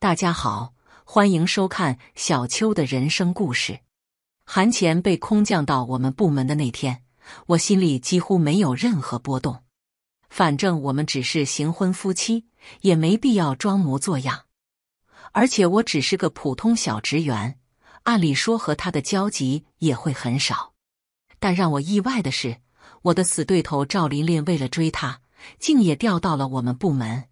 大家好，欢迎收看小秋的人生故事。韩钱被空降到我们部门的那天，我心里几乎没有任何波动。反正我们只是行婚夫妻，也没必要装模作样。而且我只是个普通小职员，按理说和他的交集也会很少。但让我意外的是，我的死对头赵琳琳为了追他，竟也调到了我们部门。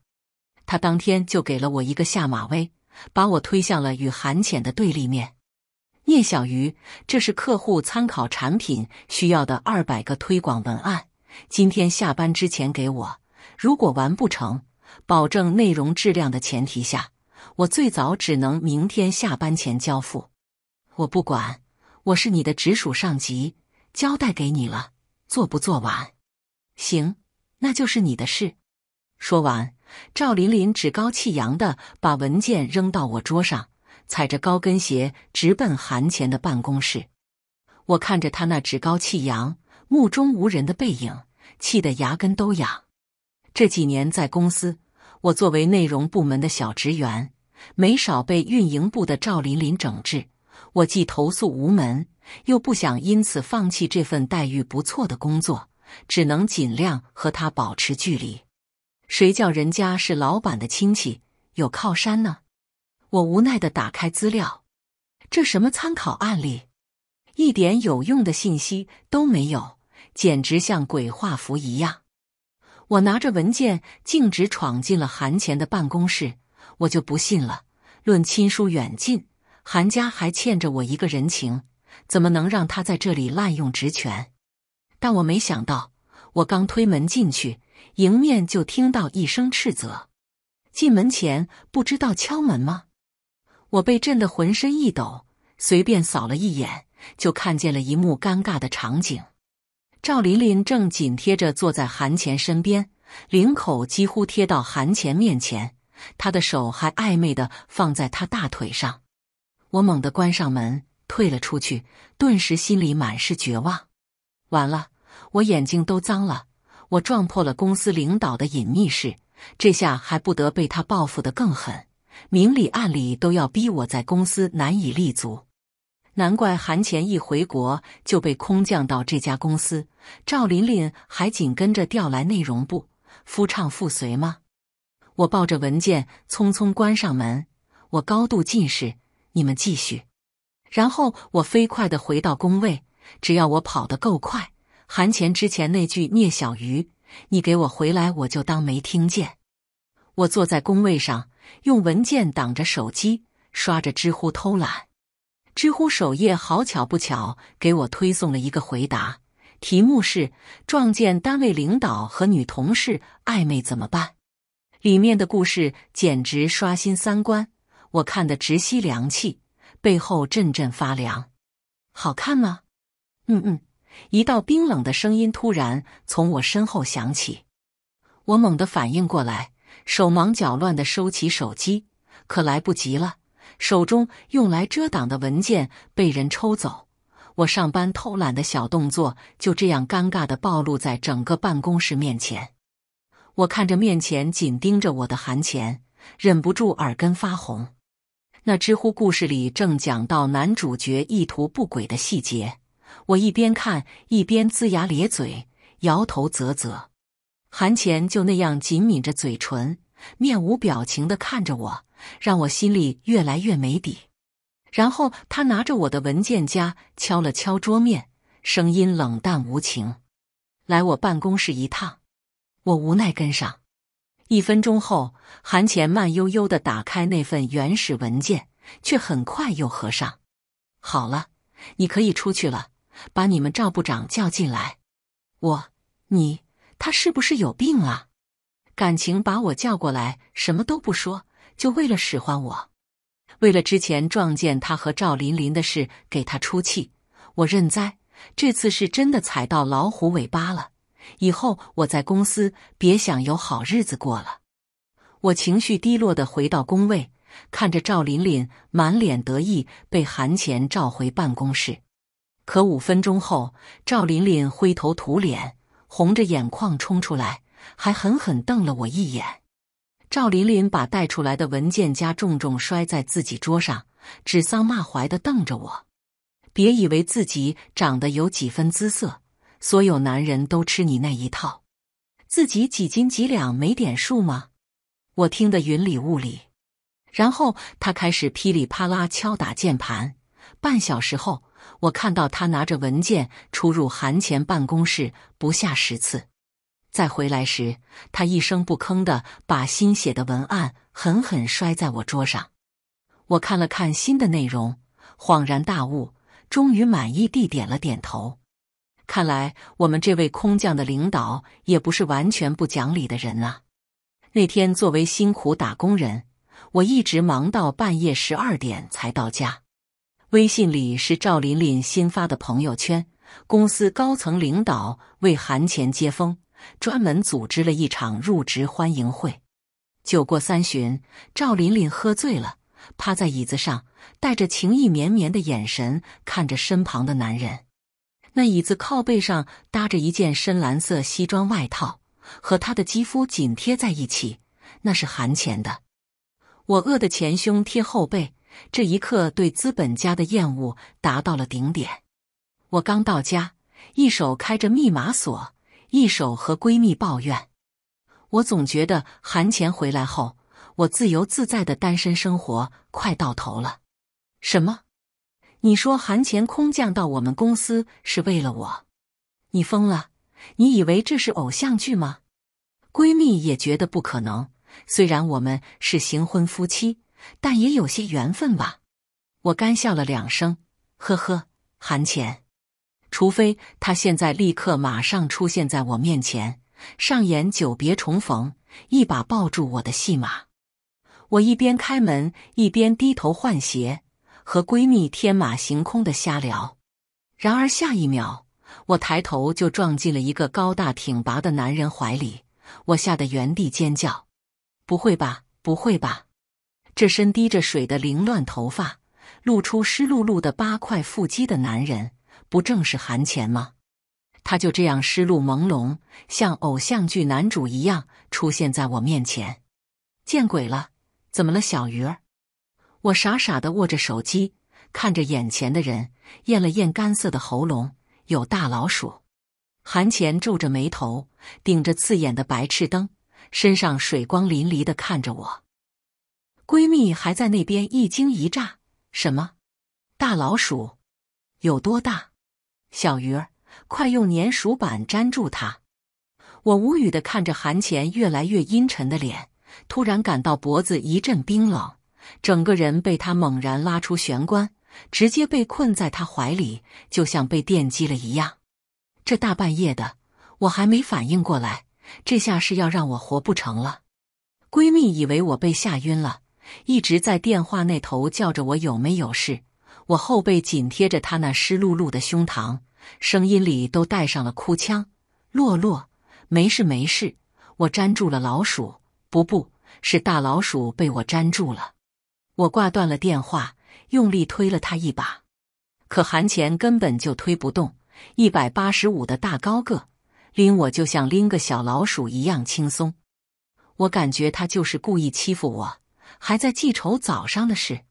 他当天就给了我一个下马威，把我推向了与韩潜的对立面。聂小鱼，这是客户参考产品需要的二百个推广文案，今天下班之前给我。如果完不成，保证内容质量的前提下，我最早只能明天下班前交付。我不管，我是你的直属上级，交代给你了，做不做完？行，那就是你的事。说完。赵琳琳趾高气扬地把文件扔到我桌上，踩着高跟鞋直奔韩前的办公室。我看着他那趾高气扬、目中无人的背影，气得牙根都痒。这几年在公司，我作为内容部门的小职员，没少被运营部的赵琳琳整治。我既投诉无门，又不想因此放弃这份待遇不错的工作，只能尽量和他保持距离。谁叫人家是老板的亲戚，有靠山呢？我无奈的打开资料，这什么参考案例，一点有用的信息都没有，简直像鬼画符一样。我拿着文件径直闯进了韩钱的办公室。我就不信了，论亲疏远近，韩家还欠着我一个人情，怎么能让他在这里滥用职权？但我没想到，我刚推门进去。迎面就听到一声斥责，进门前不知道敲门吗？我被震得浑身一抖，随便扫了一眼，就看见了一幕尴尬的场景：赵琳琳正紧贴着坐在韩钱身边，领口几乎贴到韩钱面前，她的手还暧昧的放在他大腿上。我猛地关上门，退了出去，顿时心里满是绝望。完了，我眼睛都脏了。我撞破了公司领导的隐秘事，这下还不得被他报复的更狠？明里暗里都要逼我在公司难以立足。难怪韩钱一回国就被空降到这家公司，赵琳琳还紧跟着调来内容部，夫唱妇随吗？我抱着文件匆匆关上门。我高度近视，你们继续。然后我飞快的回到工位，只要我跑得够快。韩前之前那句“聂小鱼，你给我回来，我就当没听见。”我坐在工位上，用文件挡着手机，刷着知乎偷懒。知乎首页好巧不巧，给我推送了一个回答，题目是“撞见单位领导和女同事暧昧怎么办？”里面的故事简直刷新三观，我看得直吸凉气，背后阵阵发凉。好看吗？嗯嗯。一道冰冷的声音突然从我身后响起，我猛地反应过来，手忙脚乱地收起手机，可来不及了，手中用来遮挡的文件被人抽走，我上班偷懒的小动作就这样尴尬地暴露在整个办公室面前。我看着面前紧盯着我的韩钱，忍不住耳根发红。那知乎故事里正讲到男主角意图不轨的细节。我一边看一边龇牙咧嘴，摇头啧啧。韩钱就那样紧抿着嘴唇，面无表情的看着我，让我心里越来越没底。然后他拿着我的文件夹，敲了敲桌面，声音冷淡无情：“来我办公室一趟。”我无奈跟上。一分钟后，韩钱慢悠悠的打开那份原始文件，却很快又合上。好了，你可以出去了。把你们赵部长叫进来！我、你、他是不是有病啊？感情把我叫过来，什么都不说，就为了使唤我，为了之前撞见他和赵琳琳的事给他出气。我认栽，这次是真的踩到老虎尾巴了。以后我在公司别想有好日子过了。我情绪低落的回到工位，看着赵琳琳满脸得意，被韩钱召回办公室。可五分钟后，赵琳琳灰头土脸、红着眼眶冲出来，还狠狠瞪了我一眼。赵琳琳把带出来的文件夹重重摔在自己桌上，指桑骂槐的瞪着我：“别以为自己长得有几分姿色，所有男人都吃你那一套。自己几斤几两没点数吗？”我听得云里雾里。然后她开始噼里啪啦敲打键盘。半小时后。我看到他拿着文件出入韩前办公室不下十次，再回来时，他一声不吭地把新写的文案狠狠摔在我桌上。我看了看新的内容，恍然大悟，终于满意地点了点头。看来我们这位空降的领导也不是完全不讲理的人啊。那天作为辛苦打工人，我一直忙到半夜十二点才到家。微信里是赵琳琳新发的朋友圈。公司高层领导为韩钱接风，专门组织了一场入职欢迎会。酒过三巡，赵琳琳喝醉了，趴在椅子上，带着情意绵绵的眼神看着身旁的男人。那椅子靠背上搭着一件深蓝色西装外套，和他的肌肤紧贴在一起，那是韩钱的。我饿的前胸贴后背。这一刻，对资本家的厌恶达到了顶点。我刚到家，一手开着密码锁，一手和闺蜜抱怨：“我总觉得韩钱回来后，我自由自在的单身生活快到头了。”什么？你说韩钱空降到我们公司是为了我？你疯了？你以为这是偶像剧吗？闺蜜也觉得不可能。虽然我们是行婚夫妻。但也有些缘分吧，我干笑了两声，呵呵，韩浅，除非他现在立刻马上出现在我面前，上演久别重逢，一把抱住我的戏码。我一边开门，一边低头换鞋，和闺蜜天马行空的瞎聊。然而下一秒，我抬头就撞进了一个高大挺拔的男人怀里，我吓得原地尖叫：“不会吧，不会吧！”这身滴着水的凌乱头发，露出湿漉漉的八块腹肌的男人，不正是韩前吗？他就这样湿漉朦胧，像偶像剧男主一样出现在我面前。见鬼了，怎么了，小鱼儿？我傻傻的握着手机，看着眼前的人，咽了咽干涩的喉咙。有大老鼠。韩前皱着眉头，顶着刺眼的白炽灯，身上水光淋漓的看着我。闺蜜还在那边一惊一乍，什么大老鼠有多大？小鱼儿，快用粘鼠板粘住它！我无语的看着韩钱越来越阴沉的脸，突然感到脖子一阵冰冷，整个人被他猛然拉出玄关，直接被困在他怀里，就像被电击了一样。这大半夜的，我还没反应过来，这下是要让我活不成了。闺蜜以为我被吓晕了。一直在电话那头叫着我有没有事？我后背紧贴着他那湿漉漉的胸膛，声音里都带上了哭腔。洛洛，没事没事，我粘住了老鼠，不不是大老鼠被我粘住了。我挂断了电话，用力推了他一把，可韩钱根本就推不动，一百八十五的大高个，拎我就像拎个小老鼠一样轻松。我感觉他就是故意欺负我。还在记仇早上的事，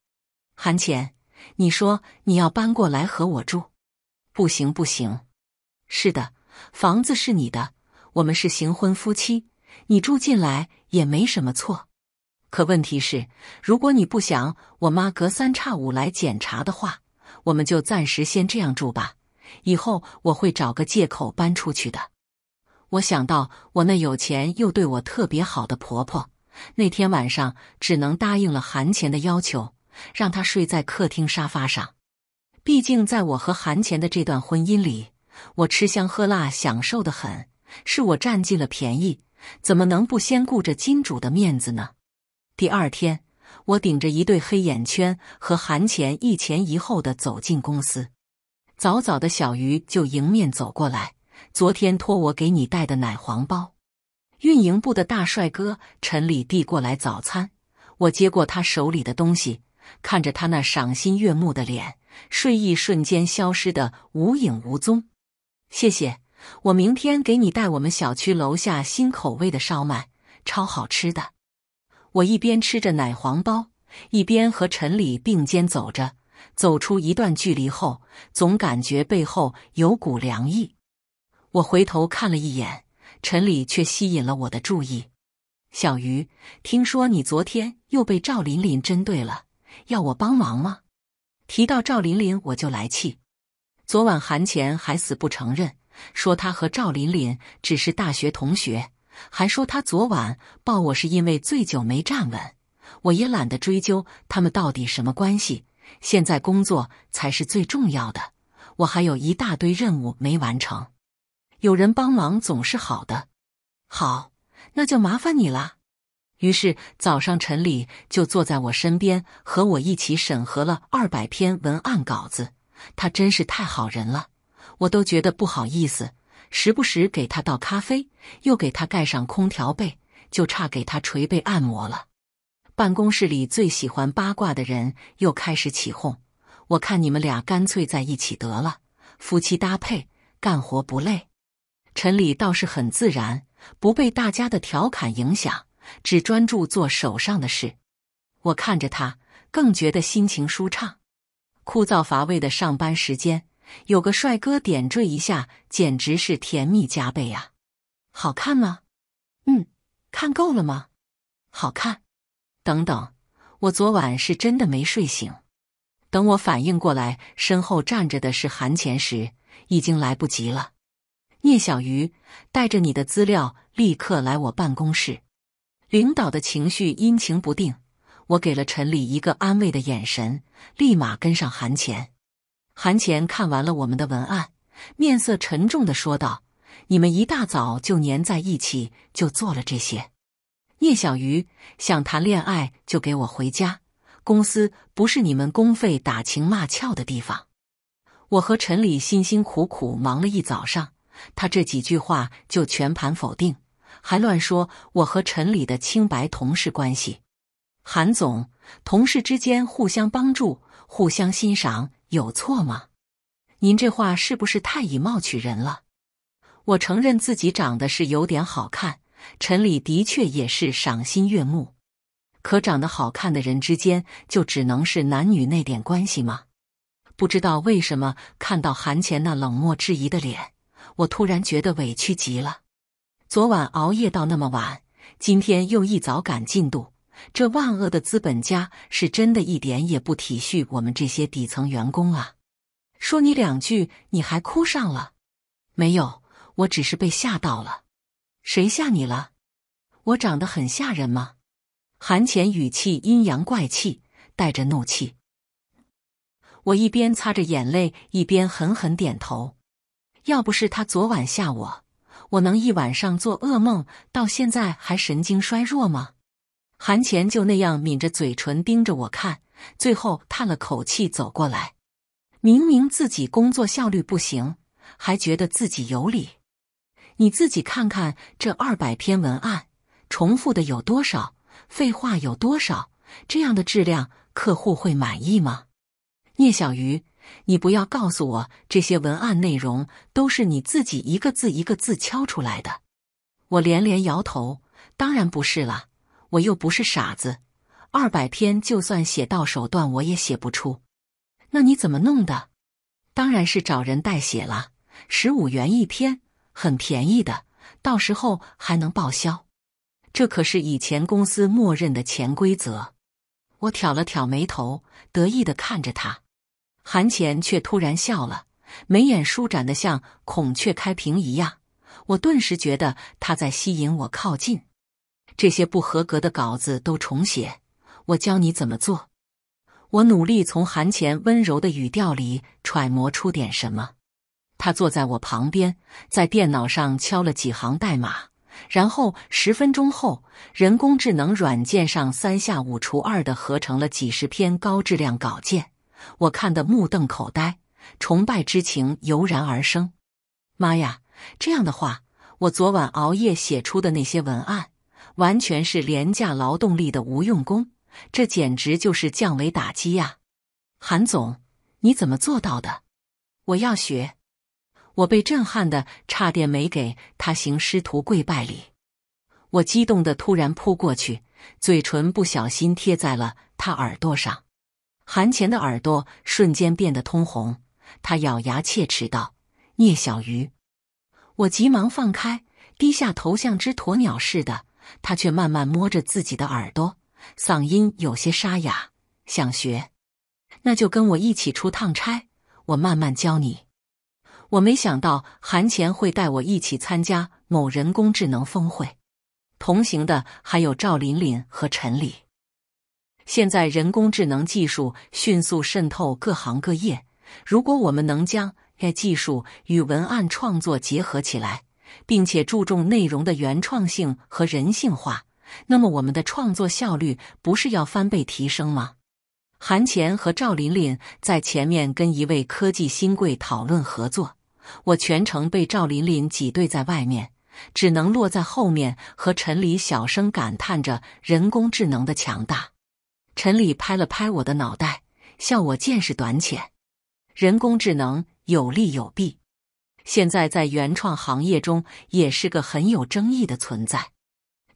韩浅，你说你要搬过来和我住，不行不行。是的，房子是你的，我们是行婚夫妻，你住进来也没什么错。可问题是，如果你不想我妈隔三差五来检查的话，我们就暂时先这样住吧。以后我会找个借口搬出去的。我想到我那有钱又对我特别好的婆婆。那天晚上只能答应了韩钱的要求，让他睡在客厅沙发上。毕竟在我和韩钱的这段婚姻里，我吃香喝辣，享受的很，是我占尽了便宜，怎么能不先顾着金主的面子呢？第二天，我顶着一对黑眼圈和韩钱一前一后的走进公司，早早的小鱼就迎面走过来，昨天托我给你带的奶黄包。运营部的大帅哥陈里递过来早餐，我接过他手里的东西，看着他那赏心悦目的脸，睡意瞬间消失的无影无踪。谢谢，我明天给你带我们小区楼下新口味的烧麦，超好吃的。我一边吃着奶黄包，一边和陈里并肩走着。走出一段距离后，总感觉背后有股凉意，我回头看了一眼。陈里却吸引了我的注意。小鱼，听说你昨天又被赵琳琳针对了，要我帮忙吗？提到赵琳琳，我就来气。昨晚韩钱还死不承认，说他和赵琳琳只是大学同学，还说他昨晚抱我是因为醉酒没站稳。我也懒得追究他们到底什么关系。现在工作才是最重要的，我还有一大堆任务没完成。有人帮忙总是好的，好，那就麻烦你了。于是早上陈理就坐在我身边，和我一起审核了二百篇文案稿子。他真是太好人了，我都觉得不好意思，时不时给他倒咖啡，又给他盖上空调被，就差给他捶背按摩了。办公室里最喜欢八卦的人又开始起哄，我看你们俩干脆在一起得了，夫妻搭配干活不累。陈里倒是很自然，不被大家的调侃影响，只专注做手上的事。我看着他，更觉得心情舒畅。枯燥乏味的上班时间，有个帅哥点缀一下，简直是甜蜜加倍啊！好看吗？嗯，看够了吗？好看。等等，我昨晚是真的没睡醒。等我反应过来，身后站着的是韩钱时，已经来不及了。聂小鱼，带着你的资料，立刻来我办公室。领导的情绪阴晴不定，我给了陈理一个安慰的眼神，立马跟上韩钱。韩钱看完了我们的文案，面色沉重的说道：“你们一大早就粘在一起，就做了这些。聂小鱼想谈恋爱，就给我回家，公司不是你们公费打情骂俏的地方。”我和陈理辛辛苦苦忙了一早上。他这几句话就全盘否定，还乱说我和陈里的清白同事关系。韩总，同事之间互相帮助、互相欣赏有错吗？您这话是不是太以貌取人了？我承认自己长得是有点好看，陈里的确也是赏心悦目。可长得好看的人之间就只能是男女那点关系吗？不知道为什么看到韩前那冷漠质疑的脸。我突然觉得委屈极了，昨晚熬夜到那么晚，今天又一早赶进度，这万恶的资本家是真的一点也不体恤我们这些底层员工啊！说你两句你还哭上了？没有，我只是被吓到了。谁吓你了？我长得很吓人吗？韩浅语气阴阳怪气，带着怒气。我一边擦着眼泪，一边狠狠点头。要不是他昨晚吓我，我能一晚上做噩梦，到现在还神经衰弱吗？韩钱就那样抿着嘴唇盯着我看，最后叹了口气走过来。明明自己工作效率不行，还觉得自己有理。你自己看看这二百篇文案，重复的有多少？废话有多少？这样的质量，客户会满意吗？聂小鱼。你不要告诉我，这些文案内容都是你自己一个字一个字敲出来的。我连连摇头，当然不是了，我又不是傻子。二百篇就算写到手断，我也写不出。那你怎么弄的？当然是找人代写了，十五元一篇，很便宜的。到时候还能报销，这可是以前公司默认的潜规则。我挑了挑眉头，得意的看着他。韩前却突然笑了，眉眼舒展的像孔雀开屏一样。我顿时觉得他在吸引我靠近。这些不合格的稿子都重写，我教你怎么做。我努力从韩前温柔的语调里揣摩出点什么。他坐在我旁边，在电脑上敲了几行代码，然后十分钟后，人工智能软件上三下五除二的合成了几十篇高质量稿件。我看得目瞪口呆，崇拜之情油然而生。妈呀，这样的话，我昨晚熬夜写出的那些文案，完全是廉价劳动力的无用功，这简直就是降维打击呀！韩总，你怎么做到的？我要学！我被震撼的差点没给他行师徒跪拜礼。我激动的突然扑过去，嘴唇不小心贴在了他耳朵上。韩钱的耳朵瞬间变得通红，他咬牙切齿道：“聂小鱼！”我急忙放开，低下头，像只鸵鸟似的。他却慢慢摸着自己的耳朵，嗓音有些沙哑：“想学？那就跟我一起出趟差，我慢慢教你。”我没想到韩钱会带我一起参加某人工智能峰会，同行的还有赵琳琳和陈李。现在人工智能技术迅速渗透各行各业。如果我们能将技术与文案创作结合起来，并且注重内容的原创性和人性化，那么我们的创作效率不是要翻倍提升吗？韩乾和赵琳琳在前面跟一位科技新贵讨论合作，我全程被赵琳琳挤兑在外面，只能落在后面和陈黎小声感叹着人工智能的强大。陈理拍了拍我的脑袋，笑我见识短浅。人工智能有利有弊，现在在原创行业中也是个很有争议的存在。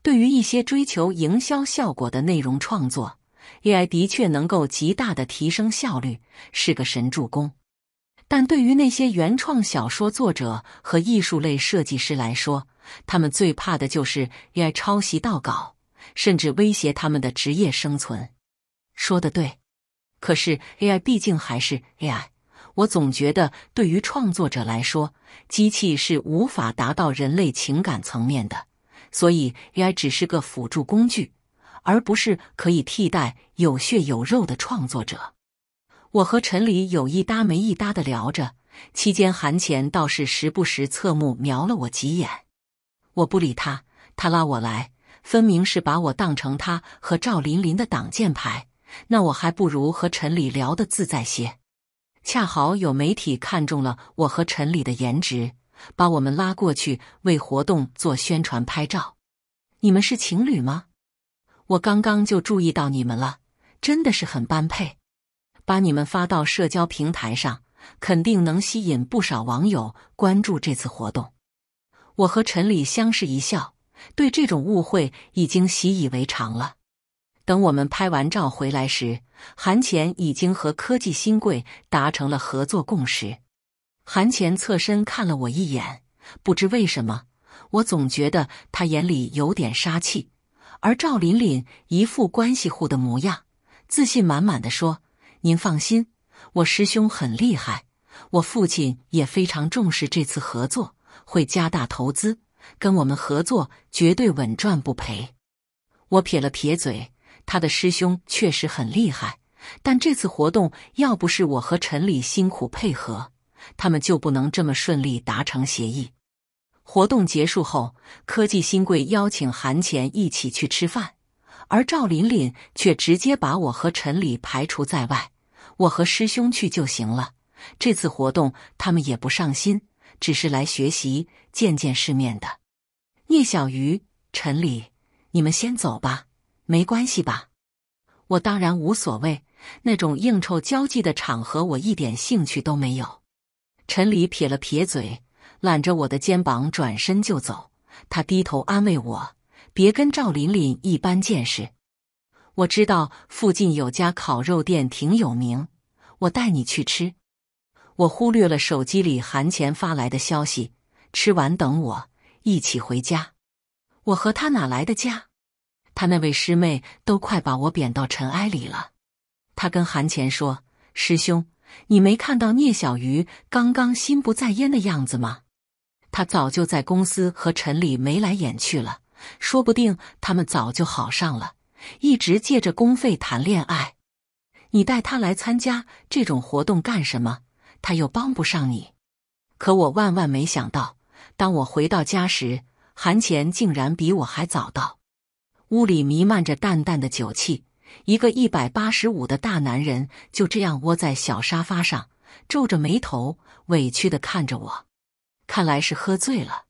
对于一些追求营销效果的内容创作，AI 的确能够极大的提升效率，是个神助攻。但对于那些原创小说作者和艺术类设计师来说，他们最怕的就是 AI 抄袭盗稿，甚至威胁他们的职业生存。说的对，可是 AI 毕竟还是 AI。我总觉得，对于创作者来说，机器是无法达到人类情感层面的，所以 AI 只是个辅助工具，而不是可以替代有血有肉的创作者。我和陈黎有一搭没一搭的聊着，期间韩钱倒是时不时侧目瞄了我几眼，我不理他，他拉我来，分明是把我当成他和赵琳琳的挡箭牌。那我还不如和陈理聊的自在些。恰好有媒体看中了我和陈理的颜值，把我们拉过去为活动做宣传拍照。你们是情侣吗？我刚刚就注意到你们了，真的是很般配。把你们发到社交平台上，肯定能吸引不少网友关注这次活动。我和陈理相视一笑，对这种误会已经习以为常了。等我们拍完照回来时，韩钱已经和科技新贵达成了合作共识。韩钱侧身看了我一眼，不知为什么，我总觉得他眼里有点杀气。而赵琳琳一副关系户的模样，自信满满的说：“您放心，我师兄很厉害，我父亲也非常重视这次合作，会加大投资，跟我们合作绝对稳赚不赔。”我撇了撇嘴。他的师兄确实很厉害，但这次活动要不是我和陈理辛苦配合，他们就不能这么顺利达成协议。活动结束后，科技新贵邀请韩钱一起去吃饭，而赵琳琳却直接把我和陈理排除在外。我和师兄去就行了。这次活动他们也不上心，只是来学习、见见世面的。聂小鱼、陈理，你们先走吧。没关系吧，我当然无所谓。那种应酬交际的场合，我一点兴趣都没有。陈离撇了撇嘴，揽着我的肩膀转身就走。他低头安慰我：“别跟赵琳琳一般见识。”我知道附近有家烤肉店挺有名，我带你去吃。我忽略了手机里韩钱发来的消息：“吃完等我，一起回家。”我和他哪来的家？他那位师妹都快把我贬到尘埃里了。他跟韩钱说：“师兄，你没看到聂小鱼刚刚心不在焉的样子吗？他早就在公司和陈里眉来眼去了，说不定他们早就好上了，一直借着公费谈恋爱。你带他来参加这种活动干什么？他又帮不上你。可我万万没想到，当我回到家时，韩钱竟然比我还早到。”屋里弥漫着淡淡的酒气，一个一百八十五的大男人就这样窝在小沙发上，皱着眉头，委屈的看着我，看来是喝醉了。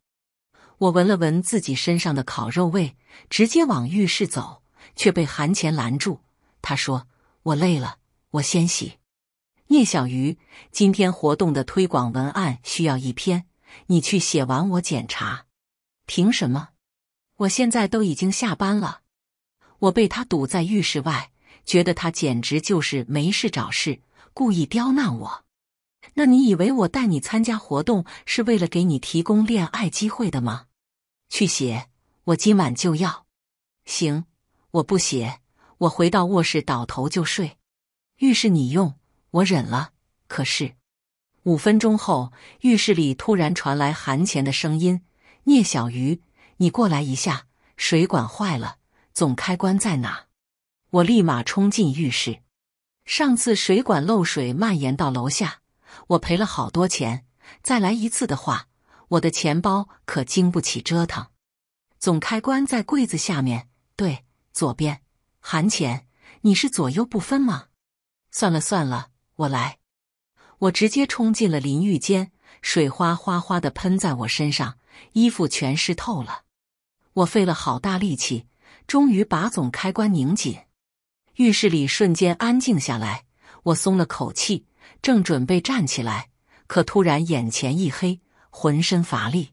我闻了闻自己身上的烤肉味，直接往浴室走，却被韩钱拦住。他说：“我累了，我先洗。”聂小鱼，今天活动的推广文案需要一篇，你去写完，我检查。凭什么？我现在都已经下班了，我被他堵在浴室外，觉得他简直就是没事找事，故意刁难我。那你以为我带你参加活动是为了给你提供恋爱机会的吗？去写，我今晚就要。行，我不写，我回到卧室倒头就睡。浴室你用，我忍了。可是五分钟后，浴室里突然传来韩钱的声音：“聂小鱼。”你过来一下，水管坏了，总开关在哪？我立马冲进浴室。上次水管漏水蔓延到楼下，我赔了好多钱。再来一次的话，我的钱包可经不起折腾。总开关在柜子下面，对，左边。韩浅，你是左右不分吗？算了算了，我来。我直接冲进了淋浴间，水花哗哗的喷在我身上，衣服全湿透了。我费了好大力气，终于把总开关拧紧，浴室里瞬间安静下来。我松了口气，正准备站起来，可突然眼前一黑，浑身乏力。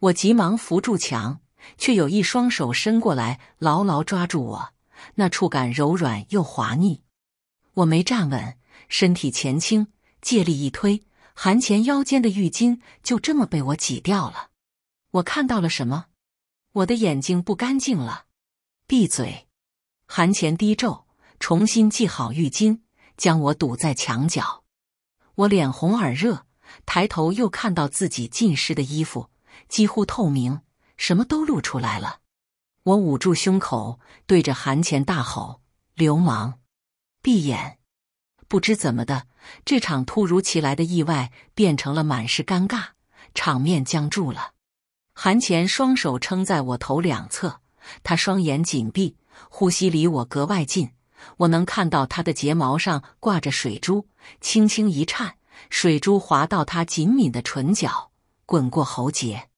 我急忙扶住墙，却有一双手伸过来，牢牢抓住我。那触感柔软又滑腻，我没站稳，身体前倾，借力一推，韩前腰间的浴巾就这么被我挤掉了。我看到了什么？我的眼睛不干净了，闭嘴！韩前低咒，重新系好浴巾，将我堵在墙角。我脸红耳热，抬头又看到自己浸湿的衣服，几乎透明，什么都露出来了。我捂住胸口，对着韩前大吼：“流氓！”闭眼！不知怎么的，这场突如其来的意外变成了满是尴尬，场面僵住了。韩前双手撑在我头两侧，他双眼紧闭，呼吸离我格外近。我能看到他的睫毛上挂着水珠，轻轻一颤，水珠滑到他紧抿的唇角，滚过喉结，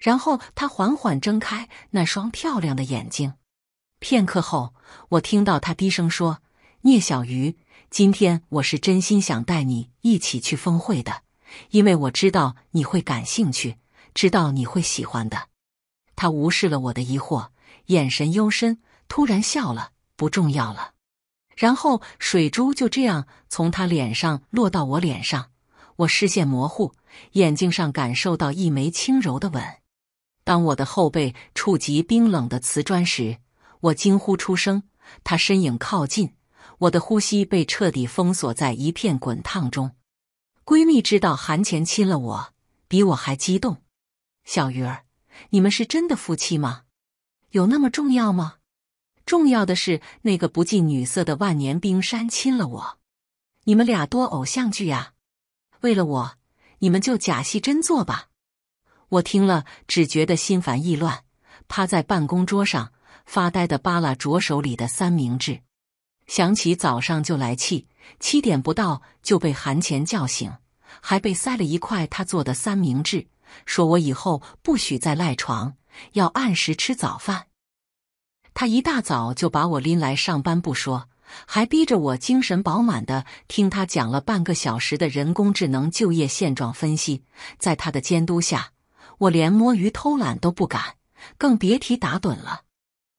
然后他缓缓睁开那双漂亮的眼睛。片刻后，我听到他低声说：“聂小鱼，今天我是真心想带你一起去峰会的，因为我知道你会感兴趣。”知道你会喜欢的，他无视了我的疑惑，眼神幽深，突然笑了。不重要了，然后水珠就这样从他脸上落到我脸上，我视线模糊，眼睛上感受到一枚轻柔的吻。当我的后背触及冰冷的瓷砖时，我惊呼出声。他身影靠近，我的呼吸被彻底封锁在一片滚烫中。闺蜜知道韩钱亲了我，比我还激动。小鱼儿，你们是真的夫妻吗？有那么重要吗？重要的是那个不近女色的万年冰山亲了我。你们俩多偶像剧啊！为了我，你们就假戏真做吧。我听了只觉得心烦意乱，趴在办公桌上发呆的扒拉着手里的三明治，想起早上就来气，七点不到就被韩钱叫醒，还被塞了一块他做的三明治。说我以后不许再赖床，要按时吃早饭。他一大早就把我拎来上班，不说，还逼着我精神饱满的听他讲了半个小时的人工智能就业现状分析。在他的监督下，我连摸鱼偷懒都不敢，更别提打盹了。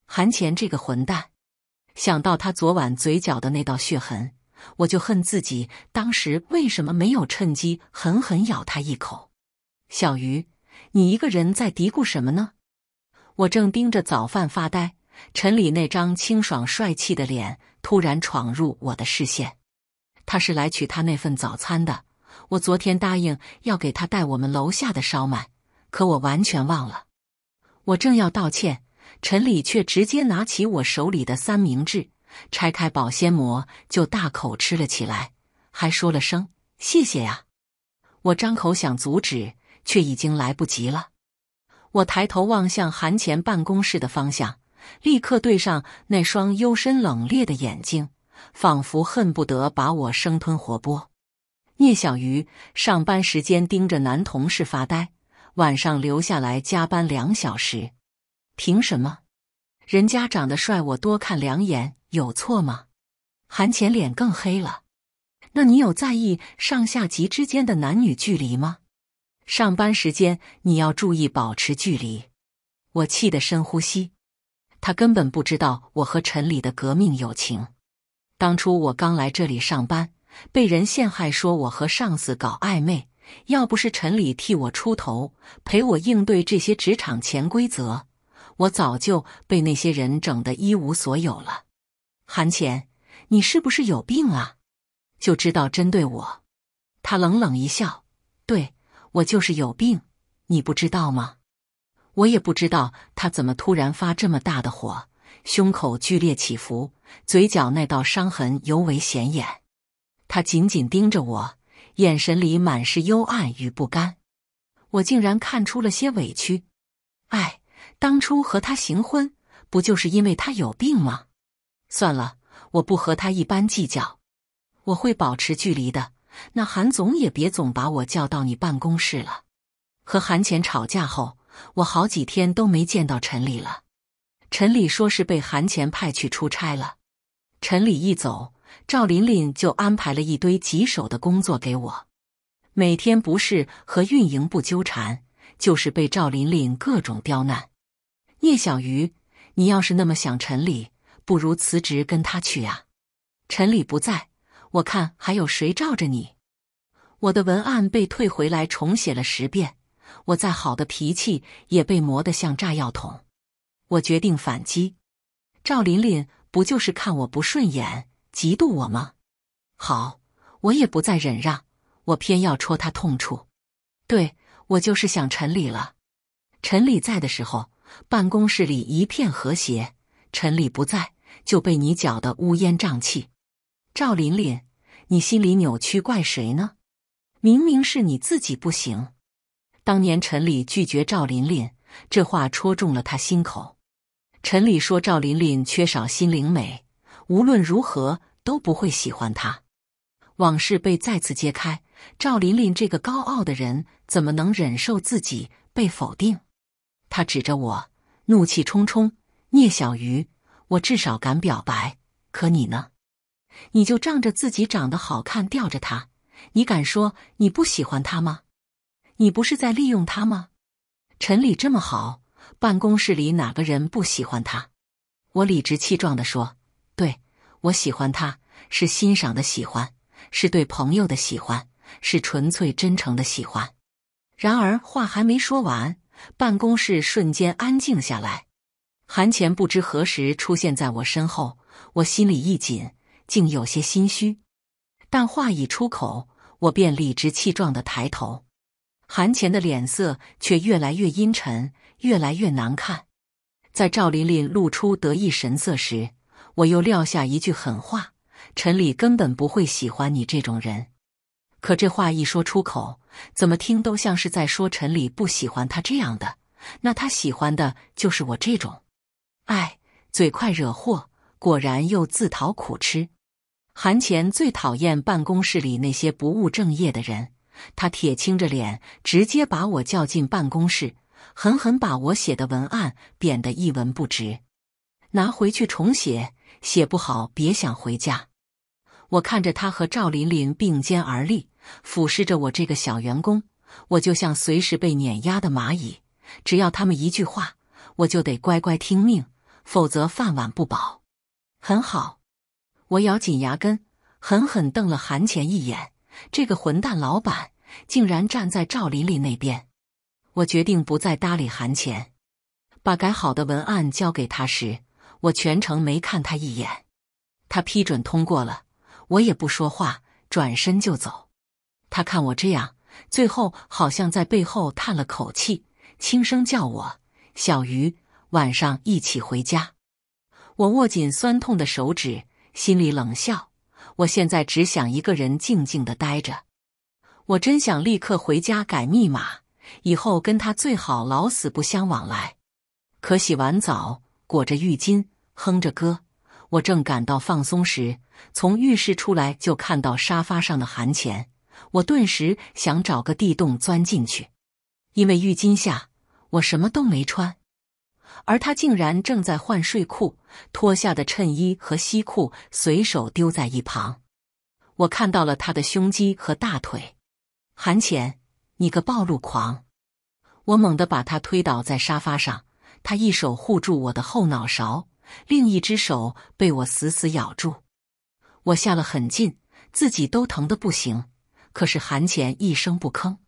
韩钱这个混蛋，想到他昨晚嘴角的那道血痕，我就恨自己当时为什么没有趁机狠狠咬他一口。小鱼，你一个人在嘀咕什么呢？我正盯着早饭发呆，陈里那张清爽帅气的脸突然闯入我的视线。他是来取他那份早餐的，我昨天答应要给他带我们楼下的烧麦，可我完全忘了。我正要道歉，陈里却直接拿起我手里的三明治，拆开保鲜膜就大口吃了起来，还说了声谢谢呀。我张口想阻止。却已经来不及了。我抬头望向韩前办公室的方向，立刻对上那双幽深冷冽的眼睛，仿佛恨不得把我生吞活剥。聂小鱼上班时间盯着男同事发呆，晚上留下来加班两小时，凭什么？人家长得帅，我多看两眼有错吗？韩前脸更黑了。那你有在意上下级之间的男女距离吗？上班时间你要注意保持距离。我气得深呼吸。他根本不知道我和陈里的革命友情。当初我刚来这里上班，被人陷害说我和上司搞暧昧，要不是陈里替我出头，陪我应对这些职场潜规则，我早就被那些人整得一无所有了。韩浅，你是不是有病啊？就知道针对我。他冷冷一笑，对。我就是有病，你不知道吗？我也不知道他怎么突然发这么大的火，胸口剧烈起伏，嘴角那道伤痕尤为显眼。他紧紧盯着我，眼神里满是幽暗与不甘。我竟然看出了些委屈。哎，当初和他行婚，不就是因为他有病吗？算了，我不和他一般计较，我会保持距离的。那韩总也别总把我叫到你办公室了。和韩钱吵架后，我好几天都没见到陈理了。陈理说是被韩钱派去出差了。陈理一走，赵琳琳就安排了一堆棘手的工作给我，每天不是和运营部纠缠，就是被赵琳琳各种刁难。聂小鱼，你要是那么想陈理，不如辞职跟他去啊。陈理不在。我看还有谁罩着你？我的文案被退回来，重写了十遍。我再好的脾气也被磨得像炸药桶。我决定反击。赵琳琳不就是看我不顺眼，嫉妒我吗？好，我也不再忍让，我偏要戳他痛处。对我就是想陈理了。陈理在的时候，办公室里一片和谐；陈理不在，就被你搅得乌烟瘴气。赵琳琳。你心里扭曲，怪谁呢？明明是你自己不行。当年陈李拒绝赵琳琳，这话戳中了他心口。陈李说赵琳琳缺少心灵美，无论如何都不会喜欢他。往事被再次揭开，赵琳琳这个高傲的人怎么能忍受自己被否定？他指着我，怒气冲冲：“聂小鱼，我至少敢表白，可你呢？”你就仗着自己长得好看吊着他，你敢说你不喜欢他吗？你不是在利用他吗？陈理这么好，办公室里哪个人不喜欢他？我理直气壮地说：“对我喜欢他是欣赏的喜欢，是对朋友的喜欢，是纯粹真诚的喜欢。”然而话还没说完，办公室瞬间安静下来。韩钱不知何时出现在我身后，我心里一紧。竟有些心虚，但话一出口，我便理直气壮的抬头。韩钱的脸色却越来越阴沉，越来越难看。在赵琳琳露出得意神色时，我又撂下一句狠话：“陈理根本不会喜欢你这种人。”可这话一说出口，怎么听都像是在说陈理不喜欢他这样的，那他喜欢的就是我这种。哎，嘴快惹祸，果然又自讨苦吃。韩钱最讨厌办公室里那些不务正业的人，他铁青着脸，直接把我叫进办公室，狠狠把我写的文案贬得一文不值，拿回去重写，写不好别想回家。我看着他和赵琳琳并肩而立，俯视着我这个小员工，我就像随时被碾压的蚂蚁，只要他们一句话，我就得乖乖听命，否则饭碗不保。很好。我咬紧牙根，狠狠瞪了韩钱一眼。这个混蛋老板竟然站在赵琳琳那边。我决定不再搭理韩钱。把改好的文案交给他时，我全程没看他一眼。他批准通过了，我也不说话，转身就走。他看我这样，最后好像在背后叹了口气，轻声叫我：“小鱼，晚上一起回家。”我握紧酸痛的手指。心里冷笑，我现在只想一个人静静的待着。我真想立刻回家改密码，以后跟他最好老死不相往来。可洗完澡，裹着浴巾，哼着歌，我正感到放松时，从浴室出来就看到沙发上的韩钱，我顿时想找个地洞钻进去，因为浴巾下我什么都没穿。而他竟然正在换睡裤，脱下的衬衣和西裤随手丢在一旁。我看到了他的胸肌和大腿。韩潜，你个暴露狂！我猛地把他推倒在沙发上，他一手护住我的后脑勺，另一只手被我死死咬住。我下了狠劲，自己都疼得不行，可是韩潜一声不吭。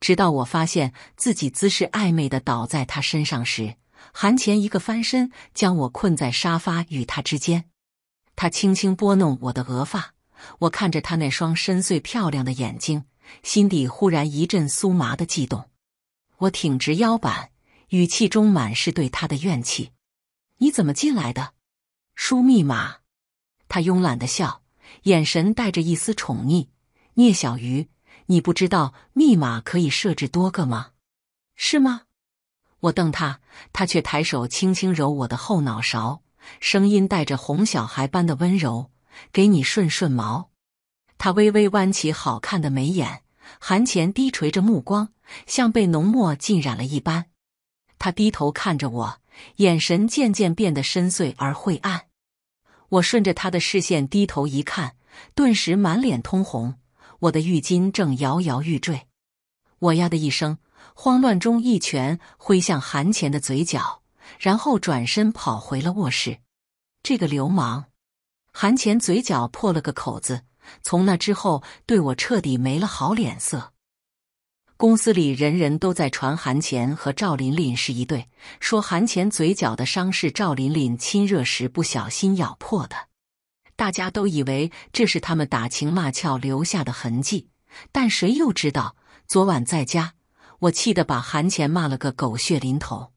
直到我发现自己姿势暧昧的倒在他身上时。韩前一个翻身，将我困在沙发与他之间。他轻轻拨弄我的额发，我看着他那双深邃漂亮的眼睛，心底忽然一阵酥麻的悸动。我挺直腰板，语气中满是对他的怨气：“你怎么进来的？输密码。”他慵懒的笑，眼神带着一丝宠溺：“聂小鱼，你不知道密码可以设置多个吗？是吗？”我瞪他，他却抬手轻轻揉我的后脑勺，声音带着哄小孩般的温柔：“给你顺顺毛。”他微微弯起好看的眉眼，含前低垂着目光，像被浓墨浸染了一般。他低头看着我，眼神渐渐变得深邃而晦暗。我顺着他的视线低头一看，顿时满脸通红，我的浴巾正摇摇欲坠，我呀的一声。慌乱中一拳挥向韩钱的嘴角，然后转身跑回了卧室。这个流氓，韩钱嘴角破了个口子。从那之后，对我彻底没了好脸色。公司里人人都在传韩钱和赵琳琳是一对，说韩钱嘴角的伤是赵琳琳亲热时不小心咬破的。大家都以为这是他们打情骂俏留下的痕迹，但谁又知道昨晚在家？我气得把韩钱骂了个狗血淋头，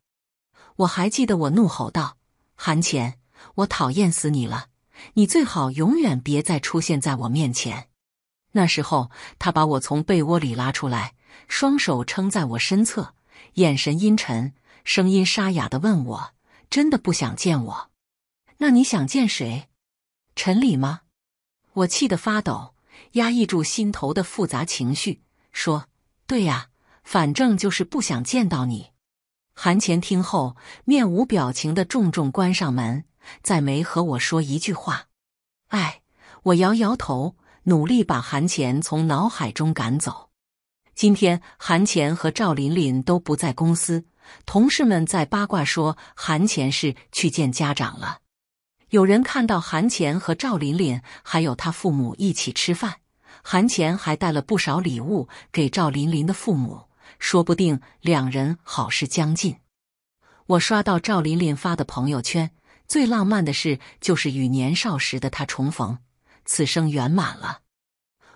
我还记得我怒吼道：“韩钱，我讨厌死你了！你最好永远别再出现在我面前。”那时候，他把我从被窝里拉出来，双手撑在我身侧，眼神阴沉，声音沙哑地问我：“真的不想见我？那你想见谁？陈礼吗？”我气得发抖，压抑住心头的复杂情绪，说：“对呀。”反正就是不想见到你。韩钱听后面无表情的重重关上门，再没和我说一句话。哎，我摇摇头，努力把韩钱从脑海中赶走。今天韩钱和赵琳琳都不在公司，同事们在八卦说韩钱是去见家长了。有人看到韩钱和赵琳琳还有他父母一起吃饭，韩钱还带了不少礼物给赵琳琳的父母。说不定两人好事将近。我刷到赵琳琳发的朋友圈，最浪漫的事就是与年少时的他重逢，此生圆满了。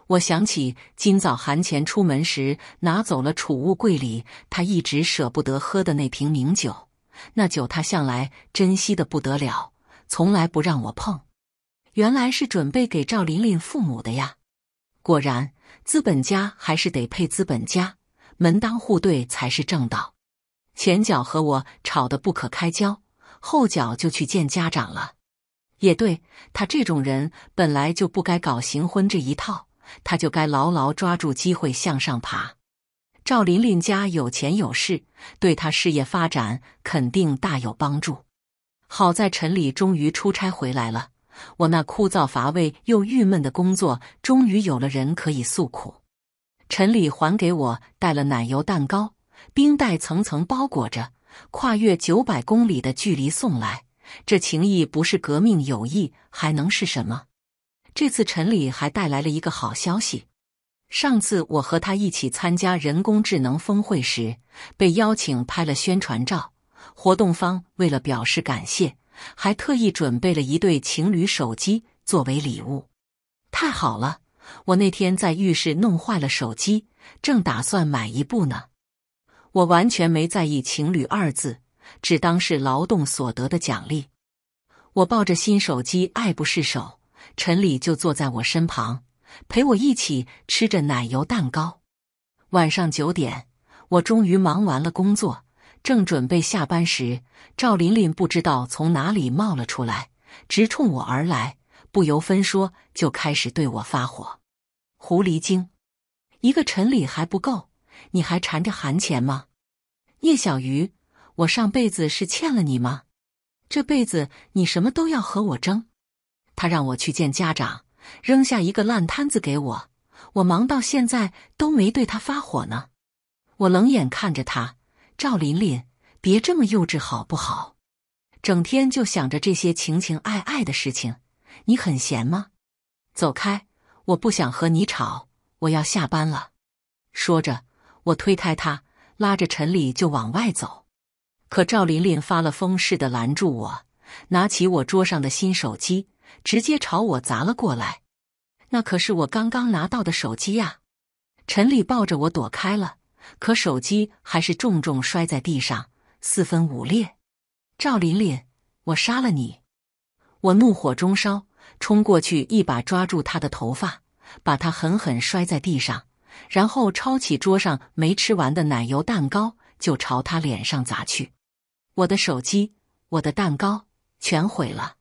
我想起今早韩钱出门时拿走了储物柜里他一直舍不得喝的那瓶名酒，那酒他向来珍惜的不得了，从来不让我碰。原来是准备给赵琳琳父母的呀。果然，资本家还是得配资本家。门当户对才是正道，前脚和我吵得不可开交，后脚就去见家长了。也对他这种人，本来就不该搞行婚这一套，他就该牢牢抓住机会向上爬。赵琳琳家有钱有势，对她事业发展肯定大有帮助。好在陈理终于出差回来了，我那枯燥乏味又郁闷的工作，终于有了人可以诉苦。陈里还给我带了奶油蛋糕，冰袋层层包裹着，跨越九百公里的距离送来。这情谊不是革命友谊，还能是什么？这次陈里还带来了一个好消息：上次我和他一起参加人工智能峰会时，被邀请拍了宣传照，活动方为了表示感谢，还特意准备了一对情侣手机作为礼物。太好了！我那天在浴室弄坏了手机，正打算买一部呢。我完全没在意“情侣”二字，只当是劳动所得的奖励。我抱着新手机爱不释手，陈李就坐在我身旁，陪我一起吃着奶油蛋糕。晚上九点，我终于忙完了工作，正准备下班时，赵琳琳不知道从哪里冒了出来，直冲我而来。不由分说就开始对我发火，狐狸精，一个陈礼还不够，你还缠着韩钱吗？叶小鱼，我上辈子是欠了你吗？这辈子你什么都要和我争？他让我去见家长，扔下一个烂摊子给我，我忙到现在都没对他发火呢。我冷眼看着他，赵琳琳，别这么幼稚好不好？整天就想着这些情情爱爱的事情。你很闲吗？走开！我不想和你吵，我要下班了。说着，我推开他，拉着陈丽就往外走。可赵琳琳发了疯似的拦住我，拿起我桌上的新手机，直接朝我砸了过来。那可是我刚刚拿到的手机呀！陈丽抱着我躲开了，可手机还是重重摔在地上，四分五裂。赵琳琳，我杀了你！我怒火中烧。冲过去，一把抓住他的头发，把他狠狠摔在地上，然后抄起桌上没吃完的奶油蛋糕就朝他脸上砸去。我的手机，我的蛋糕，全毁了！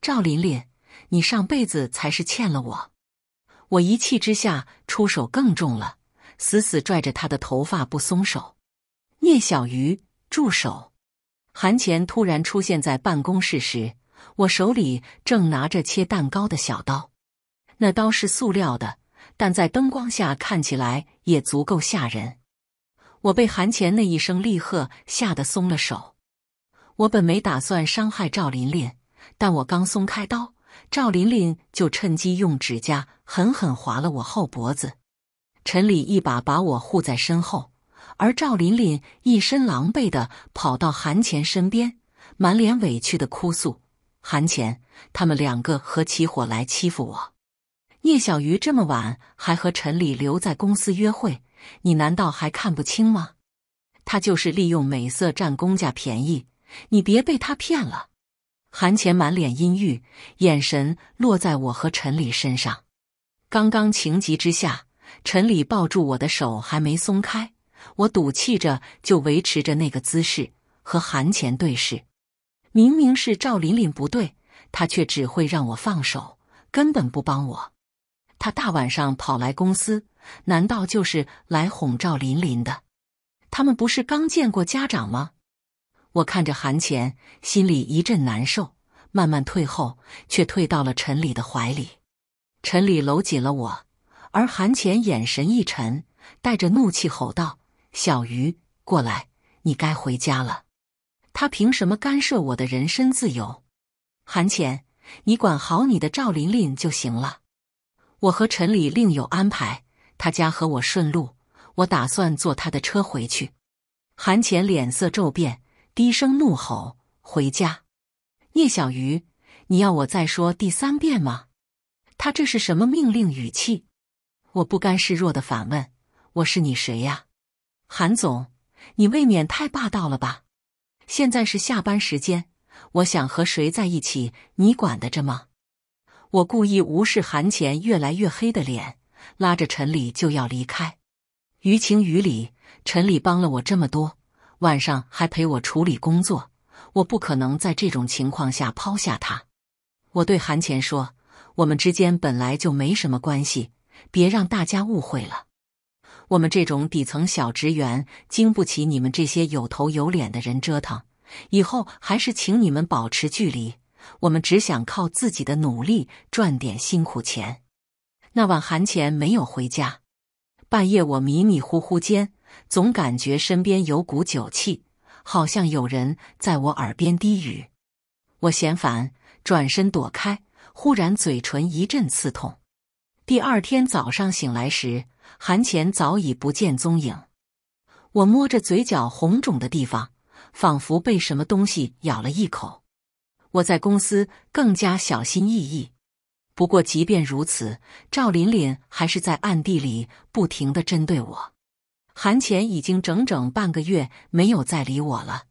赵琳琳，你上辈子才是欠了我！我一气之下，出手更重了，死死拽着他的头发不松手。聂小鱼，住手！韩钱突然出现在办公室时。我手里正拿着切蛋糕的小刀，那刀是塑料的，但在灯光下看起来也足够吓人。我被韩前那一声厉喝吓得松了手。我本没打算伤害赵琳琳，但我刚松开刀，赵琳琳就趁机用指甲狠狠划了我后脖子。陈理一把把我护在身后，而赵琳琳一身狼狈地跑到韩钱身边，满脸委屈地哭诉。韩钱，他们两个合起伙来欺负我。聂小鱼这么晚还和陈理留在公司约会，你难道还看不清吗？他就是利用美色占公家便宜，你别被他骗了。韩钱满脸阴郁，眼神落在我和陈理身上。刚刚情急之下，陈理抱住我的手还没松开，我赌气着就维持着那个姿势，和韩钱对视。明明是赵琳琳不对，他却只会让我放手，根本不帮我。他大晚上跑来公司，难道就是来哄赵琳琳的？他们不是刚见过家长吗？我看着韩钱，心里一阵难受，慢慢退后，却退到了陈里的怀里。陈里搂紧了我，而韩钱眼神一沉，带着怒气吼道：“小鱼，过来，你该回家了。”他凭什么干涉我的人身自由？韩潜，你管好你的赵琳琳就行了。我和陈里另有安排，他家和我顺路，我打算坐他的车回去。韩潜脸色骤变，低声怒吼：“回家！”聂小鱼，你要我再说第三遍吗？他这是什么命令语气？我不甘示弱的反问：“我是你谁呀，韩总？你未免太霸道了吧？”现在是下班时间，我想和谁在一起，你管得着吗？我故意无视韩钱越来越黑的脸，拉着陈理就要离开。于情于理，陈理帮了我这么多，晚上还陪我处理工作，我不可能在这种情况下抛下他。我对韩钱说：“我们之间本来就没什么关系，别让大家误会了。”我们这种底层小职员经不起你们这些有头有脸的人折腾，以后还是请你们保持距离。我们只想靠自己的努力赚点辛苦钱。那晚韩钱没有回家，半夜我迷迷糊糊间，总感觉身边有股酒气，好像有人在我耳边低语。我嫌烦，转身躲开，忽然嘴唇一阵刺痛。第二天早上醒来时。韩钱早已不见踪影，我摸着嘴角红肿的地方，仿佛被什么东西咬了一口。我在公司更加小心翼翼。不过，即便如此，赵琳琳还是在暗地里不停的针对我。韩钱已经整整半个月没有再理我了，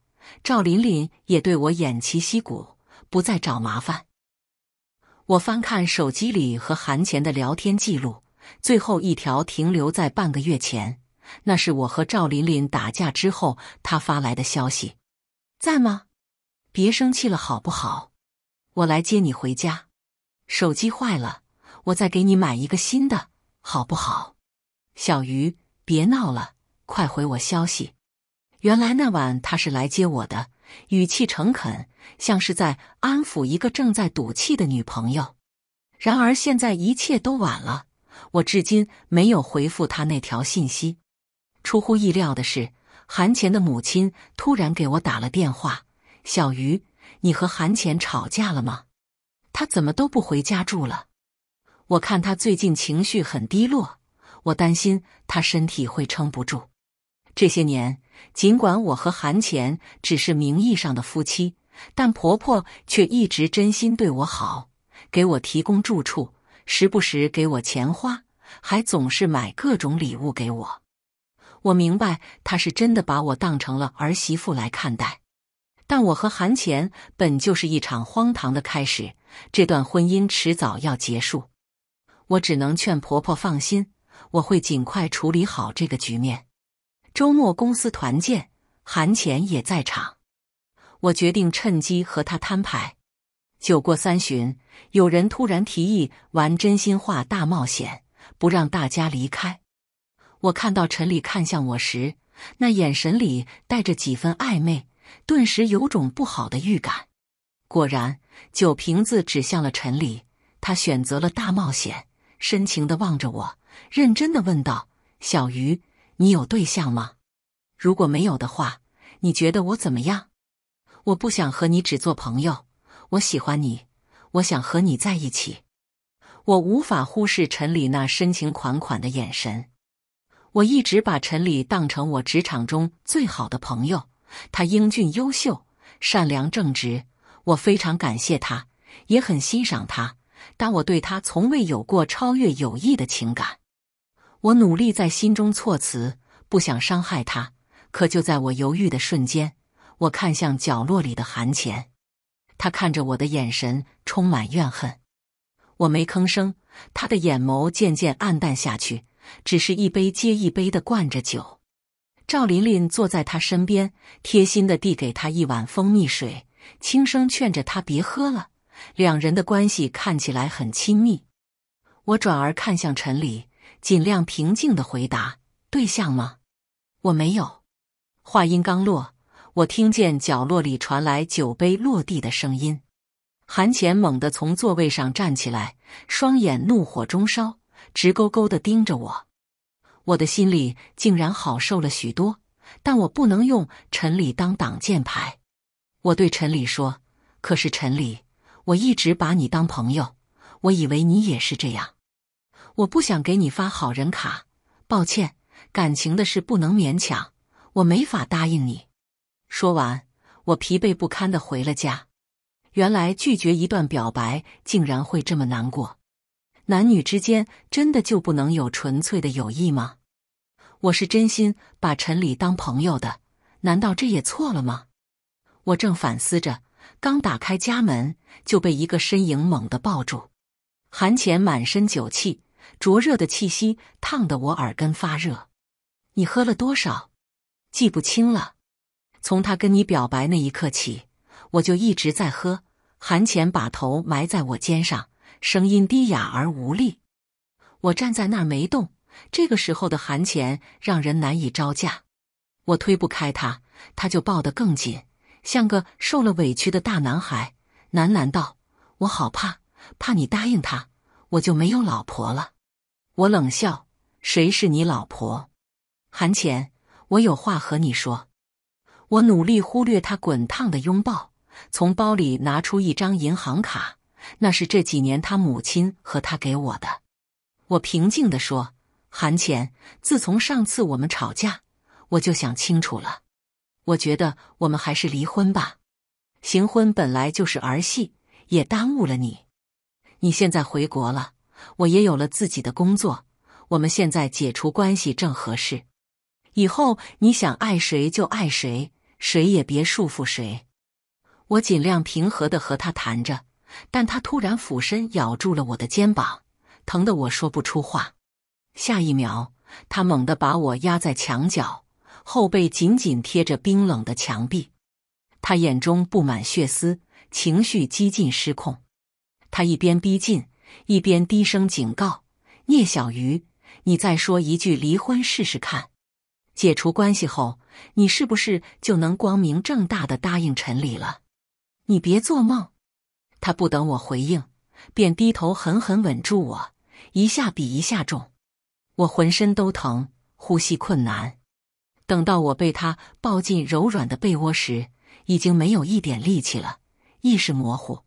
赵琳琳也对我偃旗息鼓，不再找麻烦。我翻看手机里和韩钱的聊天记录。最后一条停留在半个月前，那是我和赵琳琳打架之后，他发来的消息。在吗？别生气了，好不好？我来接你回家。手机坏了，我再给你买一个新的，好不好？小鱼，别闹了，快回我消息。原来那晚他是来接我的，语气诚恳，像是在安抚一个正在赌气的女朋友。然而现在一切都晚了。我至今没有回复他那条信息。出乎意料的是，韩钱的母亲突然给我打了电话：“小鱼，你和韩钱吵架了吗？他怎么都不回家住了？我看他最近情绪很低落，我担心他身体会撑不住。这些年，尽管我和韩钱只是名义上的夫妻，但婆婆却一直真心对我好，给我提供住处。”时不时给我钱花，还总是买各种礼物给我。我明白他是真的把我当成了儿媳妇来看待，但我和韩钱本就是一场荒唐的开始，这段婚姻迟早要结束。我只能劝婆婆放心，我会尽快处理好这个局面。周末公司团建，韩钱也在场，我决定趁机和他摊牌。酒过三巡，有人突然提议玩真心话大冒险，不让大家离开。我看到陈里看向我时，那眼神里带着几分暧昧，顿时有种不好的预感。果然，酒瓶子指向了陈里，他选择了大冒险，深情的望着我，认真的问道：“小鱼，你有对象吗？如果没有的话，你觉得我怎么样？我不想和你只做朋友。”我喜欢你，我想和你在一起。我无法忽视陈理那深情款款的眼神。我一直把陈理当成我职场中最好的朋友。他英俊、优秀、善良、正直，我非常感谢他，也很欣赏他。但我对他从未有过超越友谊的情感。我努力在心中措辞，不想伤害他。可就在我犹豫的瞬间，我看向角落里的韩钱。他看着我的眼神充满怨恨，我没吭声。他的眼眸渐渐暗淡下去，只是一杯接一杯的灌着酒。赵琳琳坐在他身边，贴心的递给他一碗蜂蜜水，轻声劝着他别喝了。两人的关系看起来很亲密。我转而看向陈理，尽量平静的回答：“对象吗？我没有。”话音刚落。我听见角落里传来酒杯落地的声音，韩浅猛地从座位上站起来，双眼怒火中烧，直勾勾地盯着我。我的心里竟然好受了许多，但我不能用陈理当挡箭牌。我对陈理说：“可是陈理，我一直把你当朋友，我以为你也是这样。我不想给你发好人卡，抱歉，感情的事不能勉强，我没法答应你。”说完，我疲惫不堪的回了家。原来拒绝一段表白竟然会这么难过。男女之间真的就不能有纯粹的友谊吗？我是真心把陈理当朋友的，难道这也错了吗？我正反思着，刚打开家门就被一个身影猛地抱住。韩潜满身酒气，灼热的气息烫得我耳根发热。你喝了多少？记不清了。从他跟你表白那一刻起，我就一直在喝。韩钱把头埋在我肩上，声音低哑而无力。我站在那儿没动。这个时候的韩钱让人难以招架，我推不开他，他就抱得更紧，像个受了委屈的大男孩，喃喃道：“我好怕，怕你答应他，我就没有老婆了。”我冷笑：“谁是你老婆？”韩钱，我有话和你说。我努力忽略他滚烫的拥抱，从包里拿出一张银行卡，那是这几年他母亲和他给我的。我平静地说：“韩浅，自从上次我们吵架，我就想清楚了。我觉得我们还是离婚吧。行婚本来就是儿戏，也耽误了你。你现在回国了，我也有了自己的工作，我们现在解除关系正合适。以后你想爱谁就爱谁。”谁也别束缚谁，我尽量平和的和他谈着，但他突然俯身咬住了我的肩膀，疼得我说不出话。下一秒，他猛地把我压在墙角，后背紧紧贴着冰冷的墙壁，他眼中布满血丝，情绪几近失控。他一边逼近，一边低声警告：“聂小鱼，你再说一句离婚试试看。”解除关系后，你是不是就能光明正大的答应陈理了？你别做梦！他不等我回应，便低头狠狠吻住我，一下比一下重，我浑身都疼，呼吸困难。等到我被他抱进柔软的被窝时，已经没有一点力气了，意识模糊。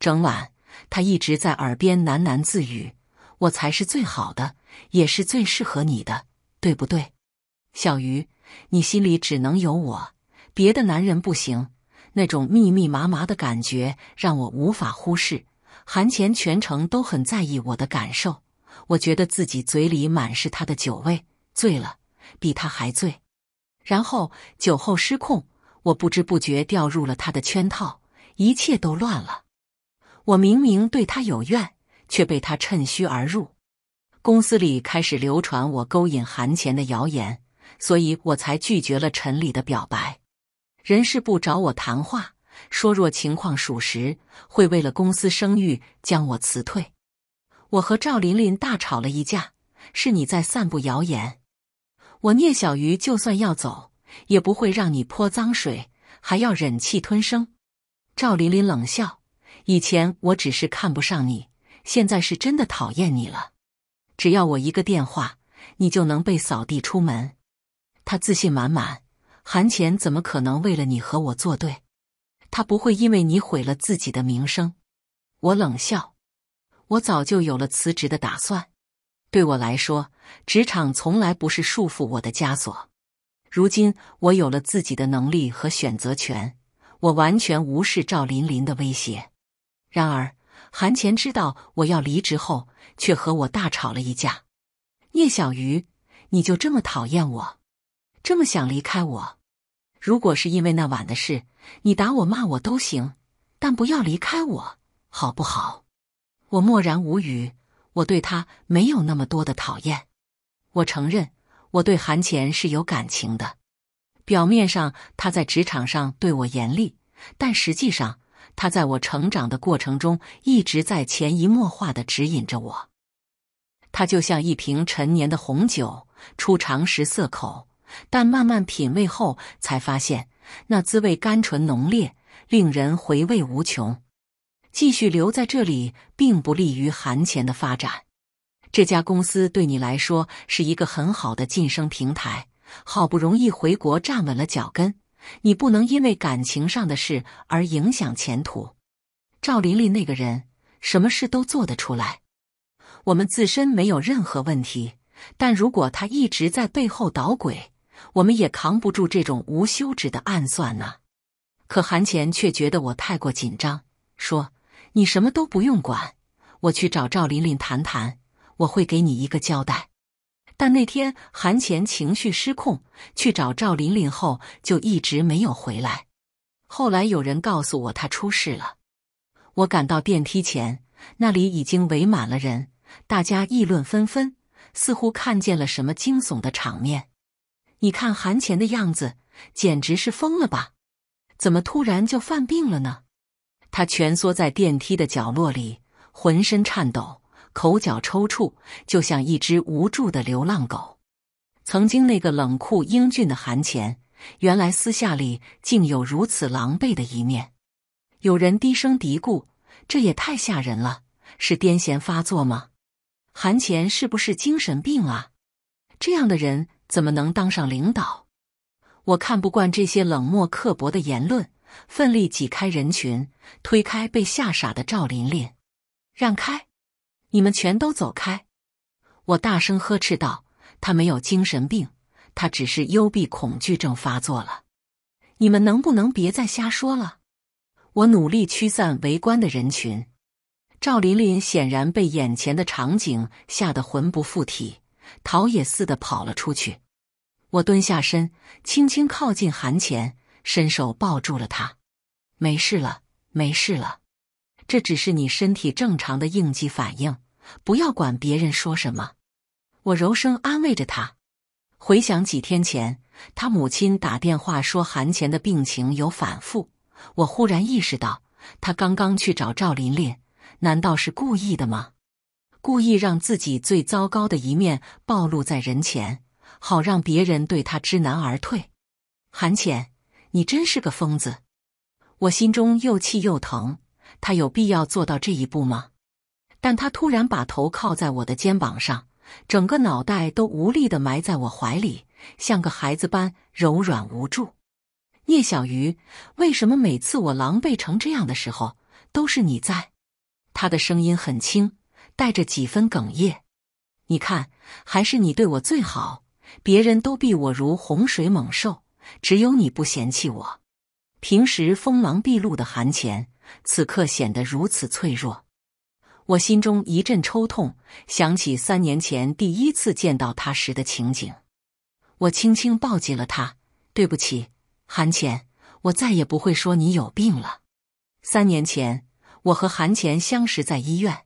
整晚他一直在耳边喃喃自语：“我才是最好的，也是最适合你的，对不对？”小鱼，你心里只能有我，别的男人不行。那种密密麻麻的感觉让我无法忽视。韩钱全程都很在意我的感受，我觉得自己嘴里满是他的酒味，醉了，比他还醉。然后酒后失控，我不知不觉掉入了他的圈套，一切都乱了。我明明对他有怨，却被他趁虚而入。公司里开始流传我勾引韩钱的谣言。所以我才拒绝了陈理的表白。人事部找我谈话，说若情况属实，会为了公司声誉将我辞退。我和赵琳琳大吵了一架，是你在散布谣言。我聂小鱼就算要走，也不会让你泼脏水，还要忍气吞声。赵琳琳冷笑：“以前我只是看不上你，现在是真的讨厌你了。只要我一个电话，你就能被扫地出门。”他自信满满，韩钱怎么可能为了你和我作对？他不会因为你毁了自己的名声。我冷笑，我早就有了辞职的打算。对我来说，职场从来不是束缚我的枷锁。如今我有了自己的能力和选择权，我完全无视赵琳琳的威胁。然而，韩钱知道我要离职后，却和我大吵了一架。聂小鱼，你就这么讨厌我？这么想离开我？如果是因为那晚的事，你打我骂我都行，但不要离开我，好不好？我默然无语。我对他没有那么多的讨厌。我承认，我对韩钱是有感情的。表面上他在职场上对我严厉，但实际上他在我成长的过程中一直在潜移默化的指引着我。他就像一瓶陈年的红酒，初尝时涩口。但慢慢品味后，才发现那滋味甘醇浓烈，令人回味无穷。继续留在这里并不利于韩钱的发展。这家公司对你来说是一个很好的晋升平台。好不容易回国站稳了脚跟，你不能因为感情上的事而影响前途。赵琳琳那个人，什么事都做得出来。我们自身没有任何问题，但如果他一直在背后捣鬼。我们也扛不住这种无休止的暗算呢，可韩前却觉得我太过紧张，说：“你什么都不用管，我去找赵琳琳谈谈，我会给你一个交代。”但那天韩前情绪失控，去找赵琳琳后就一直没有回来。后来有人告诉我他出事了，我赶到电梯前，那里已经围满了人，大家议论纷纷，似乎看见了什么惊悚的场面。你看韩钱的样子，简直是疯了吧？怎么突然就犯病了呢？他蜷缩在电梯的角落里，浑身颤抖，口角抽搐，就像一只无助的流浪狗。曾经那个冷酷英俊的韩钱，原来私下里竟有如此狼狈的一面。有人低声嘀咕：“这也太吓人了，是癫痫发作吗？韩钱是不是精神病啊？这样的人。”怎么能当上领导？我看不惯这些冷漠刻薄的言论，奋力挤开人群，推开被吓傻的赵琳琳，让开！你们全都走开！我大声呵斥道：“他没有精神病，他只是幽闭恐惧症发作了。你们能不能别再瞎说了？”我努力驱散围观的人群。赵琳琳显然被眼前的场景吓得魂不附体。逃也似的跑了出去，我蹲下身，轻轻靠近韩钱，伸手抱住了他。没事了，没事了，这只是你身体正常的应激反应，不要管别人说什么。我柔声安慰着他。回想几天前，他母亲打电话说韩钱的病情有反复，我忽然意识到，他刚刚去找赵琳琳，难道是故意的吗？故意让自己最糟糕的一面暴露在人前，好让别人对他知难而退。韩浅，你真是个疯子！我心中又气又疼，他有必要做到这一步吗？但他突然把头靠在我的肩膀上，整个脑袋都无力的埋在我怀里，像个孩子般柔软无助。聂小鱼，为什么每次我狼狈成这样的时候，都是你在？他的声音很轻。带着几分哽咽，你看，还是你对我最好，别人都避我如洪水猛兽，只有你不嫌弃我。平时锋芒毕露的韩钱，此刻显得如此脆弱，我心中一阵抽痛，想起三年前第一次见到他时的情景。我轻轻抱紧了他，对不起，韩钱，我再也不会说你有病了。三年前，我和韩钱相识在医院。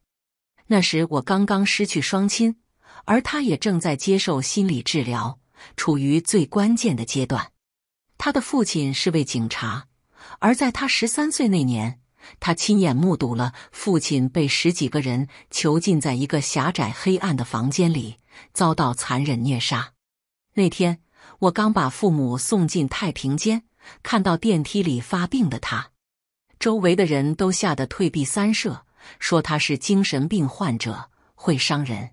那时我刚刚失去双亲，而他也正在接受心理治疗，处于最关键的阶段。他的父亲是位警察，而在他十三岁那年，他亲眼目睹了父亲被十几个人囚禁在一个狭窄黑暗的房间里，遭到残忍虐杀。那天我刚把父母送进太平间，看到电梯里发病的他，周围的人都吓得退避三舍。说他是精神病患者，会伤人。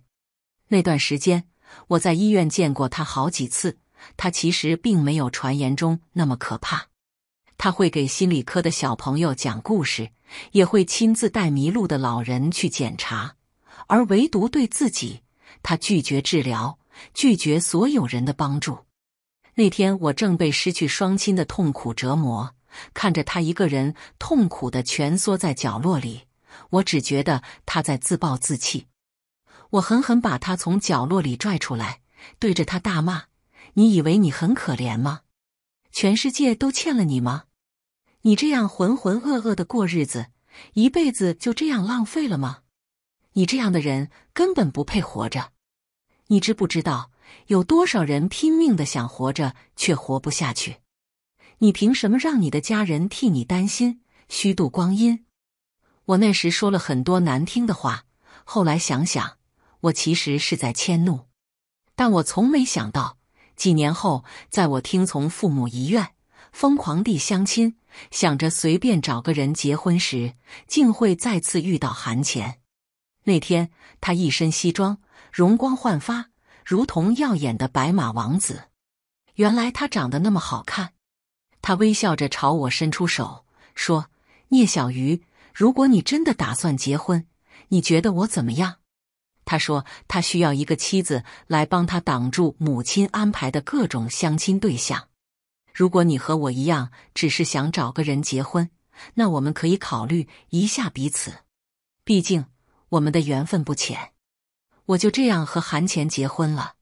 那段时间，我在医院见过他好几次。他其实并没有传言中那么可怕。他会给心理科的小朋友讲故事，也会亲自带迷路的老人去检查。而唯独对自己，他拒绝治疗，拒绝所有人的帮助。那天，我正被失去双亲的痛苦折磨，看着他一个人痛苦地蜷缩在角落里。我只觉得他在自暴自弃，我狠狠把他从角落里拽出来，对着他大骂：“你以为你很可怜吗？全世界都欠了你吗？你这样浑浑噩噩的过日子，一辈子就这样浪费了吗？你这样的人根本不配活着！你知不知道有多少人拼命的想活着，却活不下去？你凭什么让你的家人替你担心，虚度光阴？”我那时说了很多难听的话，后来想想，我其实是在迁怒。但我从没想到，几年后，在我听从父母遗愿，疯狂地相亲，想着随便找个人结婚时，竟会再次遇到韩钱。那天，他一身西装，容光焕发，如同耀眼的白马王子。原来他长得那么好看。他微笑着朝我伸出手，说：“聂小鱼。”如果你真的打算结婚，你觉得我怎么样？他说他需要一个妻子来帮他挡住母亲安排的各种相亲对象。如果你和我一样，只是想找个人结婚，那我们可以考虑一下彼此。毕竟我们的缘分不浅。我就这样和韩钱结婚了。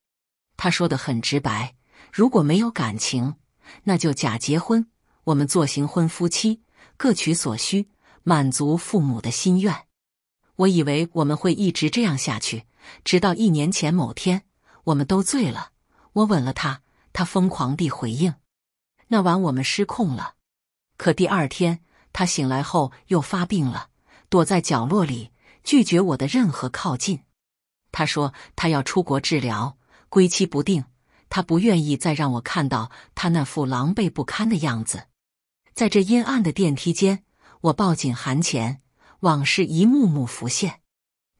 他说的很直白：如果没有感情，那就假结婚，我们做行婚夫妻，各取所需。满足父母的心愿，我以为我们会一直这样下去，直到一年前某天，我们都醉了，我吻了他，他疯狂地回应。那晚我们失控了，可第二天他醒来后又发病了，躲在角落里拒绝我的任何靠近。他说他要出国治疗，归期不定，他不愿意再让我看到他那副狼狈不堪的样子。在这阴暗的电梯间。我抱紧韩钱，往事一幕幕浮现。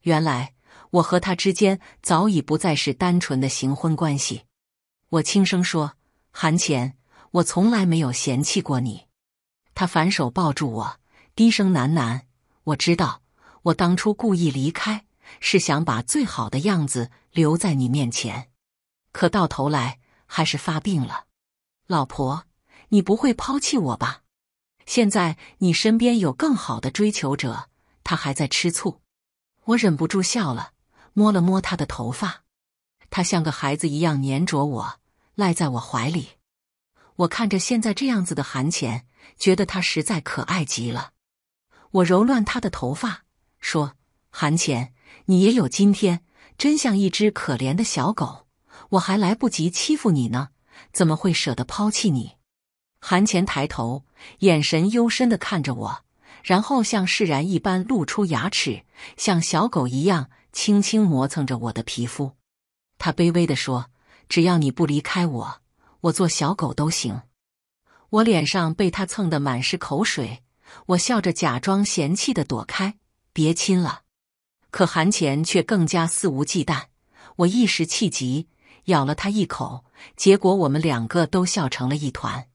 原来我和他之间早已不再是单纯的行婚关系。我轻声说：“韩钱，我从来没有嫌弃过你。”他反手抱住我，低声喃喃：“我知道，我当初故意离开，是想把最好的样子留在你面前。可到头来还是发病了。老婆，你不会抛弃我吧？”现在你身边有更好的追求者，他还在吃醋，我忍不住笑了，摸了摸他的头发，他像个孩子一样粘着我，赖在我怀里。我看着现在这样子的韩浅，觉得他实在可爱极了。我揉乱他的头发，说：“韩浅，你也有今天，真像一只可怜的小狗。我还来不及欺负你呢，怎么会舍得抛弃你？”韩钱抬头，眼神幽深的看着我，然后像释然一般露出牙齿，像小狗一样轻轻磨蹭着我的皮肤。他卑微的说：“只要你不离开我，我做小狗都行。”我脸上被他蹭得满是口水，我笑着假装嫌弃的躲开，别亲了。可韩钱却更加肆无忌惮。我一时气急，咬了他一口，结果我们两个都笑成了一团。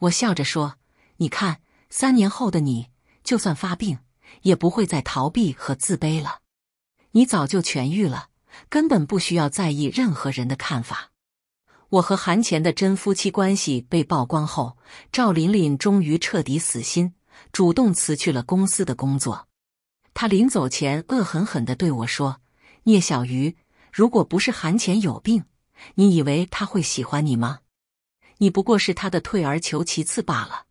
我笑着说：“你看，三年后的你，就算发病，也不会再逃避和自卑了。你早就痊愈了，根本不需要在意任何人的看法。”我和韩钱的真夫妻关系被曝光后，赵琳琳终于彻底死心，主动辞去了公司的工作。她临走前恶狠狠的对我说：“聂小鱼，如果不是韩钱有病，你以为他会喜欢你吗？”你不过是他的退而求其次罢了。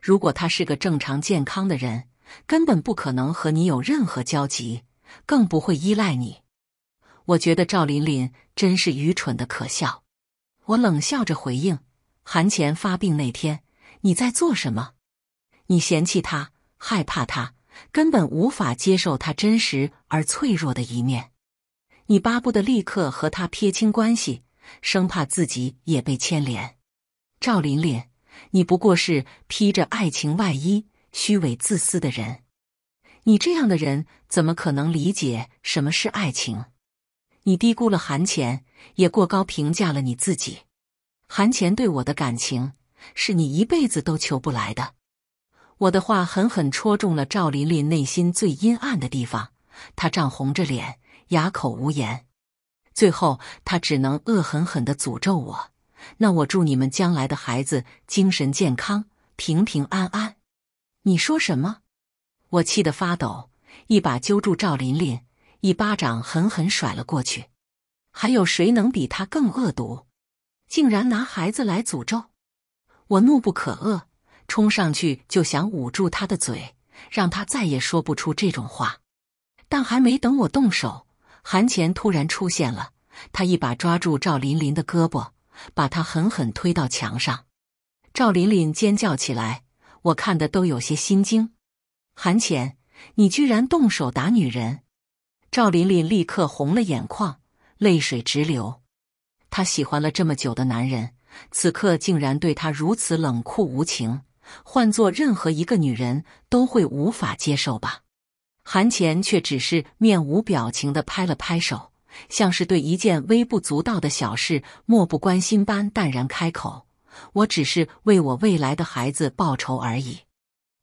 如果他是个正常健康的人，根本不可能和你有任何交集，更不会依赖你。我觉得赵琳琳真是愚蠢的可笑。我冷笑着回应：“韩钱发病那天，你在做什么？你嫌弃他，害怕他，根本无法接受他真实而脆弱的一面。你巴不得立刻和他撇清关系，生怕自己也被牵连。”赵琳琳，你不过是披着爱情外衣、虚伪自私的人。你这样的人怎么可能理解什么是爱情？你低估了韩钱，也过高评价了你自己。韩钱对我的感情是你一辈子都求不来的。我的话狠狠戳中了赵琳琳内心最阴暗的地方，她涨红着脸，哑口无言。最后，她只能恶狠狠的诅咒我。那我祝你们将来的孩子精神健康，平平安安。你说什么？我气得发抖，一把揪住赵琳琳，一巴掌狠狠甩了过去。还有谁能比他更恶毒？竟然拿孩子来诅咒！我怒不可遏，冲上去就想捂住他的嘴，让他再也说不出这种话。但还没等我动手，韩钱突然出现了，他一把抓住赵琳琳的胳膊。把他狠狠推到墙上，赵琳琳尖叫起来，我看的都有些心惊。韩潜，你居然动手打女人！赵琳琳立刻红了眼眶，泪水直流。她喜欢了这么久的男人，此刻竟然对她如此冷酷无情，换做任何一个女人，都会无法接受吧。韩潜却只是面无表情地拍了拍手。像是对一件微不足道的小事漠不关心般淡然开口：“我只是为我未来的孩子报仇而已。”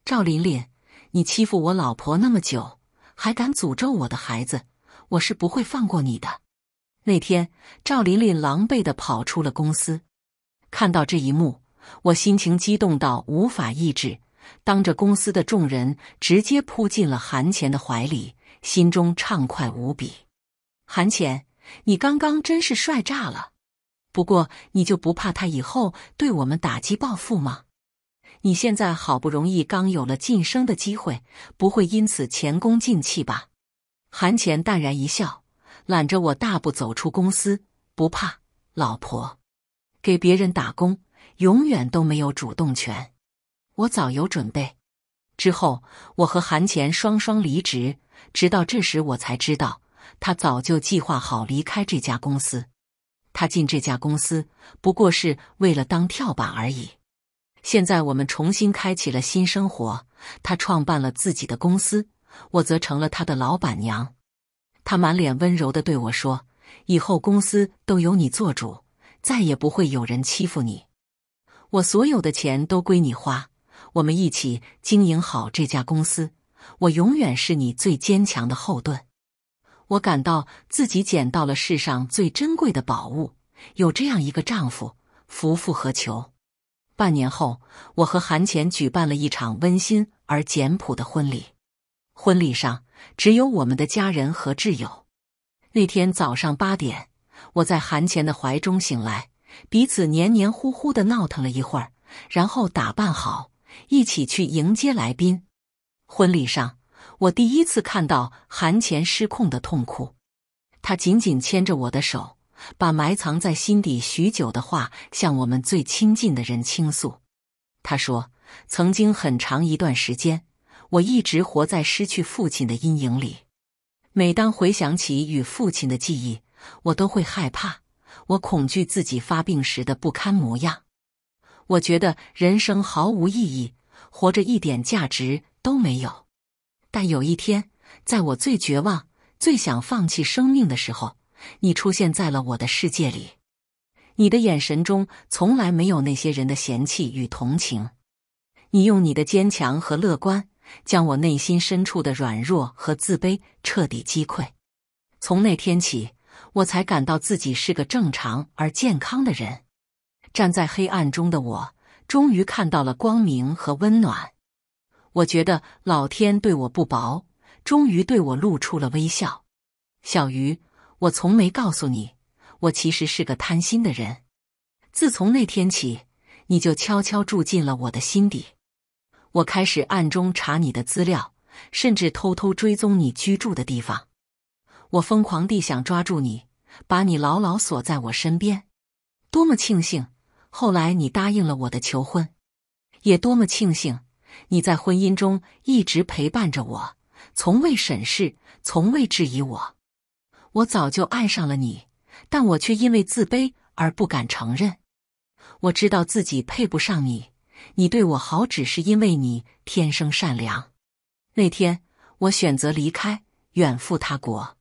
赵琳琳，你欺负我老婆那么久，还敢诅咒我的孩子，我是不会放过你的。那天，赵琳琳狼狈地跑出了公司。看到这一幕，我心情激动到无法抑制，当着公司的众人，直接扑进了韩钱的怀里，心中畅快无比。韩潜，你刚刚真是帅炸了！不过你就不怕他以后对我们打击报复吗？你现在好不容易刚有了晋升的机会，不会因此前功尽弃吧？韩潜淡然一笑，揽着我大步走出公司。不怕，老婆，给别人打工永远都没有主动权，我早有准备。之后我和韩潜双双离职，直到这时我才知道。他早就计划好离开这家公司，他进这家公司不过是为了当跳板而已。现在我们重新开启了新生活，他创办了自己的公司，我则成了他的老板娘。他满脸温柔的对我说：“以后公司都由你做主，再也不会有人欺负你。我所有的钱都归你花，我们一起经营好这家公司。我永远是你最坚强的后盾。”我感到自己捡到了世上最珍贵的宝物，有这样一个丈夫，夫复何求？半年后，我和韩钱举办了一场温馨而简朴的婚礼。婚礼上只有我们的家人和挚友。那天早上八点，我在韩钱的怀中醒来，彼此黏黏糊糊的闹腾了一会儿，然后打扮好，一起去迎接来宾。婚礼上。我第一次看到韩前失控的痛苦。他紧紧牵着我的手，把埋藏在心底许久的话向我们最亲近的人倾诉。他说：“曾经很长一段时间，我一直活在失去父亲的阴影里。每当回想起与父亲的记忆，我都会害怕。我恐惧自己发病时的不堪模样。我觉得人生毫无意义，活着一点价值都没有。”但有一天，在我最绝望、最想放弃生命的时候，你出现在了我的世界里。你的眼神中从来没有那些人的嫌弃与同情。你用你的坚强和乐观，将我内心深处的软弱和自卑彻底击溃。从那天起，我才感到自己是个正常而健康的人。站在黑暗中的我，终于看到了光明和温暖。我觉得老天对我不薄，终于对我露出了微笑。小鱼，我从没告诉你，我其实是个贪心的人。自从那天起，你就悄悄住进了我的心底。我开始暗中查你的资料，甚至偷偷追踪你居住的地方。我疯狂地想抓住你，把你牢牢锁在我身边。多么庆幸，后来你答应了我的求婚，也多么庆幸。你在婚姻中一直陪伴着我，从未审视，从未质疑我。我早就爱上了你，但我却因为自卑而不敢承认。我知道自己配不上你，你对我好只是因为你天生善良。那天我选择离开，远赴他国。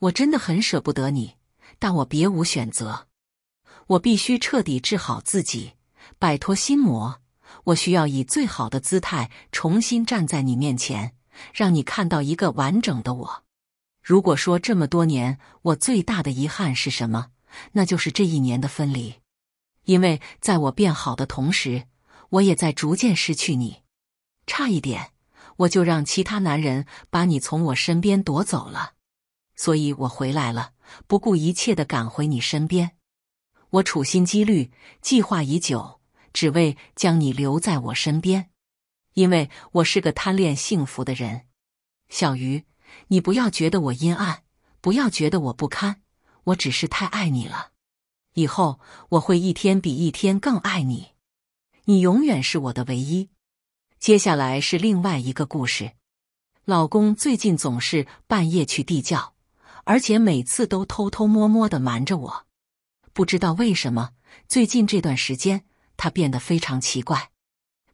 我真的很舍不得你，但我别无选择。我必须彻底治好自己，摆脱心魔。我需要以最好的姿态重新站在你面前，让你看到一个完整的我。如果说这么多年我最大的遗憾是什么，那就是这一年的分离。因为在我变好的同时，我也在逐渐失去你。差一点，我就让其他男人把你从我身边夺走了。所以我回来了，不顾一切的赶回你身边。我处心积虑，计划已久。只为将你留在我身边，因为我是个贪恋幸福的人。小鱼，你不要觉得我阴暗，不要觉得我不堪，我只是太爱你了。以后我会一天比一天更爱你，你永远是我的唯一。接下来是另外一个故事。老公最近总是半夜去地窖，而且每次都偷偷摸摸的瞒着我。不知道为什么，最近这段时间。他变得非常奇怪，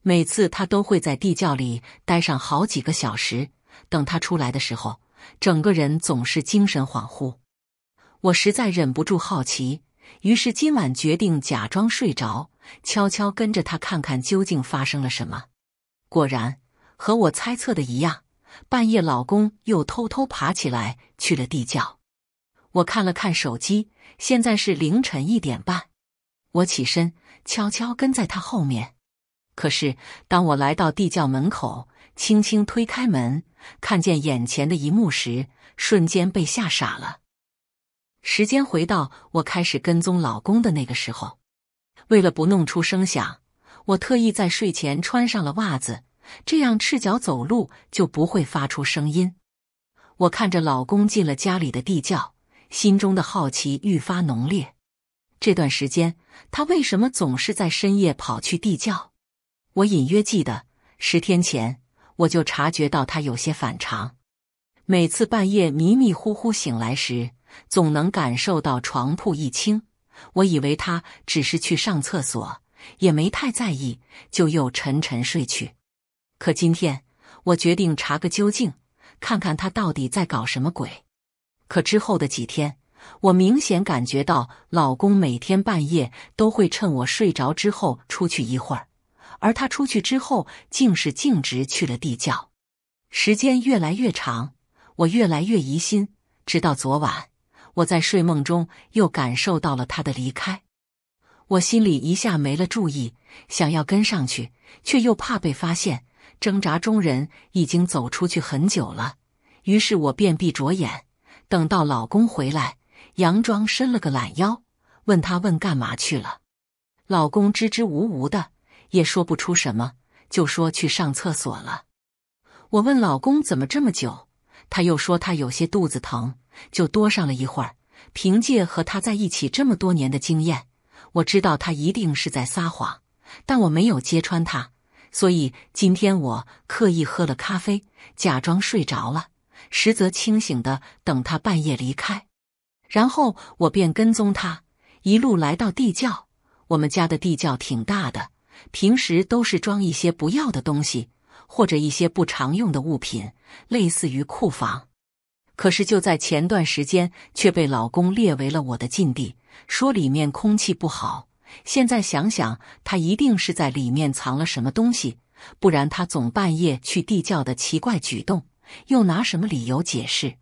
每次他都会在地窖里待上好几个小时。等他出来的时候，整个人总是精神恍惚。我实在忍不住好奇，于是今晚决定假装睡着，悄悄跟着他，看看究竟发生了什么。果然，和我猜测的一样，半夜老公又偷偷爬起来去了地窖。我看了看手机，现在是凌晨一点半。我起身。悄悄跟在他后面，可是当我来到地窖门口，轻轻推开门，看见眼前的一幕时，瞬间被吓傻了。时间回到我开始跟踪老公的那个时候，为了不弄出声响，我特意在睡前穿上了袜子，这样赤脚走路就不会发出声音。我看着老公进了家里的地窖，心中的好奇愈发浓烈。这段时间，他为什么总是在深夜跑去地窖？我隐约记得，十天前我就察觉到他有些反常。每次半夜迷迷糊糊醒来时，总能感受到床铺一轻。我以为他只是去上厕所，也没太在意，就又沉沉睡去。可今天，我决定查个究竟，看看他到底在搞什么鬼。可之后的几天，我明显感觉到，老公每天半夜都会趁我睡着之后出去一会儿，而他出去之后竟是径直去了地窖。时间越来越长，我越来越疑心。直到昨晚，我在睡梦中又感受到了他的离开，我心里一下没了注意，想要跟上去，却又怕被发现。挣扎中人已经走出去很久了，于是我便闭着眼，等到老公回来。佯装伸了个懒腰，问他问干嘛去了。老公支支吾吾的，也说不出什么，就说去上厕所了。我问老公怎么这么久，他又说他有些肚子疼，就多上了一会儿。凭借和他在一起这么多年的经验，我知道他一定是在撒谎，但我没有揭穿他，所以今天我刻意喝了咖啡，假装睡着了，实则清醒的等他半夜离开。然后我便跟踪他，一路来到地窖。我们家的地窖挺大的，平时都是装一些不要的东西或者一些不常用的物品，类似于库房。可是就在前段时间，却被老公列为了我的禁地，说里面空气不好。现在想想，他一定是在里面藏了什么东西，不然他总半夜去地窖的奇怪举动，又拿什么理由解释？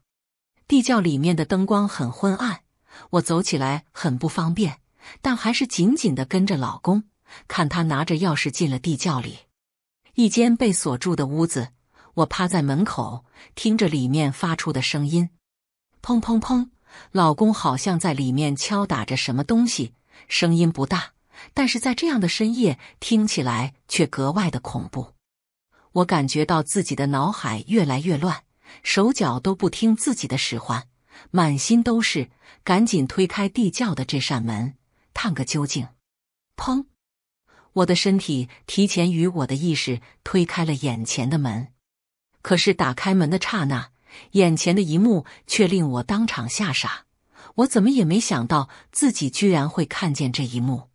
地窖里面的灯光很昏暗，我走起来很不方便，但还是紧紧的跟着老公，看他拿着钥匙进了地窖里。一间被锁住的屋子，我趴在门口，听着里面发出的声音，砰砰砰。老公好像在里面敲打着什么东西，声音不大，但是在这样的深夜，听起来却格外的恐怖。我感觉到自己的脑海越来越乱。手脚都不听自己的使唤，满心都是赶紧推开地窖的这扇门，探个究竟。砰！我的身体提前于我的意识推开了眼前的门，可是打开门的刹那，眼前的一幕却令我当场吓傻。我怎么也没想到自己居然会看见这一幕。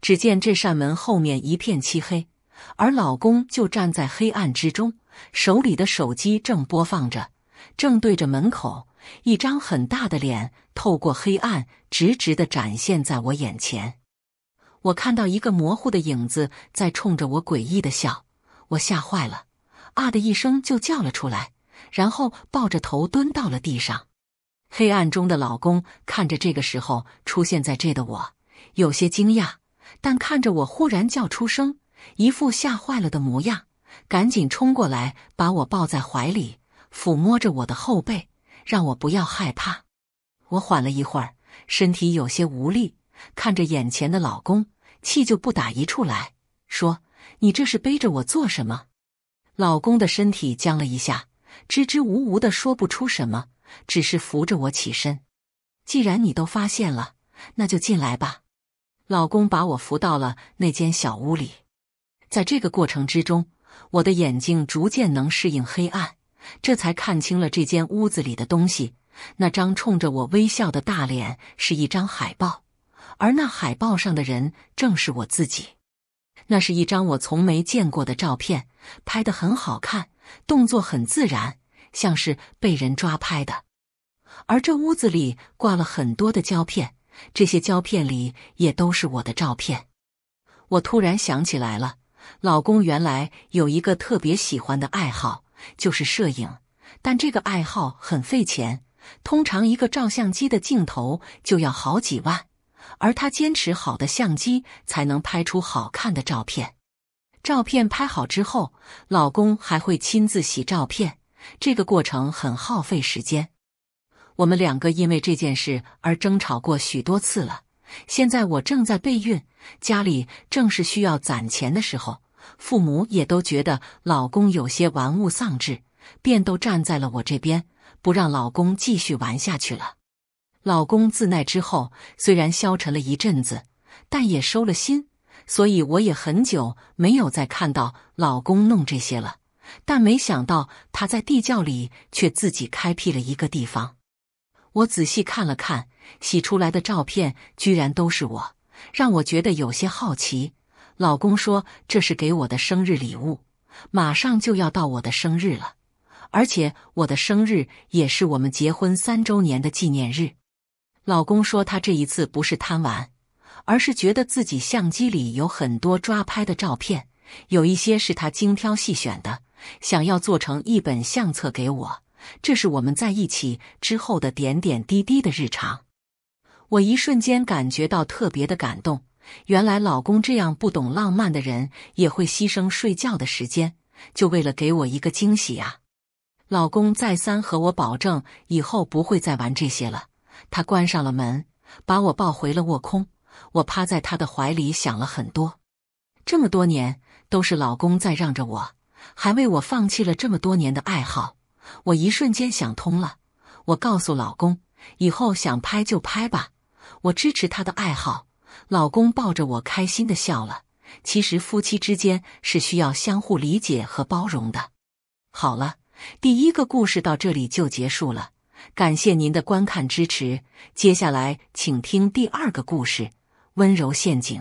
只见这扇门后面一片漆黑，而老公就站在黑暗之中。手里的手机正播放着，正对着门口一张很大的脸，透过黑暗直直的展现在我眼前。我看到一个模糊的影子在冲着我诡异的笑，我吓坏了，啊的一声就叫了出来，然后抱着头蹲到了地上。黑暗中的老公看着这个时候出现在这的我，有些惊讶，但看着我忽然叫出声，一副吓坏了的模样。赶紧冲过来，把我抱在怀里，抚摸着我的后背，让我不要害怕。我缓了一会儿，身体有些无力，看着眼前的老公，气就不打一处来，说：“你这是背着我做什么？”老公的身体僵了一下，支支吾吾的说不出什么，只是扶着我起身。既然你都发现了，那就进来吧。老公把我扶到了那间小屋里，在这个过程之中。我的眼睛逐渐能适应黑暗，这才看清了这间屋子里的东西。那张冲着我微笑的大脸是一张海报，而那海报上的人正是我自己。那是一张我从没见过的照片，拍的很好看，动作很自然，像是被人抓拍的。而这屋子里挂了很多的胶片，这些胶片里也都是我的照片。我突然想起来了。老公原来有一个特别喜欢的爱好，就是摄影，但这个爱好很费钱。通常一个照相机的镜头就要好几万，而他坚持好的相机才能拍出好看的照片。照片拍好之后，老公还会亲自洗照片，这个过程很耗费时间。我们两个因为这件事而争吵过许多次了。现在我正在备孕，家里正是需要攒钱的时候。父母也都觉得老公有些玩物丧志，便都站在了我这边，不让老公继续玩下去了。老公自那之后虽然消沉了一阵子，但也收了心，所以我也很久没有再看到老公弄这些了。但没想到他在地窖里却自己开辟了一个地方。我仔细看了看洗出来的照片，居然都是我，让我觉得有些好奇。老公说：“这是给我的生日礼物，马上就要到我的生日了，而且我的生日也是我们结婚三周年的纪念日。”老公说：“他这一次不是贪玩，而是觉得自己相机里有很多抓拍的照片，有一些是他精挑细选的，想要做成一本相册给我。这是我们在一起之后的点点滴滴的日常。”我一瞬间感觉到特别的感动。原来老公这样不懂浪漫的人也会牺牲睡觉的时间，就为了给我一个惊喜啊！老公再三和我保证以后不会再玩这些了。他关上了门，把我抱回了卧空。我趴在他的怀里想了很多，这么多年都是老公在让着我，还为我放弃了这么多年的爱好。我一瞬间想通了，我告诉老公，以后想拍就拍吧，我支持他的爱好。老公抱着我，开心的笑了。其实夫妻之间是需要相互理解和包容的。好了，第一个故事到这里就结束了。感谢您的观看支持。接下来请听第二个故事《温柔陷阱》。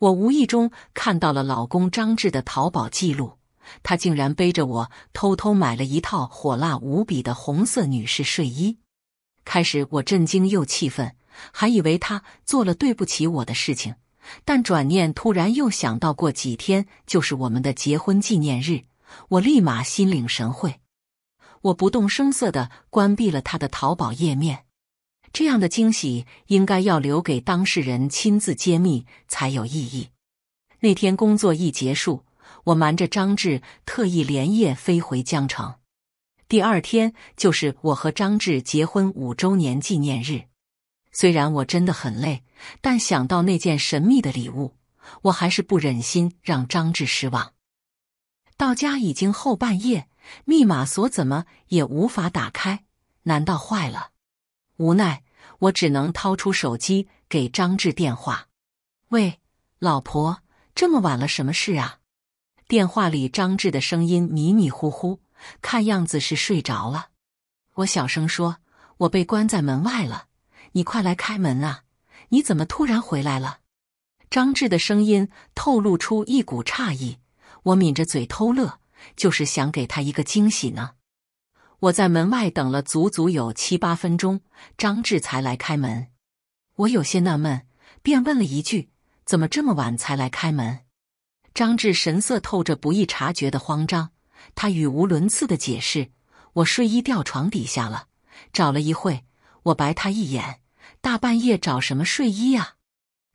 我无意中看到了老公张志的淘宝记录，他竟然背着我偷偷买了一套火辣无比的红色女士睡衣。开始我震惊又气愤。还以为他做了对不起我的事情，但转念突然又想到过几天就是我们的结婚纪念日，我立马心领神会。我不动声色的关闭了他的淘宝页面。这样的惊喜应该要留给当事人亲自揭秘才有意义。那天工作一结束，我瞒着张志，特意连夜飞回江城。第二天就是我和张志结婚五周年纪念日。虽然我真的很累，但想到那件神秘的礼物，我还是不忍心让张志失望。到家已经后半夜，密码锁怎么也无法打开，难道坏了？无奈，我只能掏出手机给张志电话。喂，老婆，这么晚了，什么事啊？电话里张志的声音迷迷糊糊，看样子是睡着了。我小声说：“我被关在门外了。”你快来开门啊！你怎么突然回来了？张志的声音透露出一股诧异。我抿着嘴偷乐，就是想给他一个惊喜呢。我在门外等了足足有七八分钟，张志才来开门。我有些纳闷，便问了一句：“怎么这么晚才来开门？”张志神色透着不易察觉的慌张，他语无伦次的解释：“我睡衣掉床底下了，找了一会。”我白他一眼。大半夜找什么睡衣啊？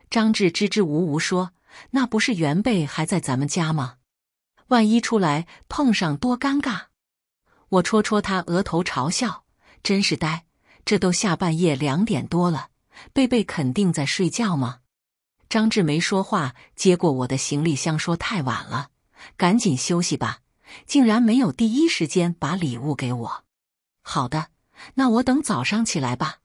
张志支支吾吾说：“那不是原贝还在咱们家吗？万一出来碰上，多尴尬！”我戳戳他额头，嘲笑：“真是呆！这都下半夜两点多了，贝贝肯定在睡觉吗？”张志没说话，接过我的行李箱说：“太晚了，赶紧休息吧。”竟然没有第一时间把礼物给我。好的，那我等早上起来吧。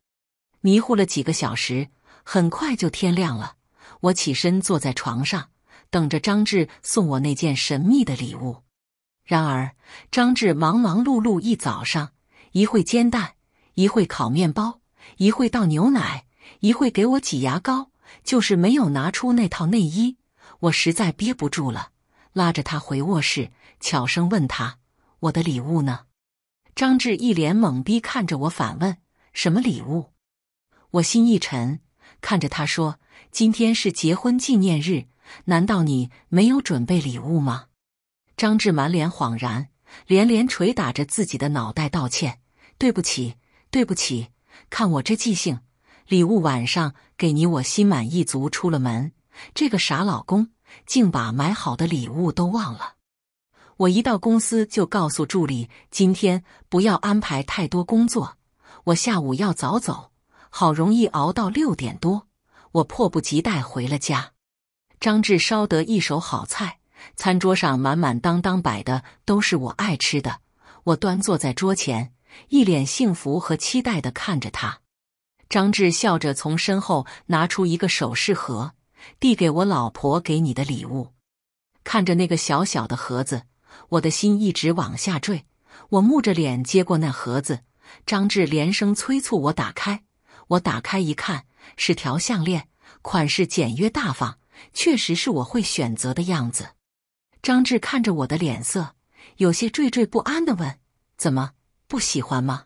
迷糊了几个小时，很快就天亮了。我起身坐在床上，等着张志送我那件神秘的礼物。然而，张志忙忙碌碌一早上，一会煎蛋，一会烤面包，一会倒牛奶，一会给我挤牙膏，就是没有拿出那套内衣。我实在憋不住了，拉着他回卧室，悄声问他：“我的礼物呢？”张志一脸懵逼看着我，反问：“什么礼物？”我心一沉，看着他说：“今天是结婚纪念日，难道你没有准备礼物吗？”张志满脸恍然，连连捶打着自己的脑袋道歉：“对不起，对不起，看我这记性，礼物晚上给你，我心满意足出了门。这个傻老公，竟把买好的礼物都忘了。”我一到公司就告诉助理：“今天不要安排太多工作，我下午要早走。”好容易熬到六点多，我迫不及待回了家。张志烧得一手好菜，餐桌上满满当当摆的都是我爱吃的。我端坐在桌前，一脸幸福和期待的看着他。张志笑着从身后拿出一个首饰盒，递给我老婆给你的礼物。看着那个小小的盒子，我的心一直往下坠。我木着脸接过那盒子，张志连声催促我打开。我打开一看，是条项链，款式简约大方，确实是我会选择的样子。张志看着我的脸色，有些惴惴不安的问：“怎么不喜欢吗？”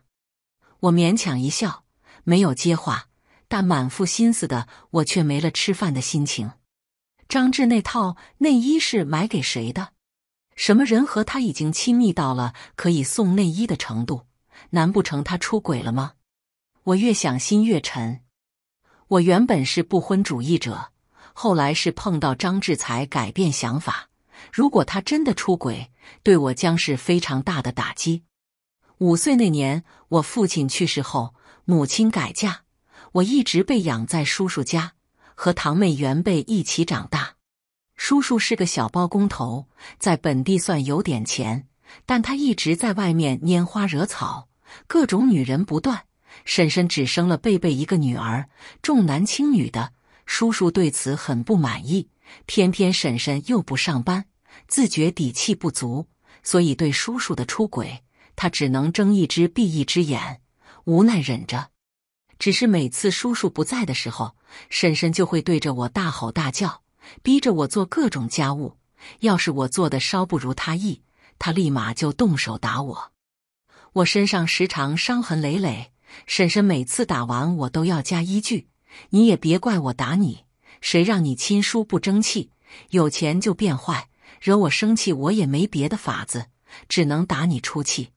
我勉强一笑，没有接话，但满腹心思的我却没了吃饭的心情。张志那套内衣是买给谁的？什么人和他已经亲密到了可以送内衣的程度？难不成他出轨了吗？我越想心越沉。我原本是不婚主义者，后来是碰到张志才改变想法。如果他真的出轨，对我将是非常大的打击。五岁那年，我父亲去世后，母亲改嫁，我一直被养在叔叔家，和堂妹原贝一起长大。叔叔是个小包工头，在本地算有点钱，但他一直在外面拈花惹草，各种女人不断。婶婶只生了贝贝一个女儿，重男轻女的叔叔对此很不满意。偏偏婶婶又不上班，自觉底气不足，所以对叔叔的出轨，她只能睁一只闭一只眼，无奈忍着。只是每次叔叔不在的时候，婶婶就会对着我大吼大叫，逼着我做各种家务。要是我做的稍不如他意，他立马就动手打我，我身上时常伤痕累累。婶婶每次打完，我都要加一句：“你也别怪我打你，谁让你亲叔不争气，有钱就变坏，惹我生气，我也没别的法子，只能打你出气。”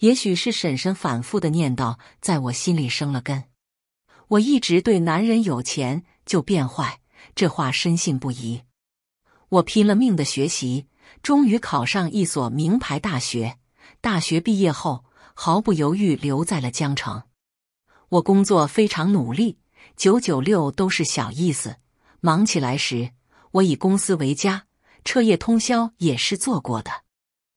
也许是婶婶反复的念叨，在我心里生了根。我一直对男人有钱就变坏这话深信不疑。我拼了命的学习，终于考上一所名牌大学。大学毕业后。毫不犹豫留在了江城。我工作非常努力，九九六都是小意思。忙起来时，我以公司为家，彻夜通宵也是做过的。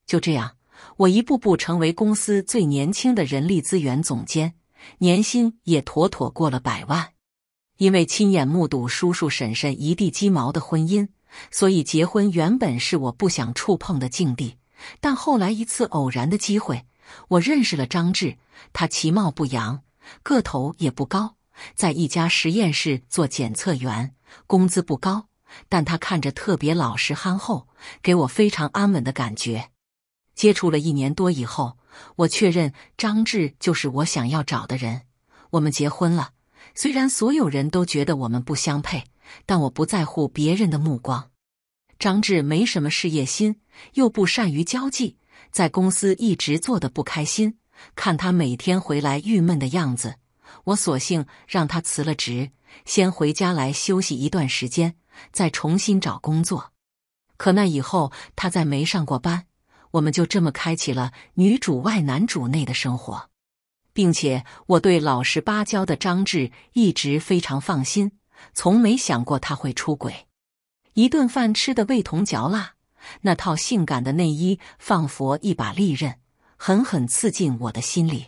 就这样，我一步步成为公司最年轻的人力资源总监，年薪也妥妥过了百万。因为亲眼目睹叔叔婶婶一地鸡毛的婚姻，所以结婚原本是我不想触碰的境地。但后来一次偶然的机会。我认识了张志，他其貌不扬，个头也不高，在一家实验室做检测员，工资不高，但他看着特别老实憨厚，给我非常安稳的感觉。接触了一年多以后，我确认张志就是我想要找的人，我们结婚了。虽然所有人都觉得我们不相配，但我不在乎别人的目光。张志没什么事业心，又不善于交际。在公司一直做的不开心，看他每天回来郁闷的样子，我索性让他辞了职，先回家来休息一段时间，再重新找工作。可那以后，他再没上过班，我们就这么开启了女主外男主内的生活，并且我对老实巴交的张志一直非常放心，从没想过他会出轨。一顿饭吃的味同嚼蜡。那套性感的内衣，仿佛一把利刃，狠狠刺进我的心里。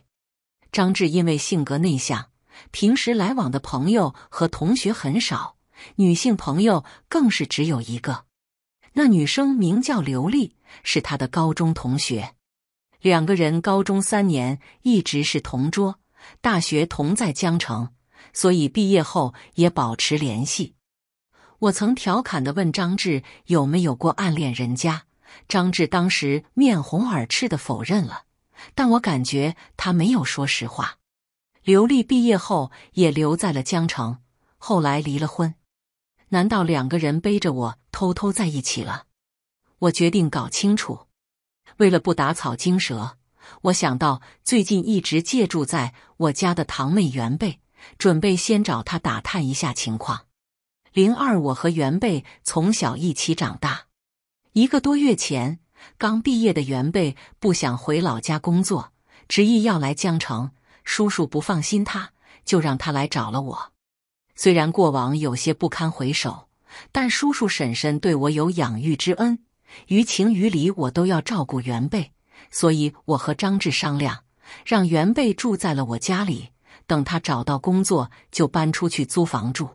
张志因为性格内向，平时来往的朋友和同学很少，女性朋友更是只有一个。那女生名叫刘丽，是他的高中同学。两个人高中三年一直是同桌，大学同在江城，所以毕业后也保持联系。我曾调侃的问张志有没有过暗恋人家，张志当时面红耳赤的否认了，但我感觉他没有说实话。刘丽毕业后也留在了江城，后来离了婚，难道两个人背着我偷偷在一起了？我决定搞清楚。为了不打草惊蛇，我想到最近一直借住在我家的堂妹袁贝，准备先找她打探一下情况。零二，我和元贝从小一起长大。一个多月前，刚毕业的元贝不想回老家工作，执意要来江城。叔叔不放心他，就让他来找了我。虽然过往有些不堪回首，但叔叔婶婶对我有养育之恩，于情于理，我都要照顾元贝。所以我和张志商量，让元贝住在了我家里，等他找到工作就搬出去租房住。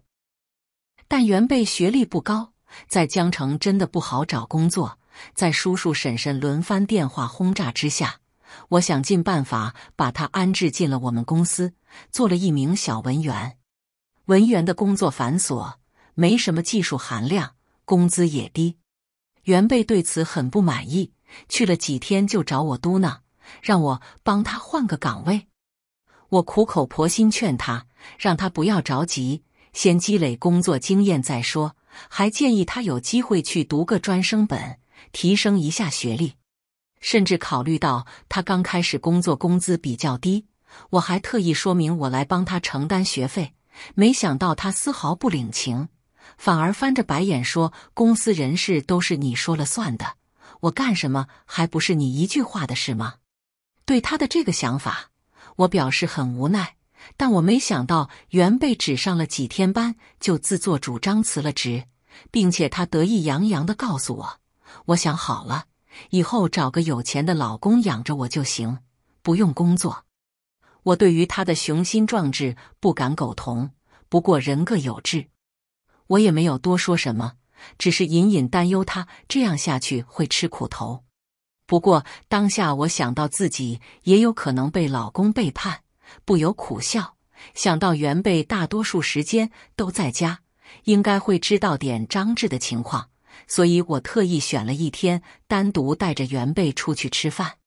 但原贝学历不高，在江城真的不好找工作。在叔叔婶婶轮番电话轰炸之下，我想尽办法把他安置进了我们公司，做了一名小文员。文员的工作繁琐，没什么技术含量，工资也低。原贝对此很不满意，去了几天就找我嘟囔，让我帮他换个岗位。我苦口婆心劝他，让他不要着急。先积累工作经验再说，还建议他有机会去读个专升本，提升一下学历。甚至考虑到他刚开始工作工资比较低，我还特意说明我来帮他承担学费。没想到他丝毫不领情，反而翻着白眼说：“公司人事都是你说了算的，我干什么还不是你一句话的事吗？”对他的这个想法，我表示很无奈。但我没想到，原被只上了几天班就自作主张辞了职，并且她得意洋洋地告诉我：“我想好了，以后找个有钱的老公养着我就行，不用工作。”我对于他的雄心壮志不敢苟同，不过人各有志，我也没有多说什么，只是隐隐担忧他这样下去会吃苦头。不过当下，我想到自己也有可能被老公背叛。不由苦笑，想到元贝大多数时间都在家，应该会知道点张志的情况，所以我特意选了一天单独带着元贝出去吃饭。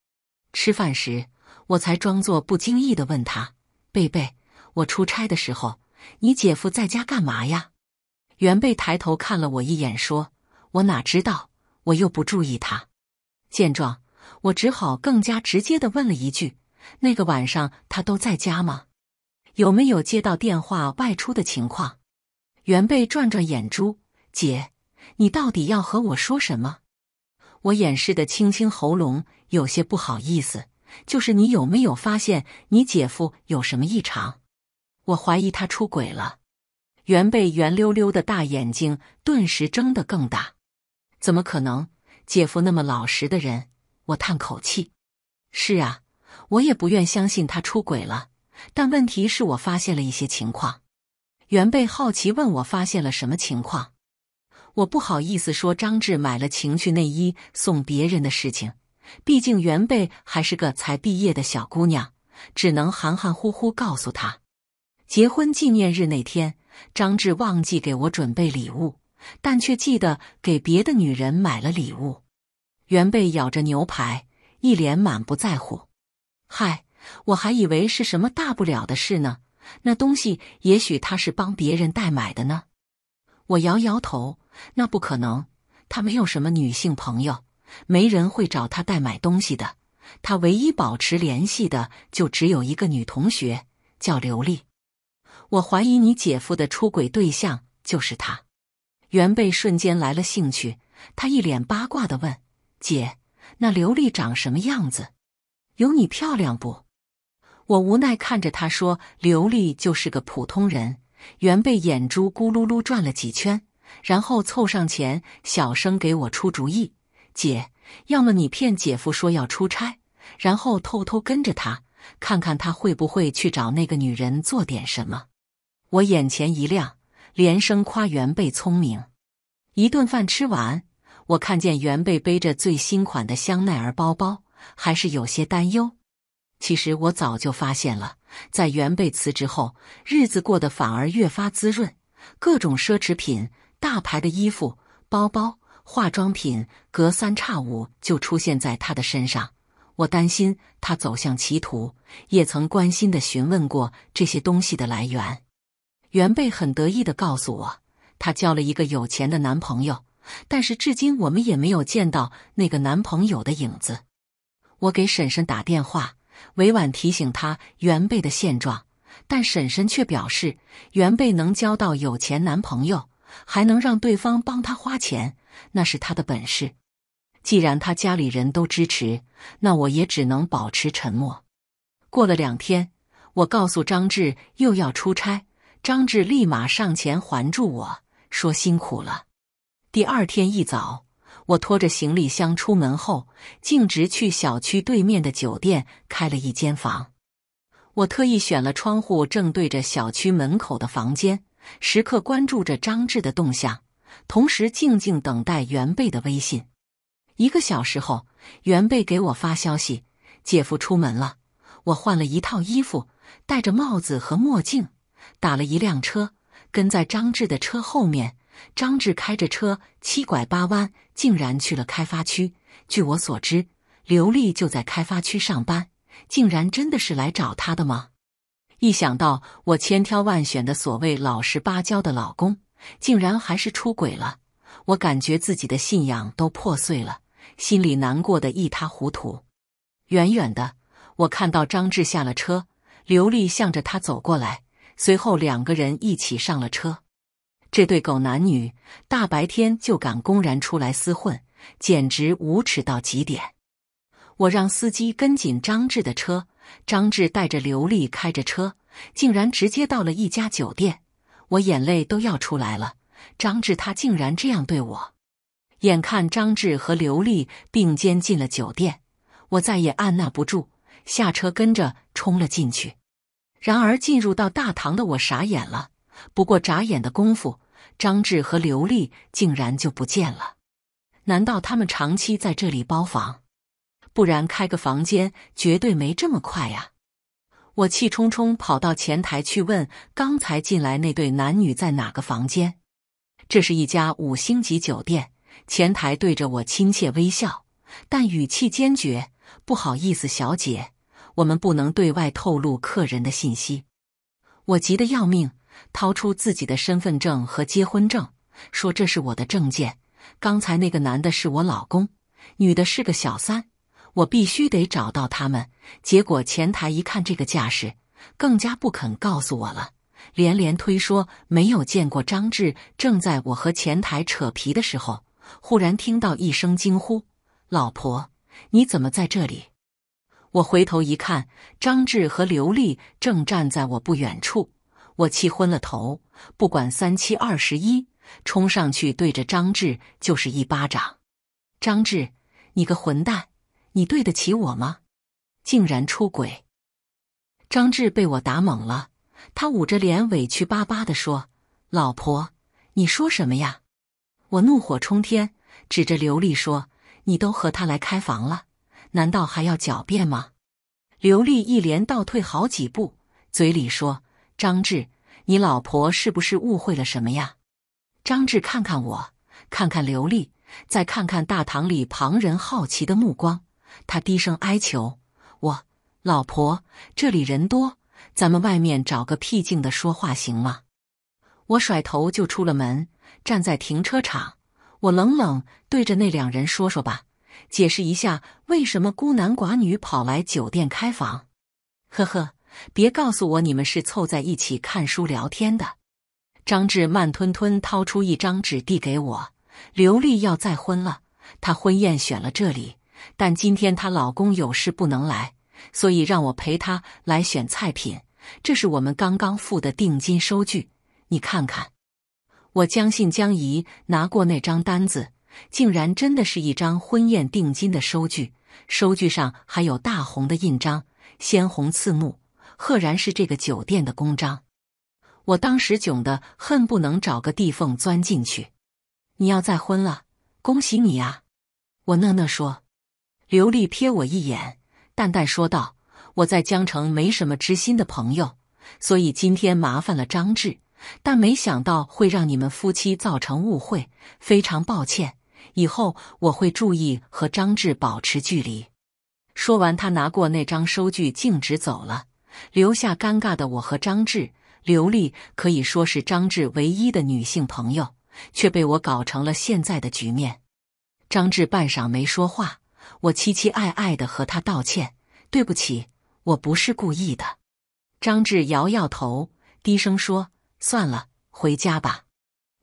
吃饭时，我才装作不经意的问他：“贝贝，我出差的时候，你姐夫在家干嘛呀？”元贝抬头看了我一眼，说：“我哪知道，我又不注意他。”见状，我只好更加直接的问了一句。那个晚上他都在家吗？有没有接到电话外出的情况？原贝转转眼珠，姐，你到底要和我说什么？我掩饰的，轻轻喉咙，有些不好意思。就是你有没有发现你姐夫有什么异常？我怀疑他出轨了。原贝圆溜溜的大眼睛顿时睁得更大。怎么可能？姐夫那么老实的人。我叹口气。是啊。我也不愿相信他出轨了，但问题是我发现了一些情况。原贝好奇问我发现了什么情况，我不好意思说张志买了情趣内衣送别人的事情，毕竟原贝还是个才毕业的小姑娘，只能含含糊糊告诉他：结婚纪念日那天，张志忘记给我准备礼物，但却记得给别的女人买了礼物。原贝咬着牛排，一脸满不在乎。嗨，我还以为是什么大不了的事呢。那东西也许他是帮别人代买的呢。我摇摇头，那不可能，他没有什么女性朋友，没人会找他代买东西的。他唯一保持联系的就只有一个女同学，叫刘丽。我怀疑你姐夫的出轨对象就是她。原贝瞬间来了兴趣，他一脸八卦的问：“姐，那刘丽长什么样子？”有你漂亮不？我无奈看着他说：“刘丽就是个普通人。”袁贝眼珠咕噜噜转了几圈，然后凑上前，小声给我出主意：“姐，要么你骗姐夫说要出差，然后偷偷跟着他，看看他会不会去找那个女人做点什么。”我眼前一亮，连声夸袁贝聪明。一顿饭吃完，我看见袁贝背着最新款的香奈儿包包。还是有些担忧。其实我早就发现了，在原贝辞职后，日子过得反而越发滋润，各种奢侈品、大牌的衣服、包包、化妆品，隔三差五就出现在她的身上。我担心她走向歧途，也曾关心的询问过这些东西的来源。原贝很得意的告诉我，她交了一个有钱的男朋友，但是至今我们也没有见到那个男朋友的影子。我给婶婶打电话，委婉提醒她原贝的现状，但婶婶却表示原贝能交到有钱男朋友，还能让对方帮她花钱，那是她的本事。既然她家里人都支持，那我也只能保持沉默。过了两天，我告诉张志又要出差，张志立马上前环住我说：“辛苦了。”第二天一早。我拖着行李箱出门后，径直去小区对面的酒店开了一间房。我特意选了窗户正对着小区门口的房间，时刻关注着张志的动向，同时静静等待袁贝的微信。一个小时后，袁贝给我发消息：“姐夫出门了。”我换了一套衣服，戴着帽子和墨镜，打了一辆车，跟在张志的车后面。张志开着车七拐八弯，竟然去了开发区。据我所知，刘丽就在开发区上班，竟然真的是来找他的吗？一想到我千挑万选的所谓老实巴交的老公，竟然还是出轨了，我感觉自己的信仰都破碎了，心里难过的一塌糊涂。远远的，我看到张志下了车，刘丽向着他走过来，随后两个人一起上了车。这对狗男女大白天就敢公然出来厮混，简直无耻到极点！我让司机跟紧张志的车，张志带着刘丽开着车，竟然直接到了一家酒店。我眼泪都要出来了，张志他竟然这样对我！眼看张志和刘丽并肩进了酒店，我再也按捺不住，下车跟着冲了进去。然而进入到大堂的我傻眼了。不过眨眼的功夫，张志和刘丽竟然就不见了。难道他们长期在这里包房？不然开个房间绝对没这么快呀！我气冲冲跑到前台去问：“刚才进来那对男女在哪个房间？”这是一家五星级酒店，前台对着我亲切微笑，但语气坚决：“不好意思，小姐，我们不能对外透露客人的信息。”我急得要命。掏出自己的身份证和结婚证，说：“这是我的证件。刚才那个男的是我老公，女的是个小三，我必须得找到他们。”结果前台一看这个架势，更加不肯告诉我了，连连推说没有见过张志。正在我和前台扯皮的时候，忽然听到一声惊呼：“老婆，你怎么在这里？”我回头一看，张志和刘丽正站在我不远处。我气昏了头，不管三七二十一，冲上去对着张志就是一巴掌。张志，你个混蛋，你对得起我吗？竟然出轨！张志被我打懵了，他捂着脸，委屈巴巴地说：“老婆，你说什么呀？”我怒火冲天，指着刘丽说：“你都和他来开房了，难道还要狡辩吗？”刘丽一连倒退好几步，嘴里说。张志，你老婆是不是误会了什么呀？张志看看我，看看刘丽，再看看大堂里旁人好奇的目光，他低声哀求我：“老婆，这里人多，咱们外面找个僻静的说话行吗？”我甩头就出了门，站在停车场，我冷冷对着那两人说：“说吧，解释一下为什么孤男寡女跑来酒店开房。”呵呵。别告诉我你们是凑在一起看书聊天的。张志慢吞吞掏出一张纸递给我：“刘丽要再婚了，她婚宴选了这里，但今天她老公有事不能来，所以让我陪她来选菜品。这是我们刚刚付的定金收据，你看看。”我将信将疑拿过那张单子，竟然真的是一张婚宴定金的收据，收据上还有大红的印章，鲜红刺目。赫然是这个酒店的公章，我当时窘的恨不能找个地缝钻进去。你要再婚了，恭喜你啊！我讷讷说。刘丽瞥我一眼，淡淡说道：“我在江城没什么知心的朋友，所以今天麻烦了张志，但没想到会让你们夫妻造成误会，非常抱歉。以后我会注意和张志保持距离。”说完，他拿过那张收据，径直走了。留下尴尬的我和张志，刘丽可以说是张志唯一的女性朋友，却被我搞成了现在的局面。张志半晌没说话，我期期爱爱的和他道歉：“对不起，我不是故意的。”张志摇摇头，低声说：“算了，回家吧。”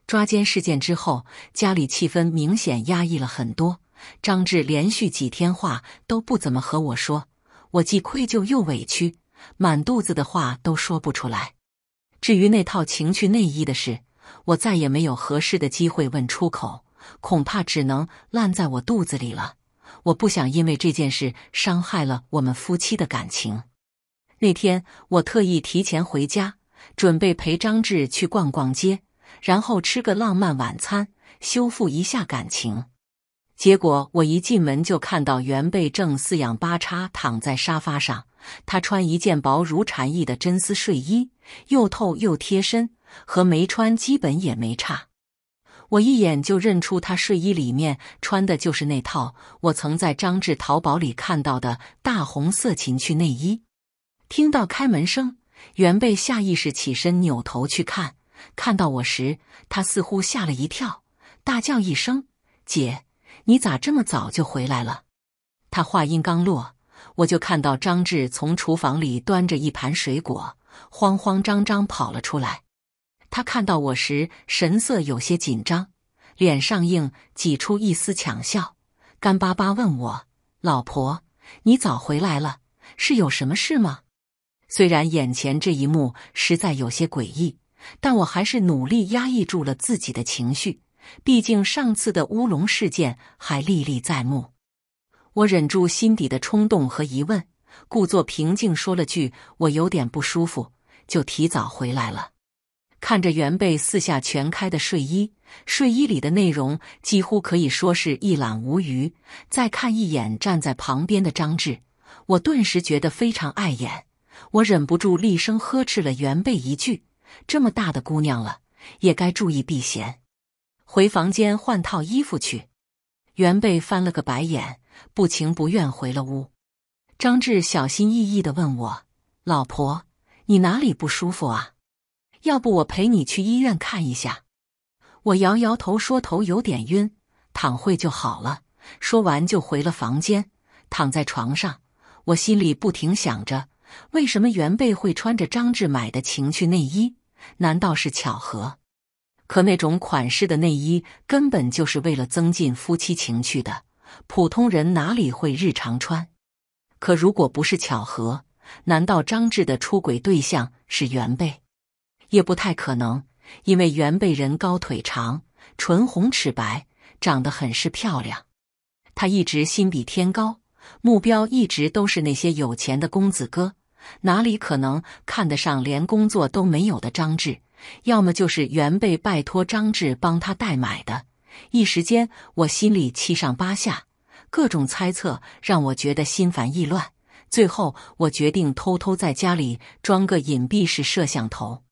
抓奸事件之后，家里气氛明显压抑了很多。张志连续几天话都不怎么和我说，我既愧疚又委屈。满肚子的话都说不出来。至于那套情趣内衣的事，我再也没有合适的机会问出口，恐怕只能烂在我肚子里了。我不想因为这件事伤害了我们夫妻的感情。那天我特意提前回家，准备陪张志去逛逛街，然后吃个浪漫晚餐，修复一下感情。结果我一进门就看到袁贝正四仰八叉躺在沙发上，他穿一件薄如蝉翼的真丝睡衣，又透又贴身，和没穿基本也没差。我一眼就认出他睡衣里面穿的就是那套我曾在张志淘宝里看到的大红色情趣内衣。听到开门声，袁贝下意识起身扭头去看，看到我时，他似乎吓了一跳，大叫一声：“姐！”你咋这么早就回来了？他话音刚落，我就看到张志从厨房里端着一盘水果，慌慌张张跑了出来。他看到我时，神色有些紧张，脸上硬挤出一丝强笑，干巴巴问我：“老婆，你早回来了，是有什么事吗？”虽然眼前这一幕实在有些诡异，但我还是努力压抑住了自己的情绪。毕竟上次的乌龙事件还历历在目，我忍住心底的冲动和疑问，故作平静说了句：“我有点不舒服，就提早回来了。”看着原被四下全开的睡衣，睡衣里的内容几乎可以说是一览无余。再看一眼站在旁边的张志，我顿时觉得非常碍眼，我忍不住厉声呵斥了原贝一句：“这么大的姑娘了，也该注意避嫌。”回房间换套衣服去。原贝翻了个白眼，不情不愿回了屋。张志小心翼翼的问我：“老婆，你哪里不舒服啊？要不我陪你去医院看一下？”我摇摇头说：“头有点晕，躺会就好了。”说完就回了房间，躺在床上。我心里不停想着：为什么原贝会穿着张志买的情趣内衣？难道是巧合？可那种款式的内衣根本就是为了增进夫妻情趣的，普通人哪里会日常穿？可如果不是巧合，难道张志的出轨对象是原贝？也不太可能，因为原贝人高腿长，唇红齿白，长得很是漂亮。他一直心比天高，目标一直都是那些有钱的公子哥，哪里可能看得上连工作都没有的张志？要么就是原贝拜托张志帮他代买的，一时间我心里七上八下，各种猜测让我觉得心烦意乱。最后，我决定偷偷在家里装个隐蔽式摄像头。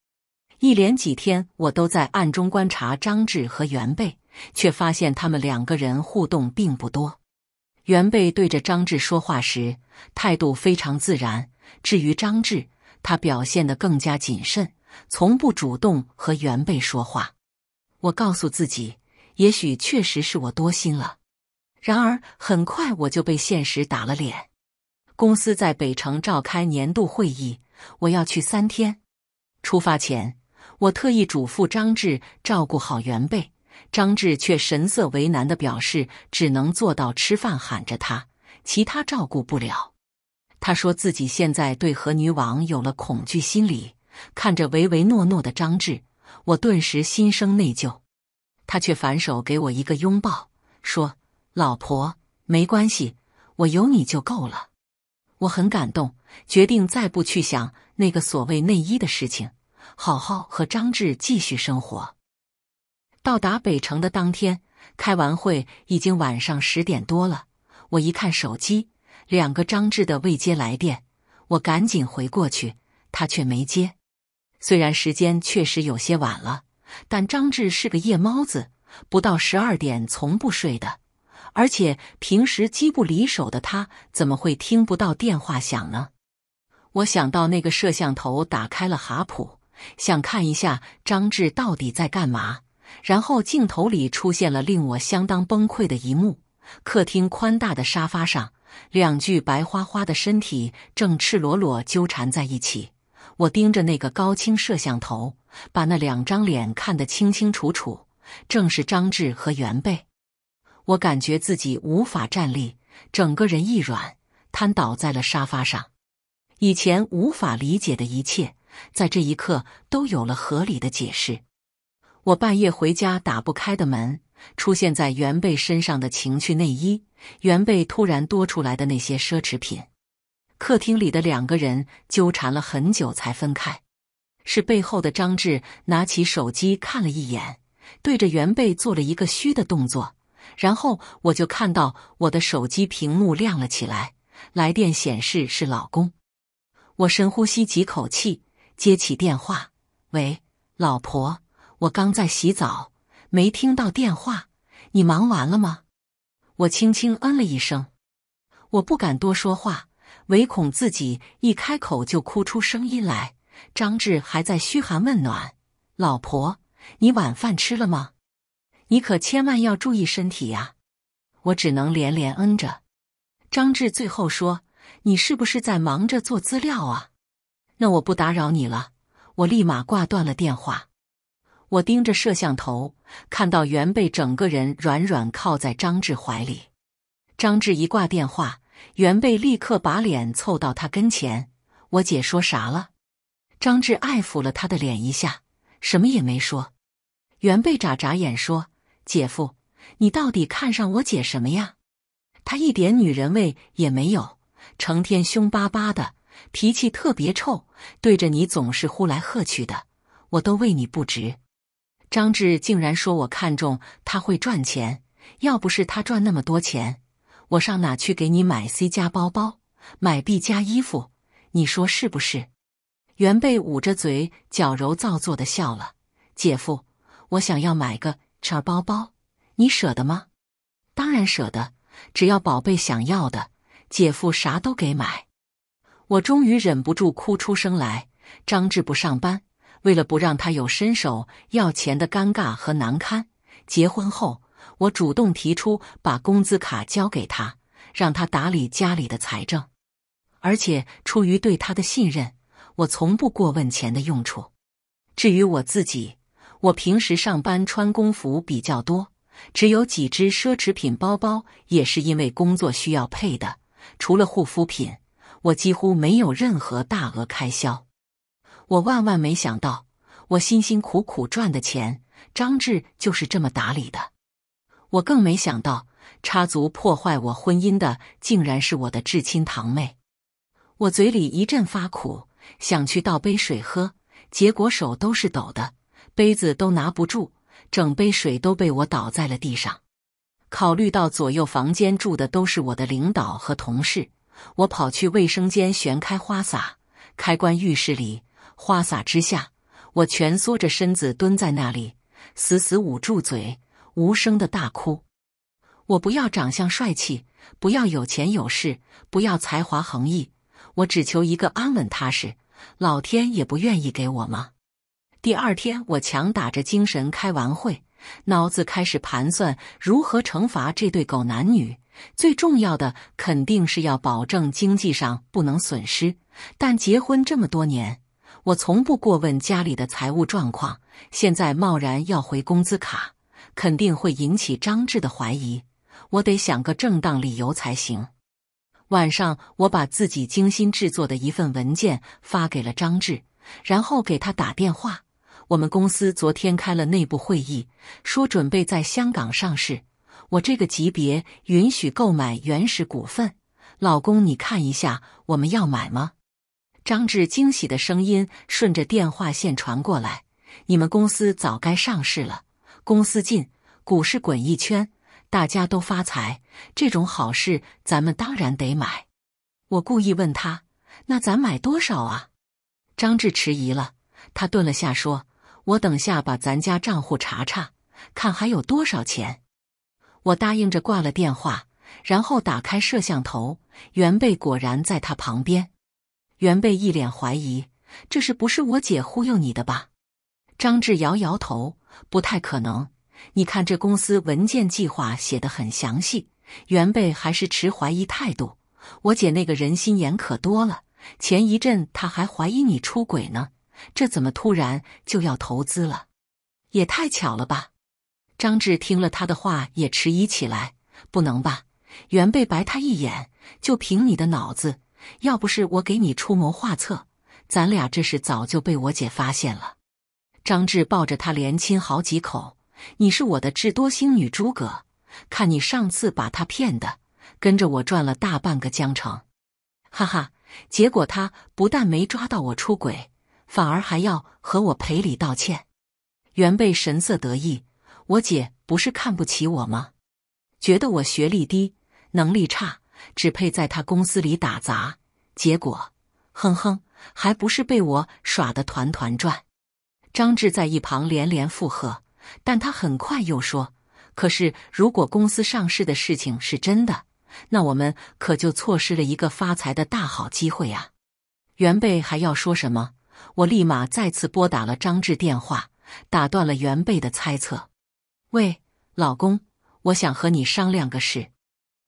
一连几天，我都在暗中观察张志和原贝，却发现他们两个人互动并不多。原贝对着张志说话时态度非常自然，至于张志，他表现得更加谨慎。从不主动和原贝说话，我告诉自己，也许确实是我多心了。然而，很快我就被现实打了脸。公司在北城召开年度会议，我要去三天。出发前，我特意嘱咐张志照顾好原贝，张志却神色为难的表示，只能做到吃饭喊着他，其他照顾不了。他说自己现在对和女网有了恐惧心理。看着唯唯诺诺的张志，我顿时心生内疚。他却反手给我一个拥抱，说：“老婆，没关系，我有你就够了。”我很感动，决定再不去想那个所谓内衣的事情，好好和张志继续生活。到达北城的当天，开完会已经晚上十点多了。我一看手机，两个张志的未接来电，我赶紧回过去，他却没接。虽然时间确实有些晚了，但张志是个夜猫子，不到十二点从不睡的。而且平时机不离手的他，怎么会听不到电话响呢？我想到那个摄像头打开了，哈普想看一下张志到底在干嘛。然后镜头里出现了令我相当崩溃的一幕：客厅宽大的沙发上，两具白花花的身体正赤裸裸纠缠在一起。我盯着那个高清摄像头，把那两张脸看得清清楚楚，正是张志和袁贝。我感觉自己无法站立，整个人一软，瘫倒在了沙发上。以前无法理解的一切，在这一刻都有了合理的解释。我半夜回家打不开的门，出现在袁贝身上的情趣内衣，袁贝突然多出来的那些奢侈品。客厅里的两个人纠缠了很久才分开，是背后的张志拿起手机看了一眼，对着原被做了一个虚的动作，然后我就看到我的手机屏幕亮了起来，来电显示是老公。我深呼吸几口气，接起电话：“喂，老婆，我刚在洗澡，没听到电话，你忙完了吗？”我轻轻嗯了一声，我不敢多说话。唯恐自己一开口就哭出声音来，张志还在嘘寒问暖：“老婆，你晚饭吃了吗？你可千万要注意身体呀！”我只能连连嗯着。张志最后说：“你是不是在忙着做资料啊？”那我不打扰你了，我立马挂断了电话。我盯着摄像头，看到袁贝整个人软软靠在张志怀里。张志一挂电话。原贝立刻把脸凑到他跟前，我姐说啥了？张志爱抚了他的脸一下，什么也没说。原贝眨眨眼说：“姐夫，你到底看上我姐什么呀？她一点女人味也没有，成天凶巴巴的，脾气特别臭，对着你总是呼来喝去的，我都为你不值。”张志竟然说我看中他会赚钱，要不是他赚那么多钱。我上哪去给你买 C 加包包，买 B 加衣服？你说是不是？原贝捂着嘴，矫揉造作的笑了。姐夫，我想要买个 Cher 包包，你舍得吗？当然舍得，只要宝贝想要的，姐夫啥都给买。我终于忍不住哭出声来。张志不上班，为了不让他有伸手要钱的尴尬和难堪，结婚后。我主动提出把工资卡交给他，让他打理家里的财政，而且出于对他的信任，我从不过问钱的用处。至于我自己，我平时上班穿工服比较多，只有几只奢侈品包包也是因为工作需要配的。除了护肤品，我几乎没有任何大额开销。我万万没想到，我辛辛苦苦赚的钱，张志就是这么打理的。我更没想到，插足破坏我婚姻的，竟然是我的至亲堂妹。我嘴里一阵发苦，想去倒杯水喝，结果手都是抖的，杯子都拿不住，整杯水都被我倒在了地上。考虑到左右房间住的都是我的领导和同事，我跑去卫生间，旋开花洒开关，浴室里，花洒之下，我蜷缩着身子蹲在那里，死死捂住嘴。无声的大哭。我不要长相帅气，不要有钱有势，不要才华横溢，我只求一个安稳踏实。老天也不愿意给我吗？第二天，我强打着精神开完会，脑子开始盘算如何惩罚这对狗男女。最重要的肯定是要保证经济上不能损失，但结婚这么多年，我从不过问家里的财务状况，现在贸然要回工资卡。肯定会引起张志的怀疑，我得想个正当理由才行。晚上，我把自己精心制作的一份文件发给了张志，然后给他打电话。我们公司昨天开了内部会议，说准备在香港上市，我这个级别允许购买原始股份。老公，你看一下，我们要买吗？张志惊喜的声音顺着电话线传过来：“你们公司早该上市了。”公司进股市滚一圈，大家都发财，这种好事咱们当然得买。我故意问他：“那咱买多少啊？”张志迟疑了，他顿了下说：“我等下把咱家账户查查，看还有多少钱。”我答应着挂了电话，然后打开摄像头，袁贝果然在他旁边。袁贝一脸怀疑：“这是不是我姐忽悠你的吧？”张志摇摇头。不太可能，你看这公司文件计划写的很详细。袁贝还是持怀疑态度。我姐那个人心眼可多了，前一阵她还怀疑你出轨呢，这怎么突然就要投资了？也太巧了吧！张志听了他的话也迟疑起来，不能吧？袁贝白他一眼，就凭你的脑子，要不是我给你出谋划策，咱俩这是早就被我姐发现了。张志抱着她，连亲好几口。你是我的智多星女诸葛，看你上次把他骗的，跟着我转了大半个江城，哈哈！结果他不但没抓到我出轨，反而还要和我赔礼道歉。原贝神色得意，我姐不是看不起我吗？觉得我学历低，能力差，只配在他公司里打杂。结果，哼哼，还不是被我耍得团团转。张志在一旁连连附和，但他很快又说：“可是，如果公司上市的事情是真的，那我们可就错失了一个发财的大好机会啊！”原贝还要说什么，我立马再次拨打了张志电话，打断了原贝的猜测。“喂，老公，我想和你商量个事。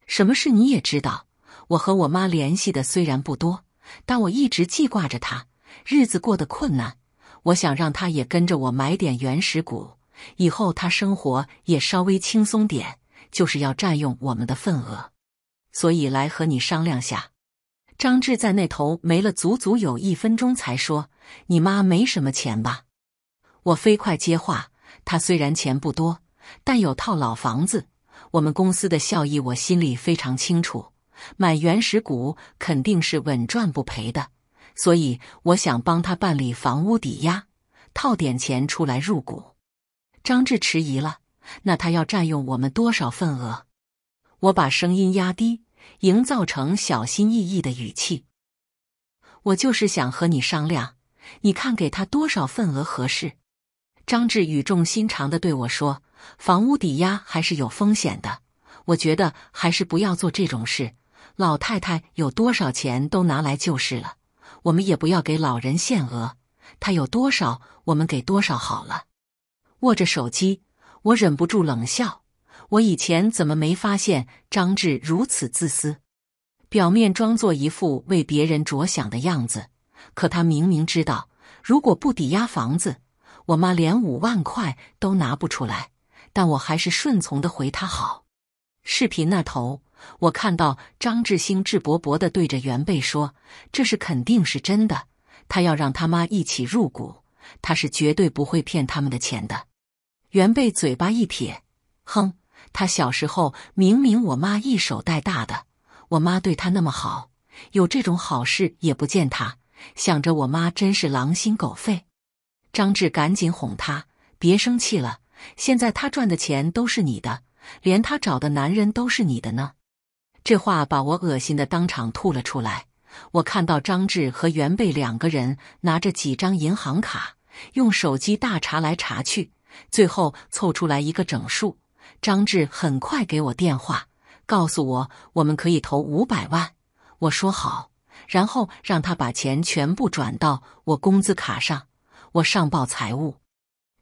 什么事你也知道，我和我妈联系的虽然不多，但我一直记挂着她，日子过得困难。”我想让他也跟着我买点原始股，以后他生活也稍微轻松点，就是要占用我们的份额，所以来和你商量下。张志在那头没了，足足有一分钟才说：“你妈没什么钱吧？”我飞快接话：“他虽然钱不多，但有套老房子。我们公司的效益我心里非常清楚，买原始股肯定是稳赚不赔的。”所以我想帮他办理房屋抵押，套点钱出来入股。张志迟疑了，那他要占用我们多少份额？我把声音压低，营造成小心翼翼的语气。我就是想和你商量，你看给他多少份额合适？张志语重心长的对我说：“房屋抵押还是有风险的，我觉得还是不要做这种事。老太太有多少钱都拿来就是了。”我们也不要给老人限额，他有多少我们给多少好了。握着手机，我忍不住冷笑：我以前怎么没发现张志如此自私？表面装作一副为别人着想的样子，可他明明知道，如果不抵押房子，我妈连五万块都拿不出来。但我还是顺从的回他好。视频那头。我看到张志兴致勃勃地对着袁贝说：“这事肯定是真的，他要让他妈一起入股，他是绝对不会骗他们的钱的。”袁贝嘴巴一撇：“哼，他小时候明明我妈一手带大的，我妈对他那么好，有这种好事也不见他，想着我妈真是狼心狗肺。”张志赶紧哄他：“别生气了，现在他赚的钱都是你的，连他找的男人都是你的呢。”这话把我恶心的当场吐了出来。我看到张志和袁贝两个人拿着几张银行卡，用手机大查来查去，最后凑出来一个整数。张志很快给我电话，告诉我我们可以投五百万。我说好，然后让他把钱全部转到我工资卡上。我上报财务，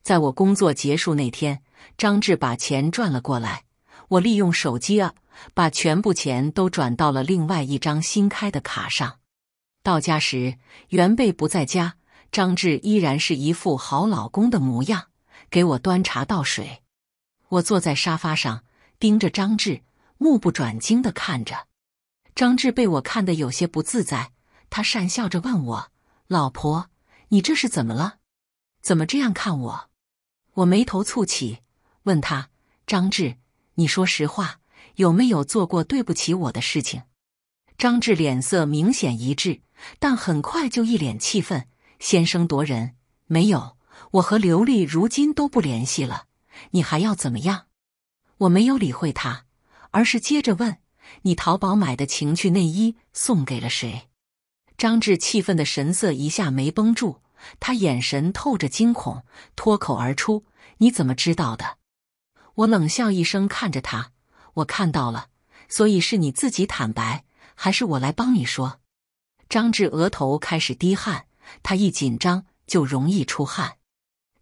在我工作结束那天，张志把钱转了过来。我利用手机啊。把全部钱都转到了另外一张新开的卡上。到家时，原贝不在家，张志依然是一副好老公的模样，给我端茶倒水。我坐在沙发上，盯着张志，目不转睛的看着。张志被我看得有些不自在，他讪笑着问我：“老婆，你这是怎么了？怎么这样看我？”我眉头蹙起，问他：“张志，你说实话。”有没有做过对不起我的事情？张志脸色明显一滞，但很快就一脸气愤，先声夺人。没有，我和刘丽如今都不联系了。你还要怎么样？我没有理会他，而是接着问：“你淘宝买的情趣内衣送给了谁？”张志气愤的神色一下没绷住，他眼神透着惊恐，脱口而出：“你怎么知道的？”我冷笑一声，看着他。我看到了，所以是你自己坦白，还是我来帮你说？张志额头开始滴汗，他一紧张就容易出汗。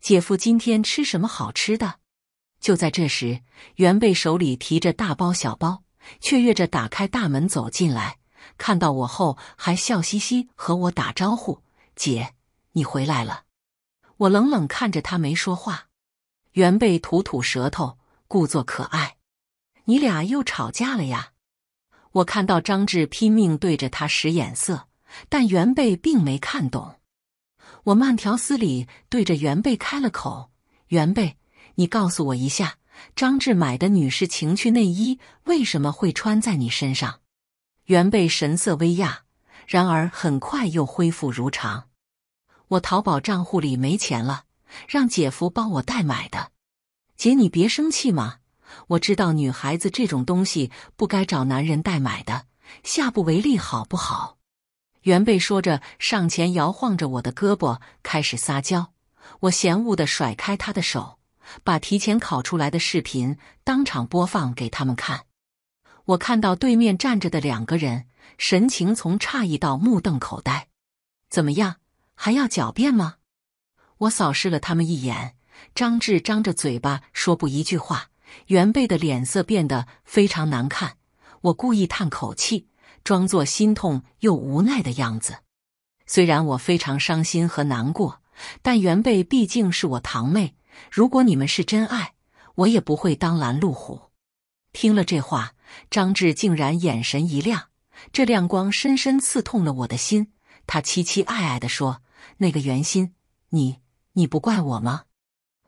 姐夫今天吃什么好吃的？就在这时，原贝手里提着大包小包，雀跃着打开大门走进来，看到我后还笑嘻嘻和我打招呼：“姐，你回来了。”我冷冷看着他，没说话。原贝吐吐舌头，故作可爱。你俩又吵架了呀？我看到张志拼命对着他使眼色，但袁贝并没看懂。我慢条斯理对着袁贝开了口：“袁贝，你告诉我一下，张志买的女士情趣内衣为什么会穿在你身上？”袁贝神色微讶，然而很快又恢复如常。我淘宝账户里没钱了，让姐夫帮我代买的。姐，你别生气嘛。我知道女孩子这种东西不该找男人代买的，下不为例，好不好？原贝说着，上前摇晃着我的胳膊，开始撒娇。我嫌恶的甩开他的手，把提前拷出来的视频当场播放给他们看。我看到对面站着的两个人，神情从诧异到目瞪口呆。怎么样，还要狡辩吗？我扫视了他们一眼，张志张着嘴巴说不一句话。原贝的脸色变得非常难看，我故意叹口气，装作心痛又无奈的样子。虽然我非常伤心和难过，但原贝毕竟是我堂妹。如果你们是真爱，我也不会当拦路虎。听了这话，张志竟然眼神一亮，这亮光深深刺痛了我的心。他凄凄爱爱地说：“那个袁心，你你不怪我吗？”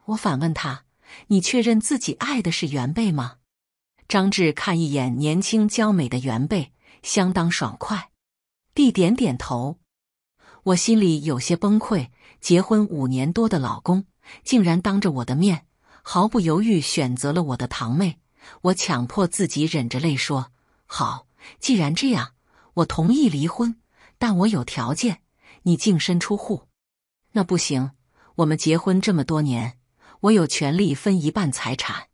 我反问他。你确认自己爱的是原贝吗？张志看一眼年轻娇美的原贝，相当爽快，地点点头。我心里有些崩溃。结婚五年多的老公，竟然当着我的面毫不犹豫选择了我的堂妹。我强迫自己忍着泪说：“好，既然这样，我同意离婚，但我有条件，你净身出户。”那不行，我们结婚这么多年。我有权利分一半财产，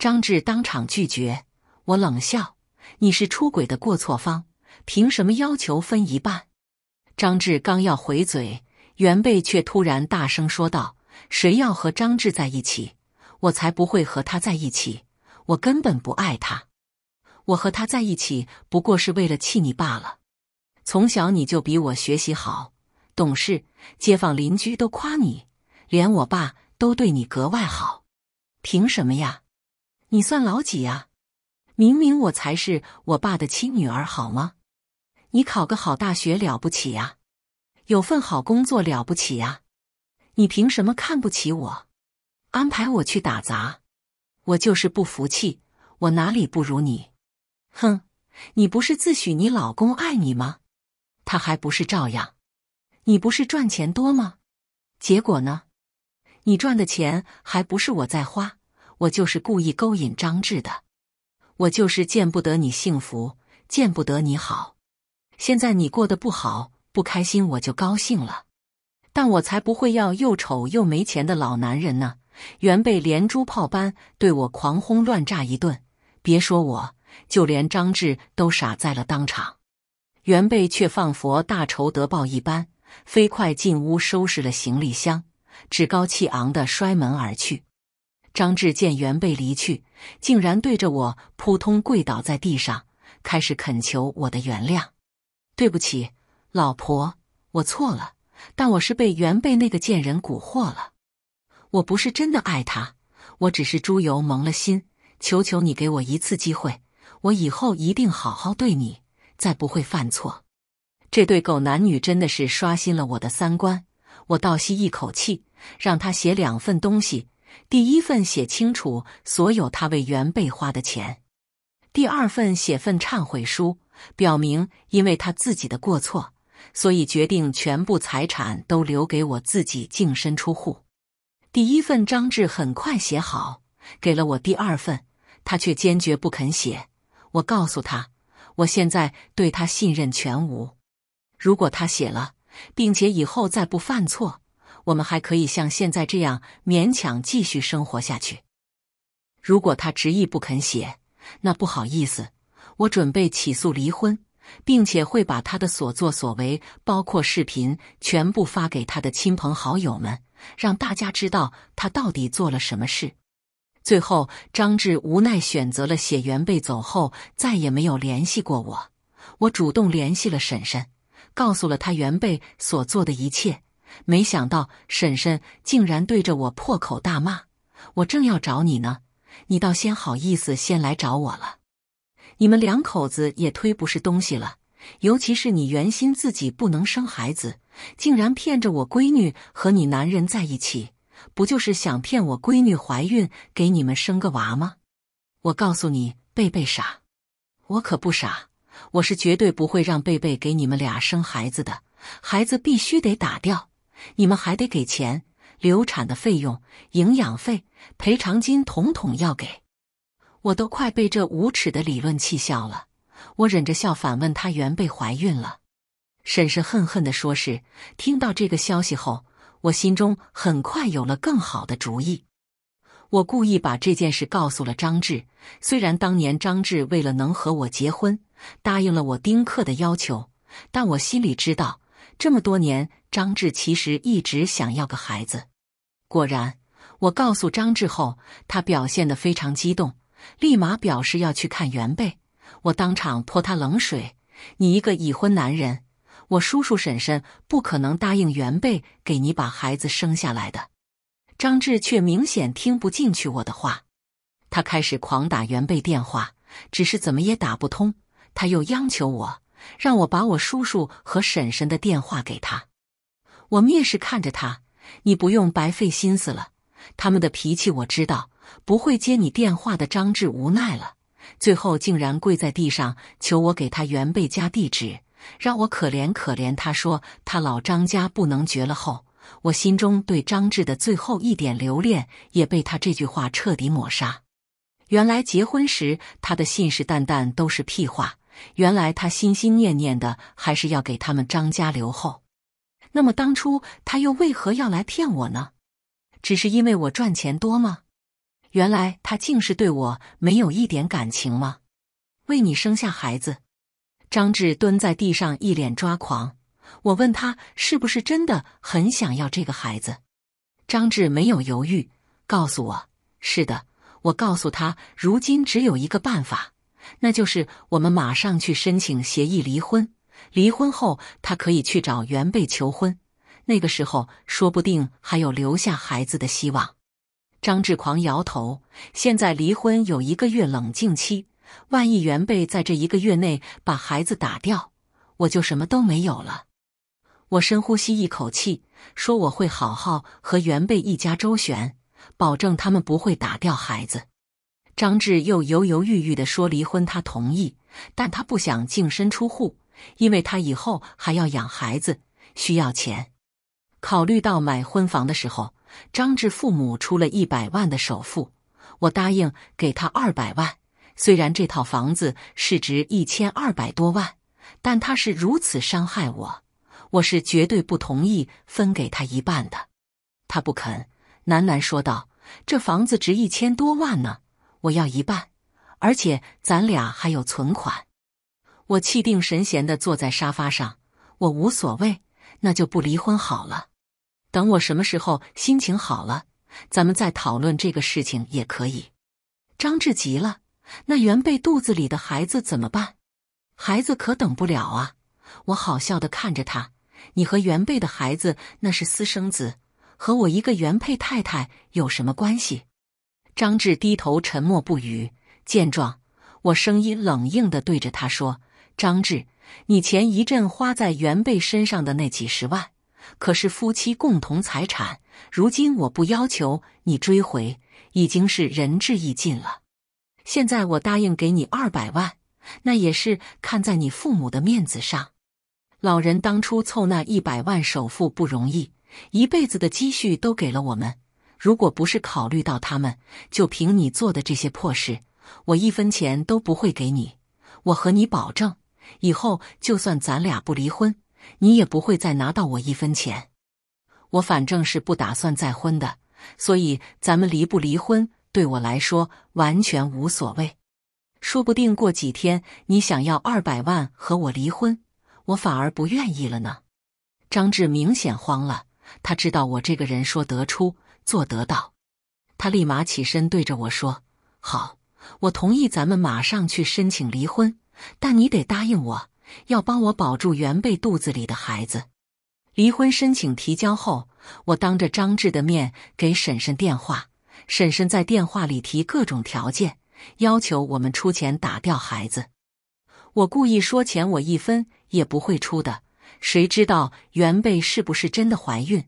张志当场拒绝。我冷笑：“你是出轨的过错方，凭什么要求分一半？”张志刚要回嘴，原贝却突然大声说道：“谁要和张志在一起？我才不会和他在一起！我根本不爱他。我和他在一起，不过是为了气你罢了。从小你就比我学习好，懂事，街坊邻居都夸你，连我爸。”都对你格外好，凭什么呀？你算老几呀？明明我才是我爸的亲女儿，好吗？你考个好大学了不起呀？有份好工作了不起呀？你凭什么看不起我？安排我去打杂，我就是不服气。我哪里不如你？哼，你不是自诩你老公爱你吗？他还不是照样？你不是赚钱多吗？结果呢？你赚的钱还不是我在花，我就是故意勾引张志的，我就是见不得你幸福，见不得你好。现在你过得不好，不开心，我就高兴了。但我才不会要又丑又没钱的老男人呢！原贝连珠炮般对我狂轰乱炸一顿，别说我就连张志都傻在了当场。原贝却放佛大仇得报一般，飞快进屋收拾了行李箱。趾高气昂地摔门而去。张志见袁贝离去，竟然对着我扑通跪倒在地上，开始恳求我的原谅：“对不起，老婆，我错了。但我是被袁贝那个贱人蛊惑了，我不是真的爱她，我只是猪油蒙了心。求求你给我一次机会，我以后一定好好对你，再不会犯错。”这对狗男女真的是刷新了我的三观。我倒吸一口气，让他写两份东西。第一份写清楚所有他为原被花的钱；第二份写份忏悔书，表明因为他自己的过错，所以决定全部财产都留给我自己，净身出户。第一份张志很快写好，给了我第二份，他却坚决不肯写。我告诉他，我现在对他信任全无。如果他写了，并且以后再不犯错，我们还可以像现在这样勉强继续生活下去。如果他执意不肯写，那不好意思，我准备起诉离婚，并且会把他的所作所为，包括视频，全部发给他的亲朋好友们，让大家知道他到底做了什么事。最后，张志无奈选择了写原被走后，再也没有联系过我。我主动联系了婶婶。告诉了他原贝所做的一切，没想到婶婶竟然对着我破口大骂。我正要找你呢，你倒先好意思先来找我了。你们两口子也忒不是东西了，尤其是你原心自己不能生孩子，竟然骗着我闺女和你男人在一起，不就是想骗我闺女怀孕给你们生个娃吗？我告诉你，贝贝傻，我可不傻。我是绝对不会让贝贝给你们俩生孩子的，孩子必须得打掉，你们还得给钱，流产的费用、营养费、赔偿金统统要给。我都快被这无耻的理论气笑了，我忍着笑反问他：“原被怀孕了？”婶婶恨恨地说：“是。”听到这个消息后，我心中很快有了更好的主意。我故意把这件事告诉了张志。虽然当年张志为了能和我结婚，答应了我丁克的要求，但我心里知道，这么多年张志其实一直想要个孩子。果然，我告诉张志后，他表现得非常激动，立马表示要去看原贝。我当场泼他冷水：“你一个已婚男人，我叔叔婶婶不可能答应原贝给你把孩子生下来的。”张志却明显听不进去我的话，他开始狂打原贝电话，只是怎么也打不通。他又央求我，让我把我叔叔和婶婶的电话给他。我蔑视看着他，你不用白费心思了，他们的脾气我知道，不会接你电话的。张志无奈了，最后竟然跪在地上求我给他原贝家地址，让我可怜可怜他，说他老张家不能绝了后。我心中对张志的最后一点留恋也被他这句话彻底抹杀。原来结婚时他的信誓旦旦都是屁话。原来他心心念念的还是要给他们张家留后。那么当初他又为何要来骗我呢？只是因为我赚钱多吗？原来他竟是对我没有一点感情吗？为你生下孩子，张志蹲在地上一脸抓狂。我问他是不是真的很想要这个孩子？张志没有犹豫，告诉我是的。我告诉他，如今只有一个办法，那就是我们马上去申请协议离婚。离婚后，他可以去找原被求婚，那个时候说不定还有留下孩子的希望。张志狂摇头，现在离婚有一个月冷静期，万一原被在这一个月内把孩子打掉，我就什么都没有了。我深呼吸一口气，说：“我会好好和原贝一家周旋，保证他们不会打掉孩子。”张志又犹犹豫豫的说：“离婚他同意，但他不想净身出户，因为他以后还要养孩子，需要钱。考虑到买婚房的时候，张志父母出了一百万的首付，我答应给他二百万。虽然这套房子市值一千二百多万，但他是如此伤害我。”我是绝对不同意分给他一半的，他不肯，喃喃说道：“这房子值一千多万呢，我要一半，而且咱俩还有存款。”我气定神闲地坐在沙发上，我无所谓，那就不离婚好了。等我什么时候心情好了，咱们再讨论这个事情也可以。张志急了：“那原被肚子里的孩子怎么办？孩子可等不了啊！”我好笑地看着他。你和原配的孩子那是私生子，和我一个原配太太有什么关系？张志低头沉默不语。见状，我声音冷硬的对着他说：“张志，你前一阵花在原配身上的那几十万，可是夫妻共同财产。如今我不要求你追回，已经是仁至义尽了。现在我答应给你二百万，那也是看在你父母的面子上。”老人当初凑那一百万首付不容易，一辈子的积蓄都给了我们。如果不是考虑到他们，就凭你做的这些破事，我一分钱都不会给你。我和你保证，以后就算咱俩不离婚，你也不会再拿到我一分钱。我反正是不打算再婚的，所以咱们离不离婚对我来说完全无所谓。说不定过几天你想要二百万和我离婚。我反而不愿意了呢，张志明显慌了。他知道我这个人说得出做得到，他立马起身对着我说：“好，我同意，咱们马上去申请离婚。但你得答应我，要帮我保住原被肚子里的孩子。”离婚申请提交后，我当着张志的面给婶婶电话，婶婶在电话里提各种条件，要求我们出钱打掉孩子。我故意说：“钱我一分。”也不会出的。谁知道原贝是不是真的怀孕？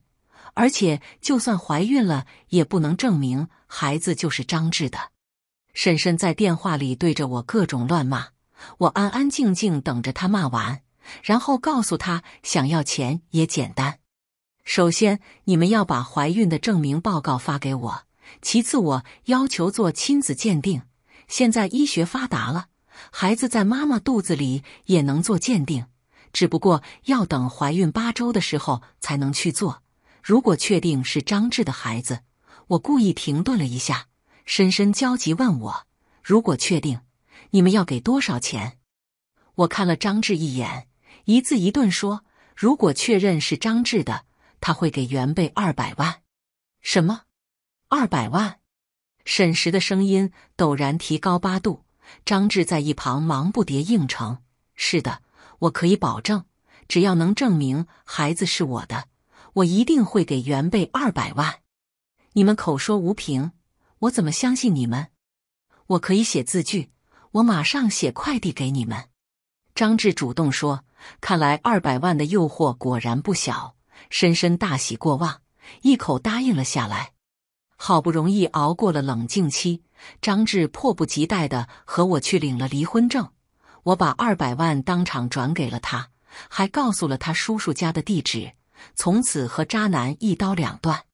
而且就算怀孕了，也不能证明孩子就是张志的。婶婶在电话里对着我各种乱骂，我安安静静等着他骂完，然后告诉他想要钱也简单。首先，你们要把怀孕的证明报告发给我；其次，我要求做亲子鉴定。现在医学发达了。孩子在妈妈肚子里也能做鉴定，只不过要等怀孕八周的时候才能去做。如果确定是张志的孩子，我故意停顿了一下，深深焦急问我：“如果确定，你们要给多少钱？”我看了张志一眼，一字一顿说：“如果确认是张志的，他会给原贝二百万。”什么？二百万？沈石的声音陡然提高八度。张志在一旁忙不迭应承：“是的，我可以保证，只要能证明孩子是我的，我一定会给原贝二百万。”你们口说无凭，我怎么相信你们？我可以写字据，我马上写快递给你们。”张志主动说：“看来二百万的诱惑果然不小。”深深大喜过望，一口答应了下来。好不容易熬过了冷静期，张志迫不及待的和我去领了离婚证。我把二百万当场转给了他，还告诉了他叔叔家的地址，从此和渣男一刀两断。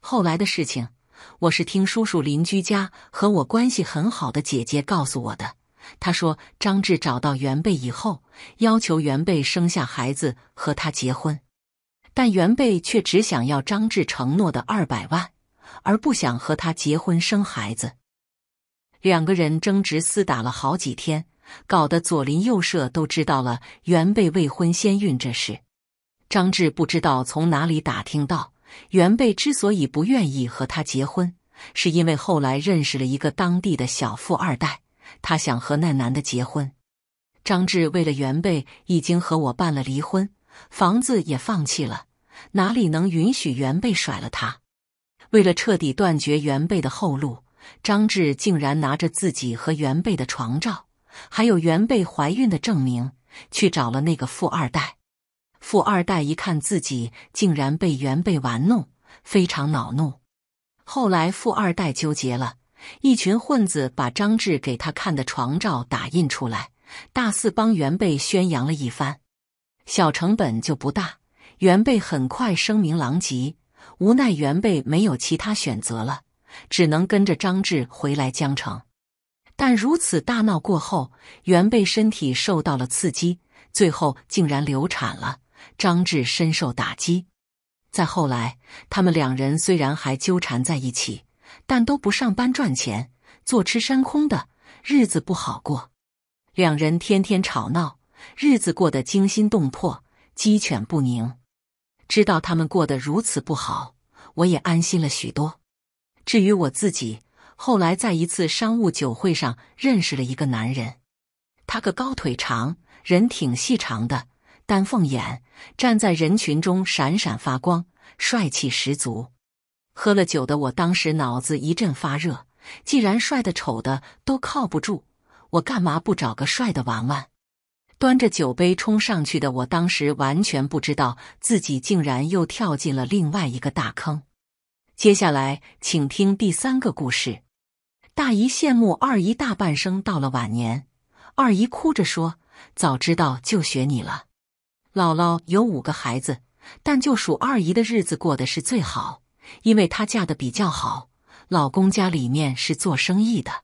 后来的事情，我是听叔叔邻居家和我关系很好的姐姐告诉我的。她说，张志找到原贝以后，要求原贝生下孩子和他结婚，但原贝却只想要张志承诺的二百万。而不想和他结婚生孩子，两个人争执厮打了好几天，搞得左邻右舍都知道了原贝未婚先孕这事。张志不知道从哪里打听到，原贝之所以不愿意和他结婚，是因为后来认识了一个当地的小富二代，他想和那男的结婚。张志为了原贝已经和我办了离婚，房子也放弃了，哪里能允许原贝甩了他？为了彻底断绝袁贝的后路，张志竟然拿着自己和袁贝的床照，还有袁贝怀孕的证明，去找了那个富二代。富二代一看自己竟然被袁贝玩弄，非常恼怒。后来富二代纠结了一群混子，把张志给他看的床照打印出来，大肆帮袁贝宣扬了一番。小成本就不大，袁贝很快声名狼藉。无奈，袁贝没有其他选择了，只能跟着张志回来江城。但如此大闹过后，袁贝身体受到了刺激，最后竟然流产了。张志深受打击。再后来，他们两人虽然还纠缠在一起，但都不上班赚钱，坐吃山空的日子不好过。两人天天吵闹，日子过得惊心动魄，鸡犬不宁。知道他们过得如此不好，我也安心了许多。至于我自己，后来在一次商务酒会上认识了一个男人，他个高腿长，人挺细长的，丹凤眼，站在人群中闪闪发光，帅气十足。喝了酒的我，当时脑子一阵发热，既然帅的丑的都靠不住，我干嘛不找个帅的玩玩？端着酒杯冲上去的我，当时完全不知道自己竟然又跳进了另外一个大坑。接下来，请听第三个故事：大姨羡慕二姨大半生，到了晚年，二姨哭着说：“早知道就学你了。”姥姥有五个孩子，但就数二姨的日子过得是最好，因为她嫁的比较好，老公家里面是做生意的，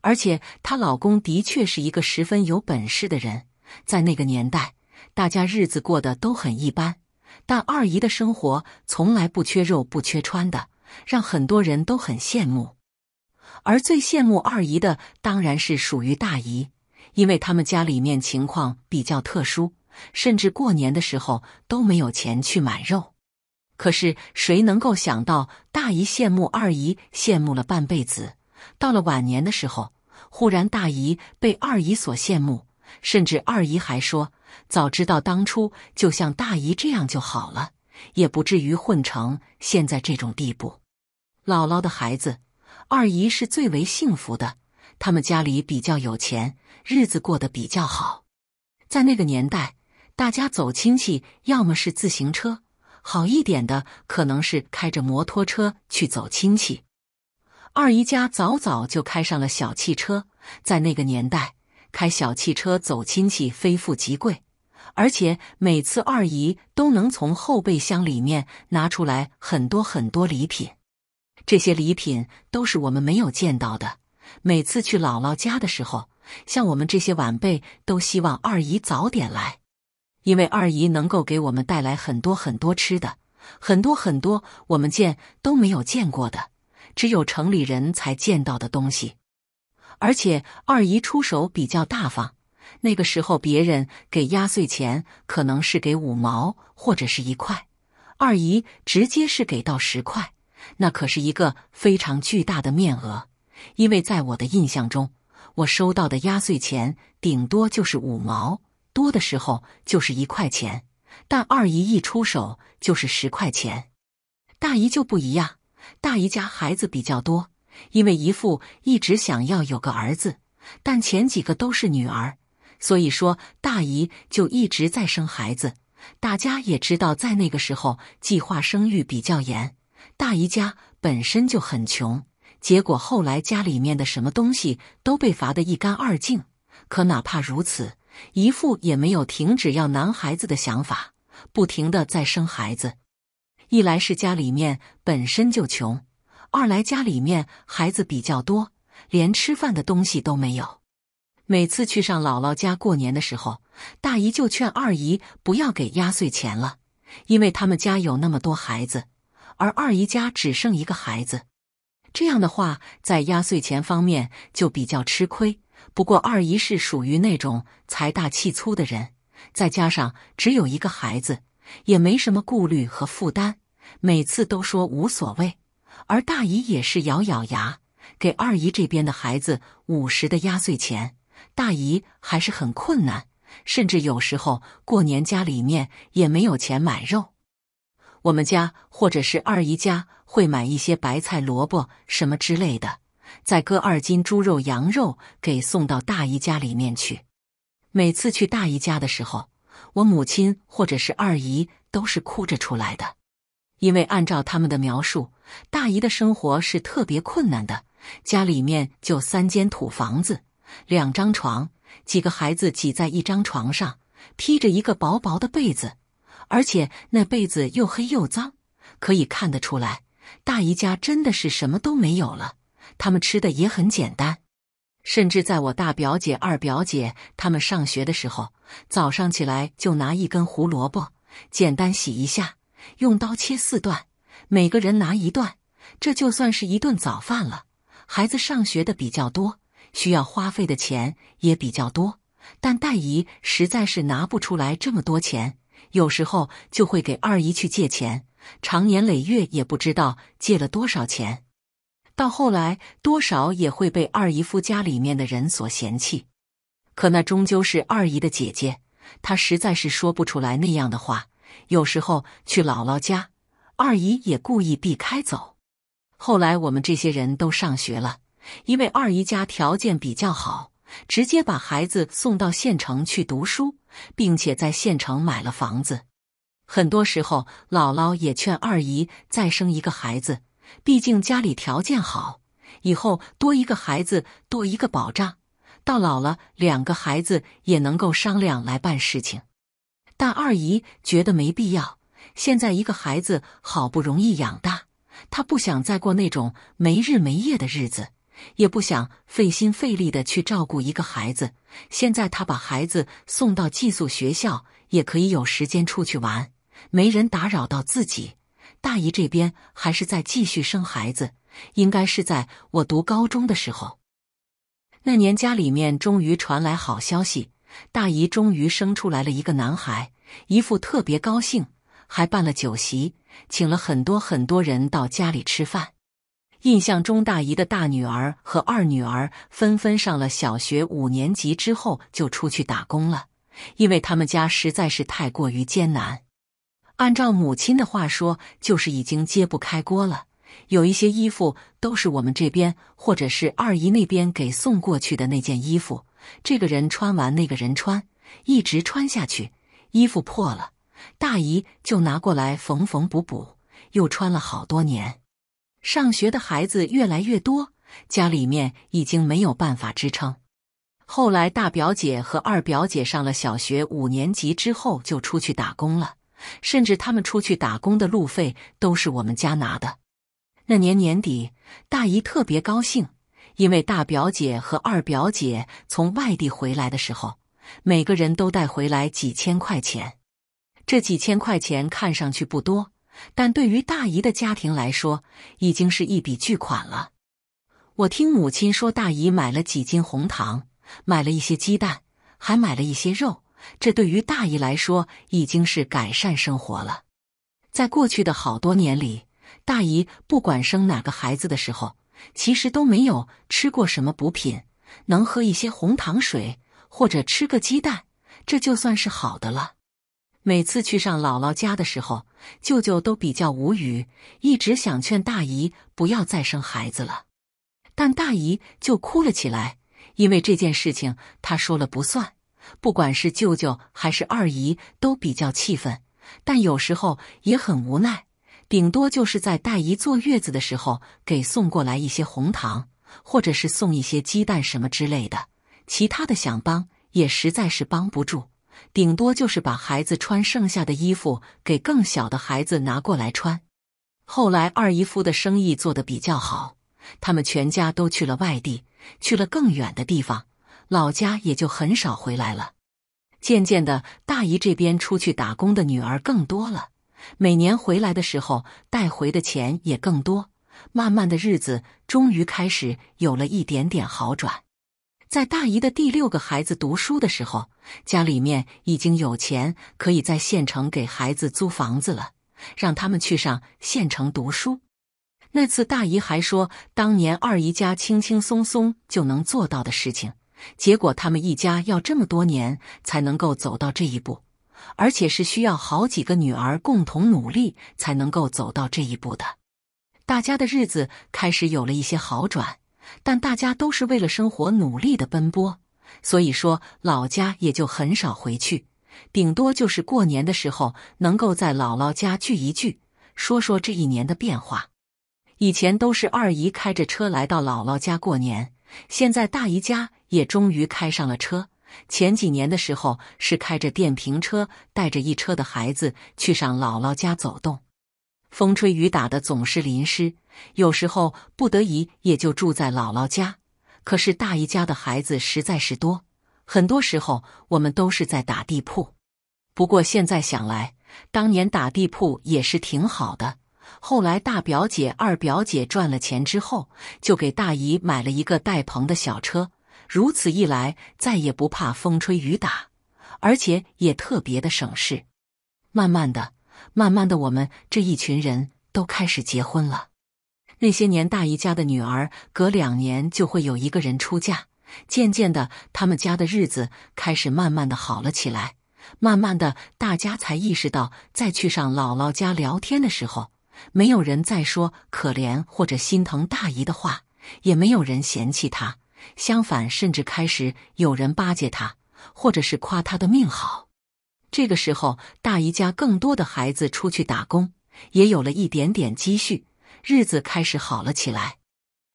而且她老公的确是一个十分有本事的人。在那个年代，大家日子过得都很一般，但二姨的生活从来不缺肉，不缺穿的，让很多人都很羡慕。而最羡慕二姨的，当然是属于大姨，因为他们家里面情况比较特殊，甚至过年的时候都没有钱去买肉。可是谁能够想到，大姨羡慕二姨，羡慕了半辈子，到了晚年的时候，忽然大姨被二姨所羡慕。甚至二姨还说：“早知道当初就像大姨这样就好了，也不至于混成现在这种地步。”姥姥的孩子，二姨是最为幸福的。他们家里比较有钱，日子过得比较好。在那个年代，大家走亲戚要么是自行车，好一点的可能是开着摩托车去走亲戚。二姨家早早就开上了小汽车，在那个年代。开小汽车走亲戚，非富即贵，而且每次二姨都能从后备箱里面拿出来很多很多礼品。这些礼品都是我们没有见到的。每次去姥姥家的时候，像我们这些晚辈都希望二姨早点来，因为二姨能够给我们带来很多很多吃的，很多很多我们见都没有见过的，只有城里人才见到的东西。而且二姨出手比较大方，那个时候别人给压岁钱可能是给五毛或者是一块，二姨直接是给到十块，那可是一个非常巨大的面额。因为在我的印象中，我收到的压岁钱顶多就是五毛，多的时候就是一块钱，但二姨一出手就是十块钱。大姨就不一样，大姨家孩子比较多。因为姨父一直想要有个儿子，但前几个都是女儿，所以说大姨就一直在生孩子。大家也知道，在那个时候计划生育比较严，大姨家本身就很穷，结果后来家里面的什么东西都被罚得一干二净。可哪怕如此，姨父也没有停止要男孩子的想法，不停的在生孩子。一来是家里面本身就穷。二来家里面孩子比较多，连吃饭的东西都没有。每次去上姥姥家过年的时候，大姨就劝二姨不要给压岁钱了，因为他们家有那么多孩子，而二姨家只剩一个孩子，这样的话在压岁钱方面就比较吃亏。不过二姨是属于那种财大气粗的人，再加上只有一个孩子，也没什么顾虑和负担，每次都说无所谓。而大姨也是咬咬牙，给二姨这边的孩子五十的压岁钱。大姨还是很困难，甚至有时候过年家里面也没有钱买肉。我们家或者是二姨家会买一些白菜、萝卜什么之类的，再割二斤猪肉、羊肉给送到大姨家里面去。每次去大姨家的时候，我母亲或者是二姨都是哭着出来的。因为按照他们的描述，大姨的生活是特别困难的。家里面就三间土房子，两张床，几个孩子挤在一张床上，披着一个薄薄的被子，而且那被子又黑又脏。可以看得出来，大姨家真的是什么都没有了。他们吃的也很简单，甚至在我大表姐、二表姐他们上学的时候，早上起来就拿一根胡萝卜，简单洗一下。用刀切四段，每个人拿一段，这就算是一顿早饭了。孩子上学的比较多，需要花费的钱也比较多。但戴姨实在是拿不出来这么多钱，有时候就会给二姨去借钱，长年累月也不知道借了多少钱。到后来，多少也会被二姨夫家里面的人所嫌弃。可那终究是二姨的姐姐，她实在是说不出来那样的话。有时候去姥姥家，二姨也故意避开走。后来我们这些人都上学了，因为二姨家条件比较好，直接把孩子送到县城去读书，并且在县城买了房子。很多时候，姥姥也劝二姨再生一个孩子，毕竟家里条件好，以后多一个孩子多一个保障，到老了两个孩子也能够商量来办事情。但二姨觉得没必要。现在一个孩子好不容易养大，她不想再过那种没日没夜的日子，也不想费心费力的去照顾一个孩子。现在她把孩子送到寄宿学校，也可以有时间出去玩，没人打扰到自己。大姨这边还是在继续生孩子，应该是在我读高中的时候，那年家里面终于传来好消息。大姨终于生出来了一个男孩，姨父特别高兴，还办了酒席，请了很多很多人到家里吃饭。印象中，大姨的大女儿和二女儿纷纷上了小学五年级之后就出去打工了，因为他们家实在是太过于艰难。按照母亲的话说，就是已经揭不开锅了。有一些衣服都是我们这边或者是二姨那边给送过去的那件衣服。这个人穿完，那个人穿，一直穿下去，衣服破了，大姨就拿过来缝缝补补，又穿了好多年。上学的孩子越来越多，家里面已经没有办法支撑。后来大表姐和二表姐上了小学五年级之后，就出去打工了，甚至他们出去打工的路费都是我们家拿的。那年年底，大姨特别高兴。因为大表姐和二表姐从外地回来的时候，每个人都带回来几千块钱。这几千块钱看上去不多，但对于大姨的家庭来说，已经是一笔巨款了。我听母亲说，大姨买了几斤红糖，买了一些鸡蛋，还买了一些肉。这对于大姨来说，已经是改善生活了。在过去的好多年里，大姨不管生哪个孩子的时候。其实都没有吃过什么补品，能喝一些红糖水或者吃个鸡蛋，这就算是好的了。每次去上姥姥家的时候，舅舅都比较无语，一直想劝大姨不要再生孩子了，但大姨就哭了起来，因为这件事情她说了不算。不管是舅舅还是二姨，都比较气愤，但有时候也很无奈。顶多就是在大姨坐月子的时候给送过来一些红糖，或者是送一些鸡蛋什么之类的。其他的想帮也实在是帮不住，顶多就是把孩子穿剩下的衣服给更小的孩子拿过来穿。后来二姨夫的生意做得比较好，他们全家都去了外地，去了更远的地方，老家也就很少回来了。渐渐的，大姨这边出去打工的女儿更多了。每年回来的时候，带回的钱也更多。慢慢的日子终于开始有了一点点好转。在大姨的第六个孩子读书的时候，家里面已经有钱可以在县城给孩子租房子了，让他们去上县城读书。那次大姨还说，当年二姨家轻轻松松就能做到的事情，结果他们一家要这么多年才能够走到这一步。而且是需要好几个女儿共同努力才能够走到这一步的。大家的日子开始有了一些好转，但大家都是为了生活努力的奔波，所以说老家也就很少回去，顶多就是过年的时候能够在姥姥家聚一聚，说说这一年的变化。以前都是二姨开着车来到姥姥家过年，现在大姨家也终于开上了车。前几年的时候，是开着电瓶车，带着一车的孩子去上姥姥家走动，风吹雨打的总是淋湿，有时候不得已也就住在姥姥家。可是大姨家的孩子实在是多，很多时候我们都是在打地铺。不过现在想来，当年打地铺也是挺好的。后来大表姐、二表姐赚了钱之后，就给大姨买了一个带棚的小车。如此一来，再也不怕风吹雨打，而且也特别的省事。慢慢的，慢慢的，我们这一群人都开始结婚了。那些年，大姨家的女儿隔两年就会有一个人出嫁。渐渐的，他们家的日子开始慢慢的好了起来。慢慢的，大家才意识到，再去上姥姥家聊天的时候，没有人再说可怜或者心疼大姨的话，也没有人嫌弃她。相反，甚至开始有人巴结他，或者是夸他的命好。这个时候，大姨家更多的孩子出去打工，也有了一点点积蓄，日子开始好了起来。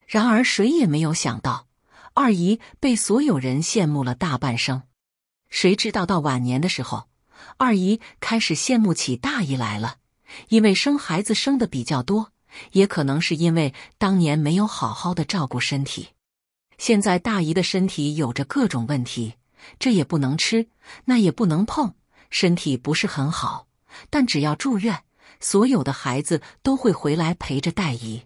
然而，谁也没有想到，二姨被所有人羡慕了大半生。谁知道到晚年的时候，二姨开始羡慕起大姨来了。因为生孩子生的比较多，也可能是因为当年没有好好的照顾身体。现在大姨的身体有着各种问题，这也不能吃，那也不能碰，身体不是很好。但只要住院，所有的孩子都会回来陪着大姨，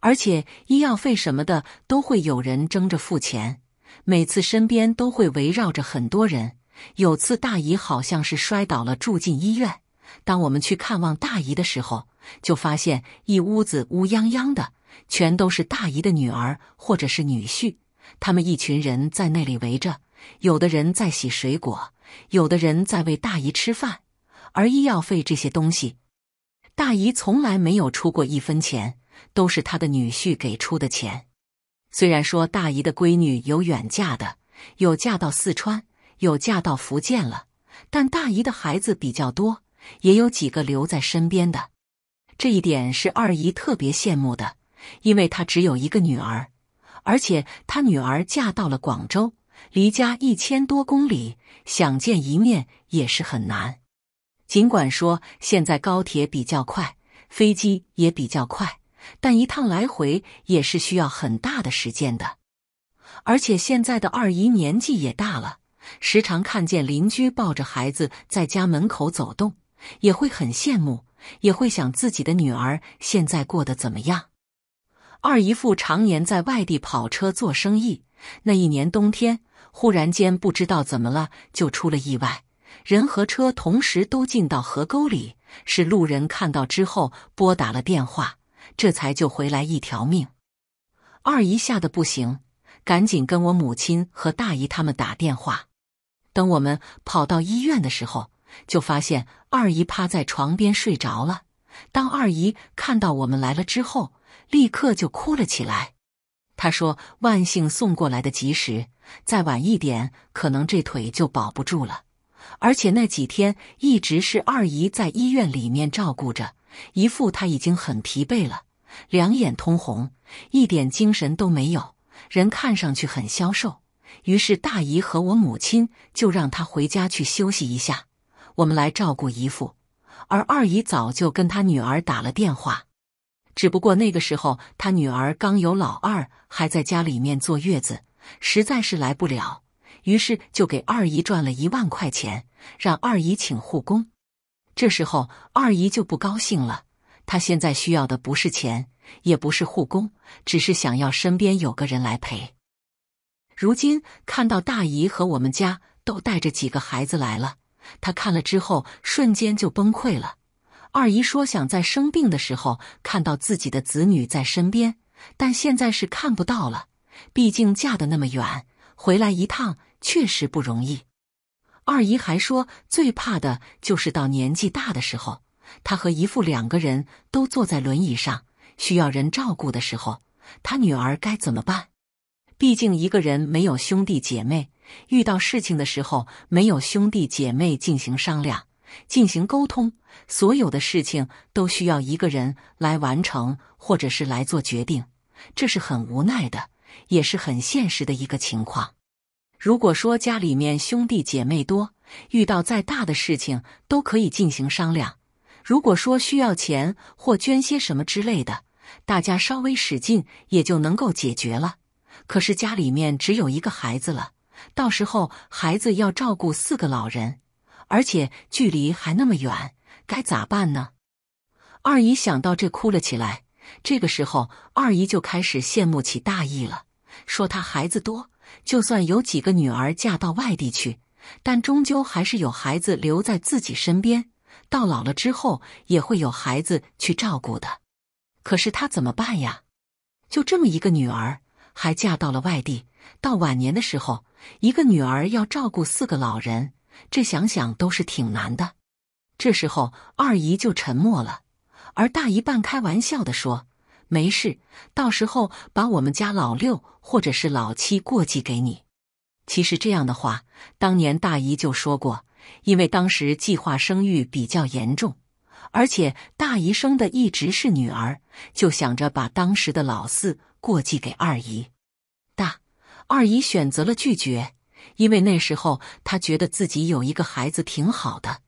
而且医药费什么的都会有人争着付钱。每次身边都会围绕着很多人。有次大姨好像是摔倒了，住进医院。当我们去看望大姨的时候，就发现一屋子乌泱泱的。全都是大姨的女儿或者是女婿，他们一群人在那里围着，有的人在洗水果，有的人在喂大姨吃饭。而医药费这些东西，大姨从来没有出过一分钱，都是她的女婿给出的钱。虽然说大姨的闺女有远嫁的，有嫁到四川，有嫁到福建了，但大姨的孩子比较多，也有几个留在身边的，这一点是二姨特别羡慕的。因为他只有一个女儿，而且他女儿嫁到了广州，离家一千多公里，想见一面也是很难。尽管说现在高铁比较快，飞机也比较快，但一趟来回也是需要很大的时间的。而且现在的二姨年纪也大了，时常看见邻居抱着孩子在家门口走动，也会很羡慕，也会想自己的女儿现在过得怎么样。二姨夫常年在外地跑车做生意，那一年冬天忽然间不知道怎么了就出了意外，人和车同时都进到河沟里，是路人看到之后拨打了电话，这才救回来一条命。二姨吓得不行，赶紧跟我母亲和大姨他们打电话。等我们跑到医院的时候，就发现二姨趴在床边睡着了。当二姨看到我们来了之后。立刻就哭了起来。他说：“万幸送过来的及时，再晚一点，可能这腿就保不住了。而且那几天一直是二姨在医院里面照顾着姨父，他已经很疲惫了，两眼通红，一点精神都没有，人看上去很消瘦。于是大姨和我母亲就让他回家去休息一下，我们来照顾姨父。而二姨早就跟他女儿打了电话。”只不过那个时候，他女儿刚有老二，还在家里面坐月子，实在是来不了，于是就给二姨赚了一万块钱，让二姨请护工。这时候二姨就不高兴了，她现在需要的不是钱，也不是护工，只是想要身边有个人来陪。如今看到大姨和我们家都带着几个孩子来了，她看了之后，瞬间就崩溃了。二姨说：“想在生病的时候看到自己的子女在身边，但现在是看不到了。毕竟嫁的那么远，回来一趟确实不容易。”二姨还说：“最怕的就是到年纪大的时候，她和姨父两个人都坐在轮椅上，需要人照顾的时候，她女儿该怎么办？毕竟一个人没有兄弟姐妹，遇到事情的时候没有兄弟姐妹进行商量。”进行沟通，所有的事情都需要一个人来完成，或者是来做决定，这是很无奈的，也是很现实的一个情况。如果说家里面兄弟姐妹多，遇到再大的事情都可以进行商量；如果说需要钱或捐些什么之类的，大家稍微使劲也就能够解决了。可是家里面只有一个孩子了，到时候孩子要照顾四个老人。而且距离还那么远，该咋办呢？二姨想到这，哭了起来。这个时候，二姨就开始羡慕起大义了，说她孩子多，就算有几个女儿嫁到外地去，但终究还是有孩子留在自己身边，到老了之后也会有孩子去照顾的。可是她怎么办呀？就这么一个女儿，还嫁到了外地，到晚年的时候，一个女儿要照顾四个老人。这想想都是挺难的。这时候二姨就沉默了，而大姨半开玩笑的说：“没事，到时候把我们家老六或者是老七过继给你。”其实这样的话，当年大姨就说过，因为当时计划生育比较严重，而且大姨生的一直是女儿，就想着把当时的老四过继给二姨。大二姨选择了拒绝。因为那时候他觉得自己有一个孩子挺好的，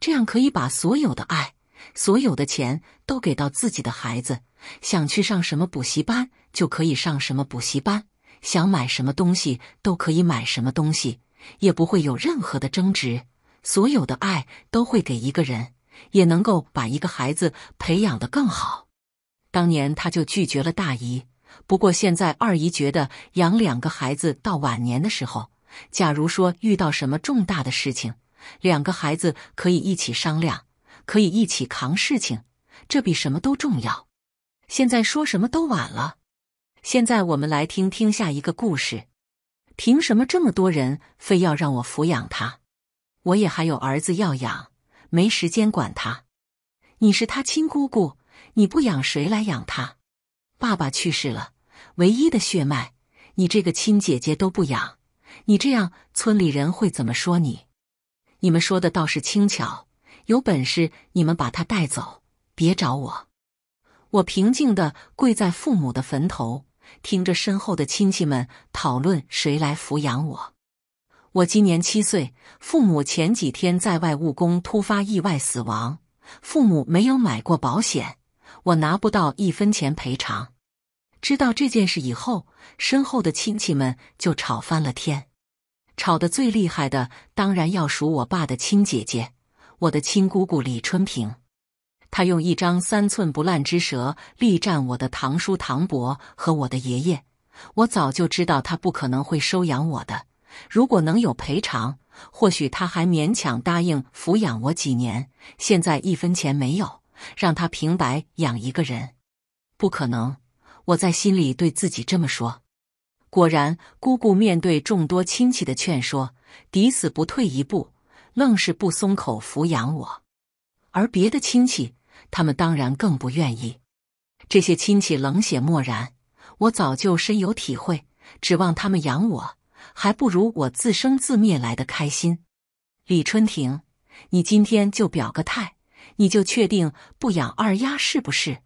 这样可以把所有的爱、所有的钱都给到自己的孩子，想去上什么补习班就可以上什么补习班，想买什么东西都可以买什么东西，也不会有任何的争执，所有的爱都会给一个人，也能够把一个孩子培养的更好。当年他就拒绝了大姨，不过现在二姨觉得养两个孩子到晚年的时候。假如说遇到什么重大的事情，两个孩子可以一起商量，可以一起扛事情，这比什么都重要。现在说什么都晚了。现在我们来听听下一个故事。凭什么这么多人非要让我抚养他？我也还有儿子要养，没时间管他。你是他亲姑姑，你不养谁来养他？爸爸去世了，唯一的血脉，你这个亲姐姐都不养。你这样，村里人会怎么说你？你们说的倒是轻巧，有本事你们把他带走，别找我。我平静地跪在父母的坟头，听着身后的亲戚们讨论谁来抚养我。我今年七岁，父母前几天在外务工突发意外死亡，父母没有买过保险，我拿不到一分钱赔偿。知道这件事以后，身后的亲戚们就吵翻了天。吵得最厉害的，当然要数我爸的亲姐姐，我的亲姑姑李春平。她用一张三寸不烂之舌力战我的堂叔堂伯和我的爷爷。我早就知道他不可能会收养我的。如果能有赔偿，或许他还勉强答应抚养我几年。现在一分钱没有，让他平白养一个人，不可能。我在心里对自己这么说，果然，姑姑面对众多亲戚的劝说，抵死不退一步，愣是不松口抚养我。而别的亲戚，他们当然更不愿意。这些亲戚冷血漠然，我早就深有体会。指望他们养我，还不如我自生自灭来的开心。李春亭，你今天就表个态，你就确定不养二丫是不是？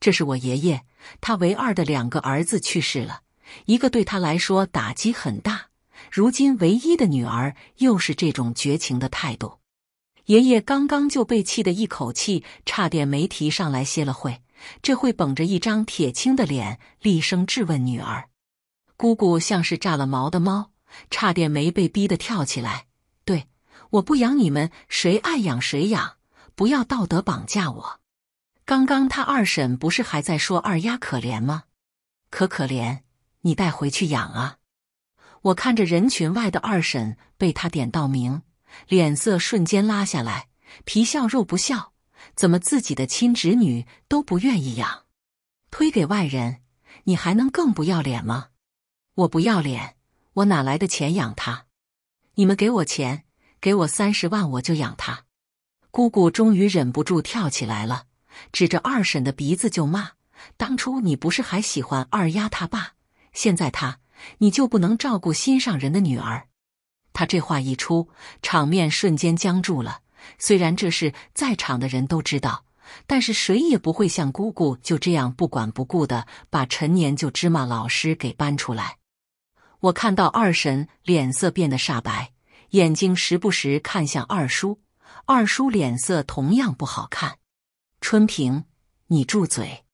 这是我爷爷。他唯二的两个儿子去世了，一个对他来说打击很大。如今唯一的女儿又是这种绝情的态度，爷爷刚刚就被气得一口气差点没提上来，歇了会。这会绷着一张铁青的脸，厉声质问女儿：“姑姑，像是炸了毛的猫，差点没被逼得跳起来。对，我不养你们，谁爱养谁养，不要道德绑架我。”刚刚他二婶不是还在说二丫可怜吗？可可怜，你带回去养啊！我看着人群外的二婶被他点到名，脸色瞬间拉下来，皮笑肉不笑。怎么自己的亲侄女都不愿意养，推给外人，你还能更不要脸吗？我不要脸，我哪来的钱养她？你们给我钱，给我三十万，我就养她。姑姑终于忍不住跳起来了。指着二婶的鼻子就骂：“当初你不是还喜欢二丫她爸？现在她，你就不能照顾心上人的女儿？”他这话一出，场面瞬间僵住了。虽然这事在场的人都知道，但是谁也不会像姑姑就这样不管不顾的把陈年旧芝麻老师给搬出来。我看到二婶脸色变得煞白，眼睛时不时看向二叔，二叔脸色同样不好看。春平，你住嘴！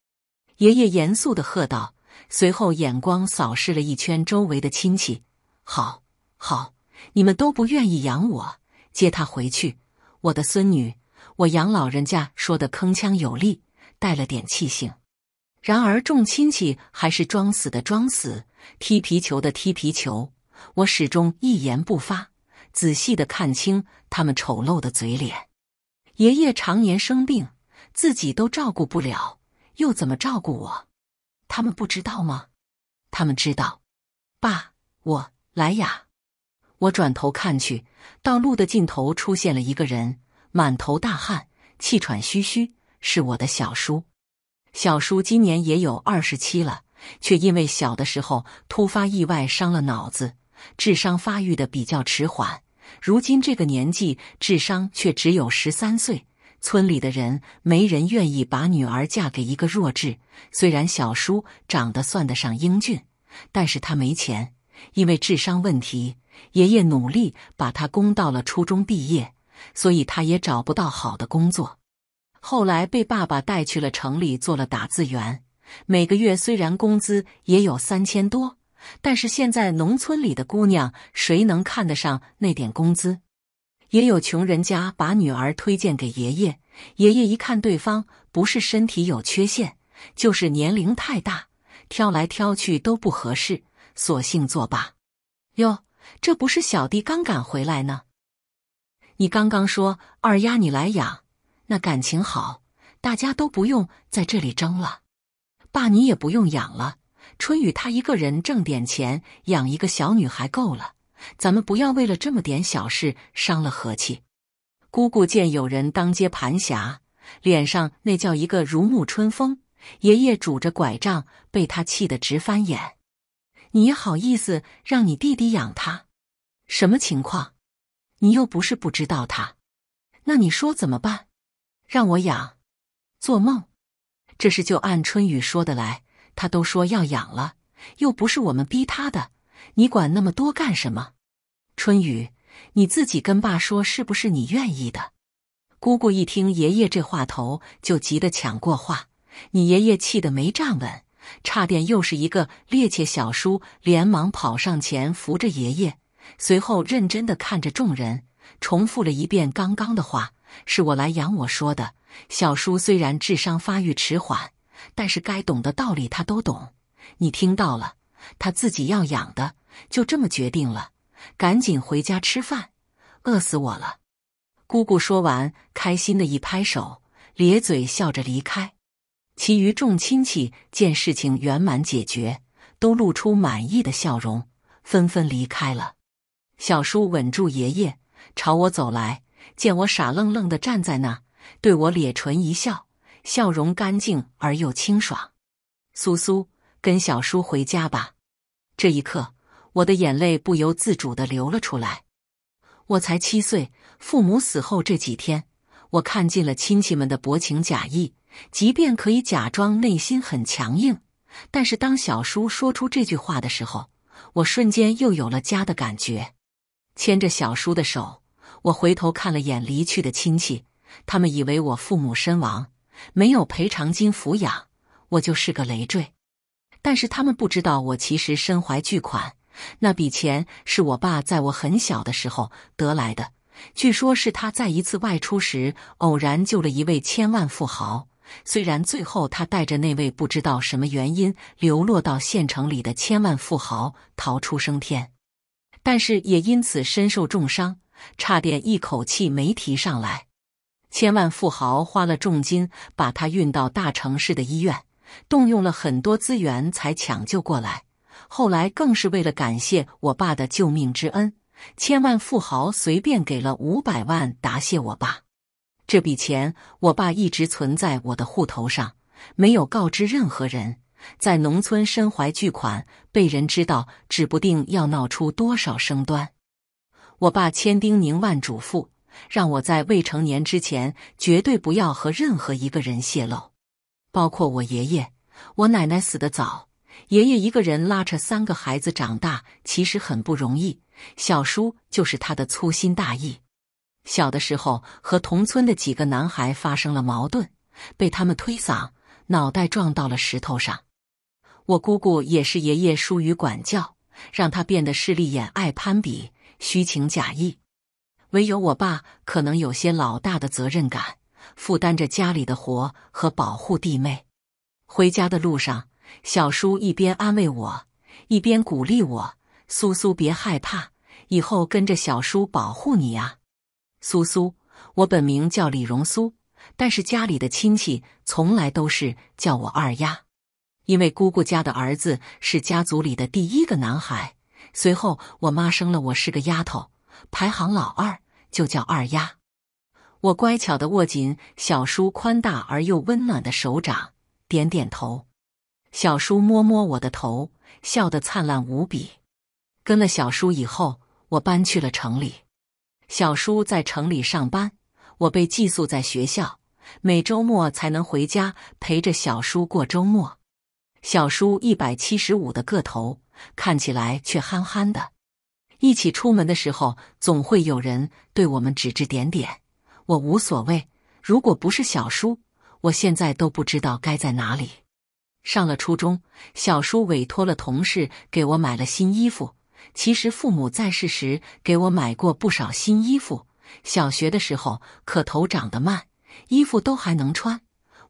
爷爷严肃的喝道，随后眼光扫视了一圈周围的亲戚。好好，你们都不愿意养我，接他回去，我的孙女，我养老人家说的铿锵有力，带了点气性。然而，众亲戚还是装死的装死，踢皮球的踢皮球。我始终一言不发，仔细的看清他们丑陋的嘴脸。爷爷常年生病。自己都照顾不了，又怎么照顾我？他们不知道吗？他们知道，爸，我来呀！我转头看去，道路的尽头出现了一个人，满头大汗，气喘吁吁，是我的小叔。小叔今年也有二十七了，却因为小的时候突发意外伤了脑子，智商发育的比较迟缓，如今这个年纪，智商却只有十三岁。村里的人没人愿意把女儿嫁给一个弱智。虽然小叔长得算得上英俊，但是他没钱，因为智商问题，爷爷努力把他供到了初中毕业，所以他也找不到好的工作。后来被爸爸带去了城里做了打字员，每个月虽然工资也有三千多，但是现在农村里的姑娘谁能看得上那点工资？也有穷人家把女儿推荐给爷爷，爷爷一看对方不是身体有缺陷，就是年龄太大，挑来挑去都不合适，索性作罢。哟，这不是小弟刚赶回来呢？你刚刚说二丫你来养，那感情好，大家都不用在这里争了。爸，你也不用养了，春雨她一个人挣点钱养一个小女孩够了。咱们不要为了这么点小事伤了和气。姑姑见有人当街盘霞，脸上那叫一个如沐春风。爷爷拄着拐杖，被他气得直翻眼。你好意思让你弟弟养他？什么情况？你又不是不知道他。那你说怎么办？让我养？做梦！这事就按春雨说的来。他都说要养了，又不是我们逼他的。你管那么多干什么，春雨，你自己跟爸说，是不是你愿意的？姑姑一听爷爷这话头，就急得抢过话。你爷爷气得没站稳，差点又是一个趔趄。小叔连忙跑上前扶着爷爷，随后认真的看着众人，重复了一遍刚刚的话：“是我来养，我说的。小叔虽然智商发育迟缓，但是该懂的道理他都懂，你听到了。”他自己要养的，就这么决定了。赶紧回家吃饭，饿死我了！姑姑说完，开心的一拍手，咧嘴笑着离开。其余众亲戚见事情圆满解决，都露出满意的笑容，纷纷离开了。小叔稳住爷爷，朝我走来，见我傻愣愣的站在那，对我咧唇一笑，笑容干净而又清爽。苏苏。跟小叔回家吧，这一刻，我的眼泪不由自主的流了出来。我才七岁，父母死后这几天，我看尽了亲戚们的薄情假意。即便可以假装内心很强硬，但是当小叔说出这句话的时候，我瞬间又有了家的感觉。牵着小叔的手，我回头看了眼离去的亲戚，他们以为我父母身亡，没有赔偿金抚养我，就是个累赘。但是他们不知道，我其实身怀巨款。那笔钱是我爸在我很小的时候得来的，据说是他在一次外出时偶然救了一位千万富豪。虽然最后他带着那位不知道什么原因流落到县城里的千万富豪逃出升天，但是也因此身受重伤，差点一口气没提上来。千万富豪花了重金把他运到大城市的医院。动用了很多资源才抢救过来，后来更是为了感谢我爸的救命之恩，千万富豪随便给了五百万答谢我爸。这笔钱我爸一直存在我的户头上，没有告知任何人。在农村身怀巨款，被人知道，指不定要闹出多少声端。我爸千叮咛万嘱咐，让我在未成年之前绝对不要和任何一个人泄露。包括我爷爷，我奶奶死得早，爷爷一个人拉扯三个孩子长大，其实很不容易。小叔就是他的粗心大意，小的时候和同村的几个男孩发生了矛盾，被他们推搡，脑袋撞到了石头上。我姑姑也是爷爷疏于管教，让他变得势利眼、爱攀比、虚情假意。唯有我爸可能有些老大的责任感。负担着家里的活和保护弟妹。回家的路上，小叔一边安慰我，一边鼓励我：“苏苏，别害怕，以后跟着小叔保护你啊。”苏苏，我本名叫李荣苏，但是家里的亲戚从来都是叫我二丫，因为姑姑家的儿子是家族里的第一个男孩。随后，我妈生了我，是个丫头，排行老二，就叫二丫。我乖巧的握紧小叔宽大而又温暖的手掌，点点头。小叔摸摸我的头，笑得灿烂无比。跟了小叔以后，我搬去了城里。小叔在城里上班，我被寄宿在学校，每周末才能回家陪着小叔过周末。小叔一百七十五的个头，看起来却憨憨的。一起出门的时候，总会有人对我们指指点点。我无所谓，如果不是小叔，我现在都不知道该在哪里。上了初中，小叔委托了同事给我买了新衣服。其实父母在世时给我买过不少新衣服。小学的时候，可头长得慢，衣服都还能穿。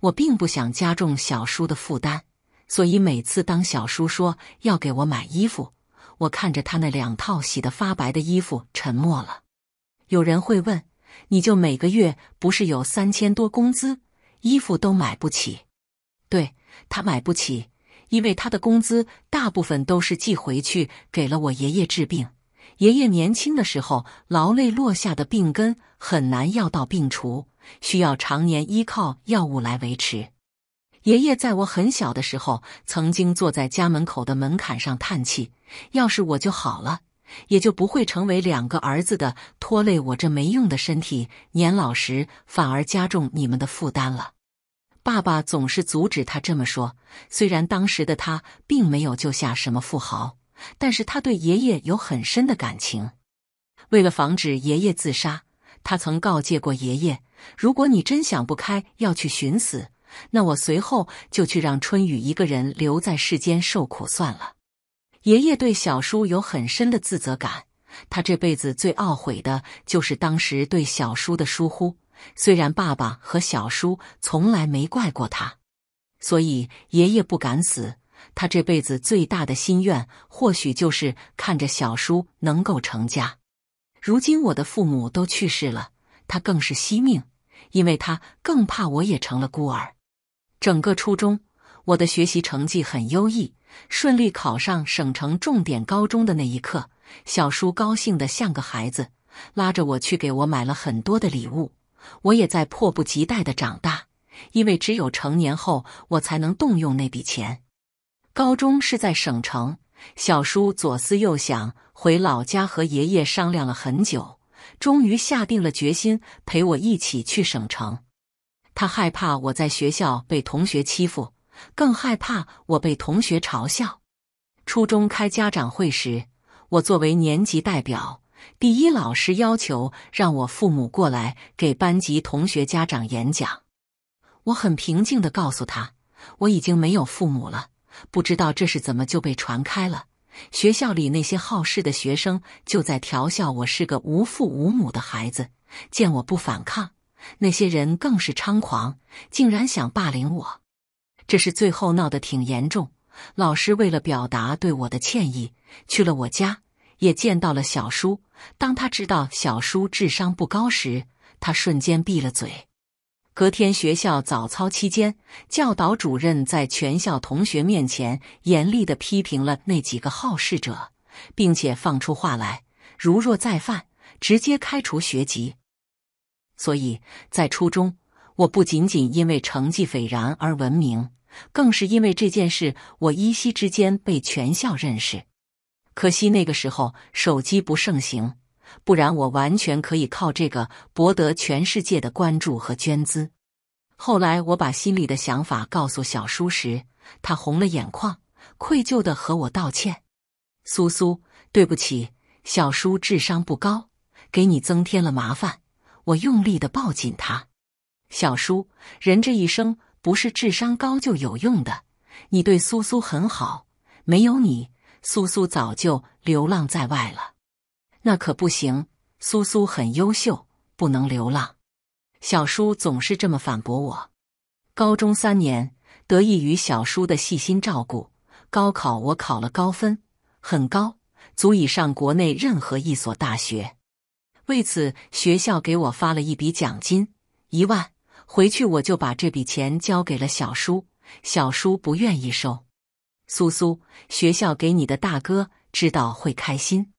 我并不想加重小叔的负担，所以每次当小叔说要给我买衣服，我看着他那两套洗得发白的衣服，沉默了。有人会问。你就每个月不是有三千多工资，衣服都买不起。对他买不起，因为他的工资大部分都是寄回去给了我爷爷治病。爷爷年轻的时候劳累落下的病根很难药到病除，需要常年依靠药物来维持。爷爷在我很小的时候曾经坐在家门口的门槛上叹气：“要是我就好了。”也就不会成为两个儿子的拖累，我这没用的身体，年老时反而加重你们的负担了。爸爸总是阻止他这么说，虽然当时的他并没有救下什么富豪，但是他对爷爷有很深的感情。为了防止爷爷自杀，他曾告诫过爷爷：如果你真想不开要去寻死，那我随后就去让春雨一个人留在世间受苦算了。爷爷对小叔有很深的自责感，他这辈子最懊悔的就是当时对小叔的疏忽。虽然爸爸和小叔从来没怪过他，所以爷爷不敢死。他这辈子最大的心愿，或许就是看着小叔能够成家。如今我的父母都去世了，他更是惜命，因为他更怕我也成了孤儿。整个初中，我的学习成绩很优异。顺利考上省城重点高中的那一刻，小叔高兴得像个孩子，拉着我去给我买了很多的礼物。我也在迫不及待地长大，因为只有成年后，我才能动用那笔钱。高中是在省城，小叔左思右想，回老家和爷爷商量了很久，终于下定了决心陪我一起去省城。他害怕我在学校被同学欺负。更害怕我被同学嘲笑。初中开家长会时，我作为年级代表，第一老师要求让我父母过来给班级同学家长演讲。我很平静地告诉他，我已经没有父母了。不知道这是怎么就被传开了。学校里那些好事的学生就在调笑我是个无父无母的孩子。见我不反抗，那些人更是猖狂，竟然想霸凌我。这是最后闹得挺严重，老师为了表达对我的歉意，去了我家，也见到了小叔。当他知道小叔智商不高时，他瞬间闭了嘴。隔天学校早操期间，教导主任在全校同学面前严厉地批评了那几个好事者，并且放出话来：如若再犯，直接开除学籍。所以在初中，我不仅仅因为成绩斐然而闻名。更是因为这件事，我依稀之间被全校认识。可惜那个时候手机不盛行，不然我完全可以靠这个博得全世界的关注和捐资。后来我把心里的想法告诉小叔时，他红了眼眶，愧疚的和我道歉：“苏苏，对不起，小叔智商不高，给你增添了麻烦。”我用力的抱紧他，小叔，人这一生。不是智商高就有用的。你对苏苏很好，没有你，苏苏早就流浪在外了。那可不行，苏苏很优秀，不能流浪。小叔总是这么反驳我。高中三年，得益于小叔的细心照顾，高考我考了高分，很高，足以上国内任何一所大学。为此，学校给我发了一笔奖金，一万。回去我就把这笔钱交给了小叔，小叔不愿意收。苏苏，学校给你的大哥知道会开心。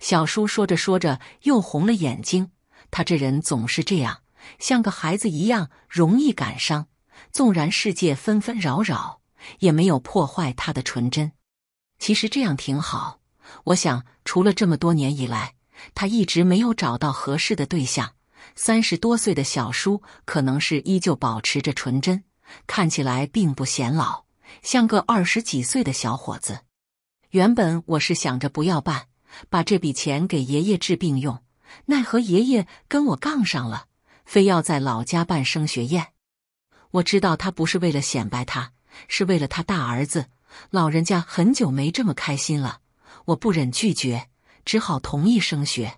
小叔说着说着又红了眼睛，他这人总是这样，像个孩子一样，容易感伤。纵然世界纷纷扰扰，也没有破坏他的纯真。其实这样挺好，我想除了这么多年以来，他一直没有找到合适的对象。三十多岁的小叔可能是依旧保持着纯真，看起来并不显老，像个二十几岁的小伙子。原本我是想着不要办，把这笔钱给爷爷治病用，奈何爷爷跟我杠上了，非要在老家办升学宴。我知道他不是为了显摆，他是为了他大儿子，老人家很久没这么开心了，我不忍拒绝，只好同意升学。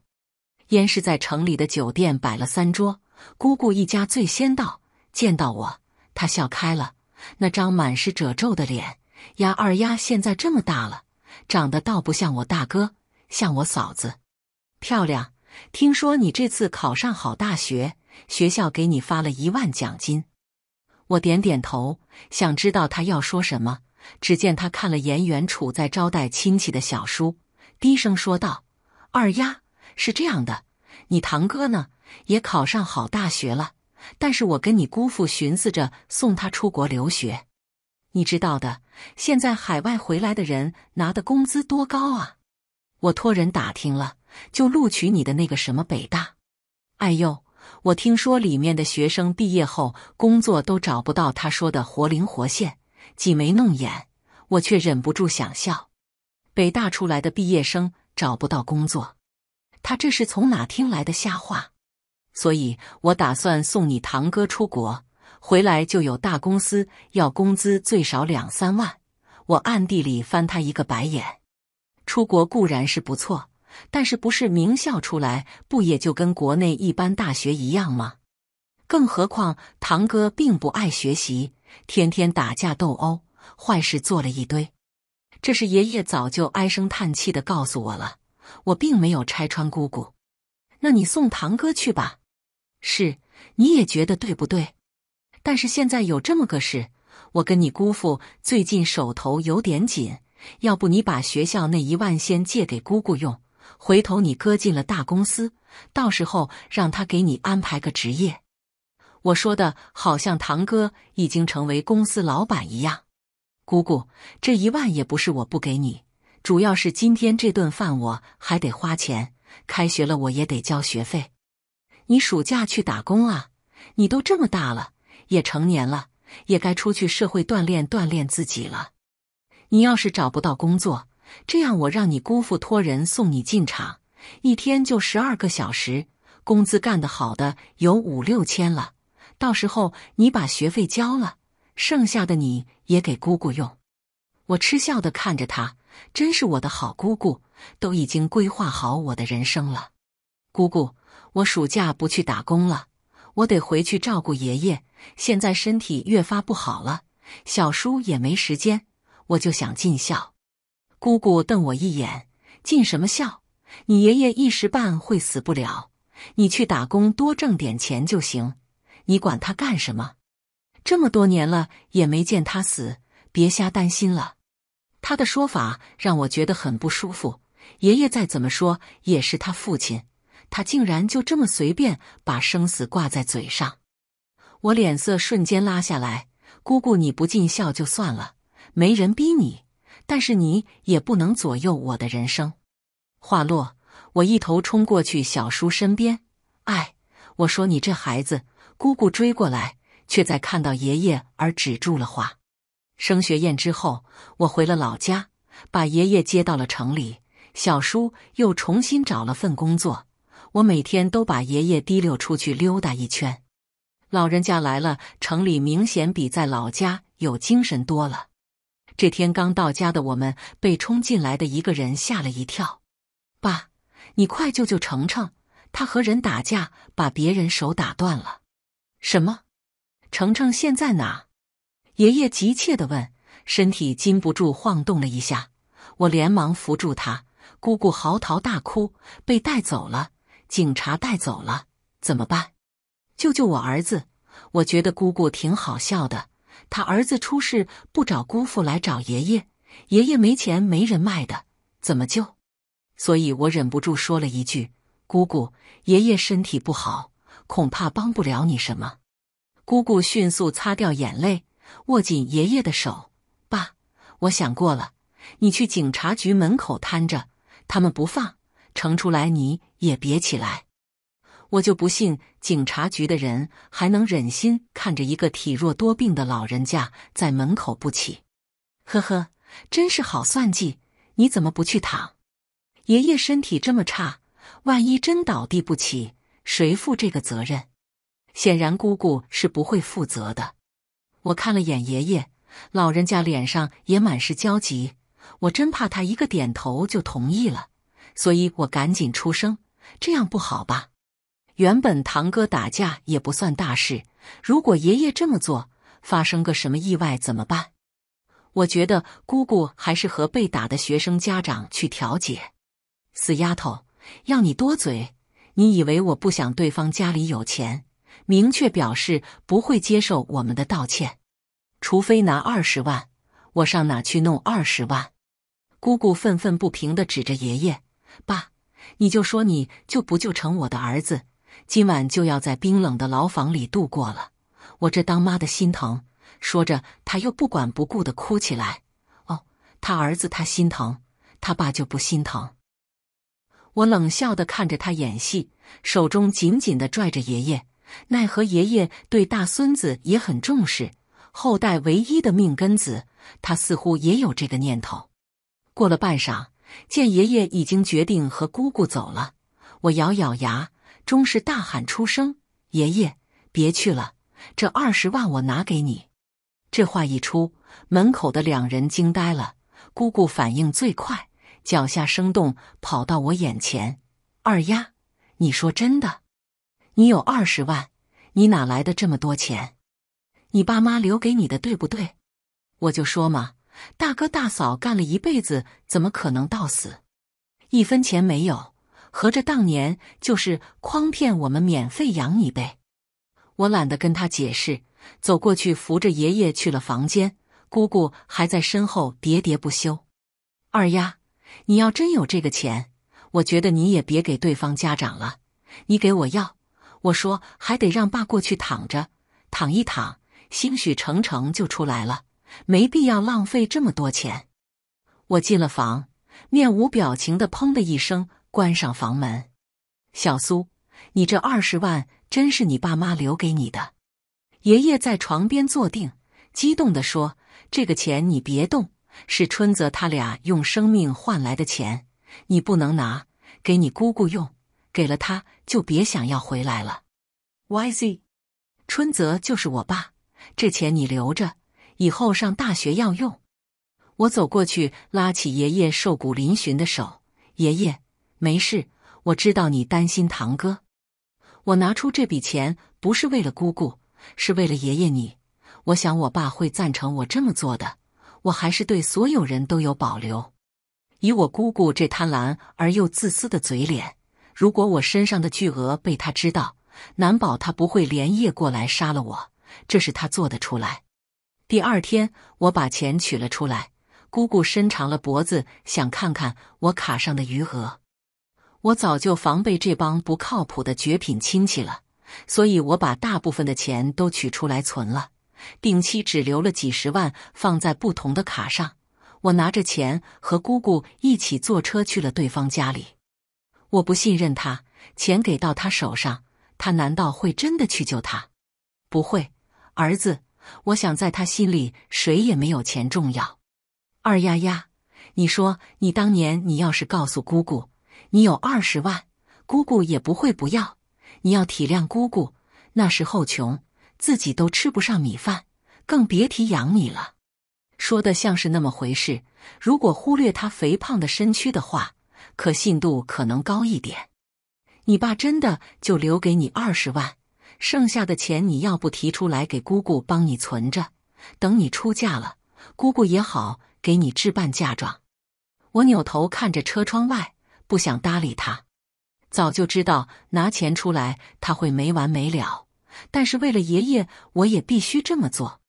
烟是在城里的酒店摆了三桌，姑姑一家最先到，见到我，她笑开了，那张满是褶皱的脸。丫二丫现在这么大了，长得倒不像我大哥，像我嫂子，漂亮。听说你这次考上好大学，学校给你发了一万奖金。我点点头，想知道他要说什么。只见他看了眼元处在招待亲戚的小叔，低声说道：“二丫。”是这样的，你堂哥呢也考上好大学了，但是我跟你姑父寻思着送他出国留学，你知道的，现在海外回来的人拿的工资多高啊！我托人打听了，就录取你的那个什么北大。哎呦，我听说里面的学生毕业后工作都找不到。他说的活灵活现，挤眉弄眼，我却忍不住想笑。北大出来的毕业生找不到工作。他这是从哪听来的瞎话？所以我打算送你堂哥出国，回来就有大公司要工资，最少两三万。我暗地里翻他一个白眼。出国固然是不错，但是不是名校出来不也就跟国内一般大学一样吗？更何况堂哥并不爱学习，天天打架斗殴，坏事做了一堆。这是爷爷早就唉声叹气的告诉我了。我并没有拆穿姑姑，那你送堂哥去吧。是，你也觉得对不对？但是现在有这么个事，我跟你姑父最近手头有点紧，要不你把学校那一万先借给姑姑用，回头你哥进了大公司，到时候让他给你安排个职业。我说的好像堂哥已经成为公司老板一样。姑姑，这一万也不是我不给你。主要是今天这顿饭我还得花钱，开学了我也得交学费。你暑假去打工啊？你都这么大了，也成年了，也该出去社会锻炼锻炼自己了。你要是找不到工作，这样我让你姑父托人送你进厂，一天就十二个小时，工资干得好的有五六千了。到时候你把学费交了，剩下的你也给姑姑用。我嗤笑的看着他。真是我的好姑姑，都已经规划好我的人生了。姑姑，我暑假不去打工了，我得回去照顾爷爷。现在身体越发不好了，小叔也没时间，我就想尽孝。姑姑瞪我一眼：“尽什么孝？你爷爷一时半会死不了，你去打工多挣点钱就行。你管他干什么？这么多年了也没见他死，别瞎担心了。”他的说法让我觉得很不舒服。爷爷再怎么说也是他父亲，他竟然就这么随便把生死挂在嘴上，我脸色瞬间拉下来。姑姑，你不尽孝就算了，没人逼你，但是你也不能左右我的人生。话落，我一头冲过去小叔身边。哎，我说你这孩子。姑姑追过来，却在看到爷爷而止住了话。升学宴之后，我回了老家，把爷爷接到了城里。小叔又重新找了份工作，我每天都把爷爷提溜出去溜达一圈。老人家来了，城里明显比在老家有精神多了。这天刚到家的我们，被冲进来的一个人吓了一跳：“爸，你快救救程程，他和人打架，把别人手打断了。”“什么？程程现在哪？”爷爷急切地问，身体禁不住晃动了一下，我连忙扶住他。姑姑嚎啕大哭，被带走了，警察带走了，怎么办？救救我儿子！我觉得姑姑挺好笑的，他儿子出事不找姑父，来找爷爷，爷爷没钱没人脉的，怎么救？所以我忍不住说了一句：“姑姑，爷爷身体不好，恐怕帮不了你什么。”姑姑迅速擦掉眼泪。握紧爷爷的手，爸，我想过了，你去警察局门口摊着，他们不放，盛出来你也别起来。我就不信警察局的人还能忍心看着一个体弱多病的老人家在门口不起。呵呵，真是好算计。你怎么不去躺？爷爷身体这么差，万一真倒地不起，谁负这个责任？显然姑姑是不会负责的。我看了眼爷爷，老人家脸上也满是焦急。我真怕他一个点头就同意了，所以我赶紧出声：“这样不好吧？原本堂哥打架也不算大事，如果爷爷这么做，发生个什么意外怎么办？”我觉得姑姑还是和被打的学生家长去调解。死丫头，要你多嘴？你以为我不想对方家里有钱？明确表示不会接受我们的道歉，除非拿二十万。我上哪去弄二十万？姑姑愤愤不平地指着爷爷：“爸，你就说你就不就成我的儿子，今晚就要在冰冷的牢房里度过了。我这当妈的心疼。”说着，她又不管不顾地哭起来。“哦，他儿子他心疼，他爸就不心疼。”我冷笑地看着他演戏，手中紧紧地拽着爷爷。奈何爷爷对大孙子也很重视，后代唯一的命根子，他似乎也有这个念头。过了半晌，见爷爷已经决定和姑姑走了，我咬咬牙，终是大喊出声：“爷爷，别去了，这二十万我拿给你。”这话一出，门口的两人惊呆了。姑姑反应最快，脚下生动，跑到我眼前：“二丫，你说真的？”你有二十万？你哪来的这么多钱？你爸妈留给你的，对不对？我就说嘛，大哥大嫂干了一辈子，怎么可能到死一分钱没有？合着当年就是诓骗我们，免费养你呗！我懒得跟他解释，走过去扶着爷爷去了房间。姑姑还在身后喋喋不休：“二丫，你要真有这个钱，我觉得你也别给对方家长了，你给我要。”我说还得让爸过去躺着躺一躺，兴许成成就出来了，没必要浪费这么多钱。我进了房，面无表情的砰的一声关上房门。小苏，你这二十万真是你爸妈留给你的？爷爷在床边坐定，激动的说：“这个钱你别动，是春泽他俩用生命换来的钱，你不能拿，给你姑姑用。”给了他，就别想要回来了。YZ，春泽就是我爸。这钱你留着，以后上大学要用。我走过去，拉起爷爷瘦骨嶙峋的手。爷爷，没事，我知道你担心堂哥。我拿出这笔钱，不是为了姑姑，是为了爷爷你。我想我爸会赞成我这么做的。我还是对所有人都有保留。以我姑姑这贪婪而又自私的嘴脸。如果我身上的巨额被他知道，难保他不会连夜过来杀了我。这是他做得出来。第二天，我把钱取了出来。姑姑伸长了脖子想看看我卡上的余额。我早就防备这帮不靠谱的绝品亲戚了，所以我把大部分的钱都取出来存了，定期只留了几十万放在不同的卡上。我拿着钱和姑姑一起坐车去了对方家里。我不信任他，钱给到他手上，他难道会真的去救他？不会，儿子，我想在他心里，谁也没有钱重要。二丫丫，你说你当年，你要是告诉姑姑你有二十万，姑姑也不会不要。你要体谅姑姑，那时候穷，自己都吃不上米饭，更别提养你了。说的像是那么回事，如果忽略他肥胖的身躯的话。可信度可能高一点，你爸真的就留给你二十万，剩下的钱你要不提出来给姑姑帮你存着，等你出嫁了，姑姑也好给你置办嫁妆。我扭头看着车窗外，不想搭理他。早就知道拿钱出来他会没完没了，但是为了爷爷，我也必须这么做。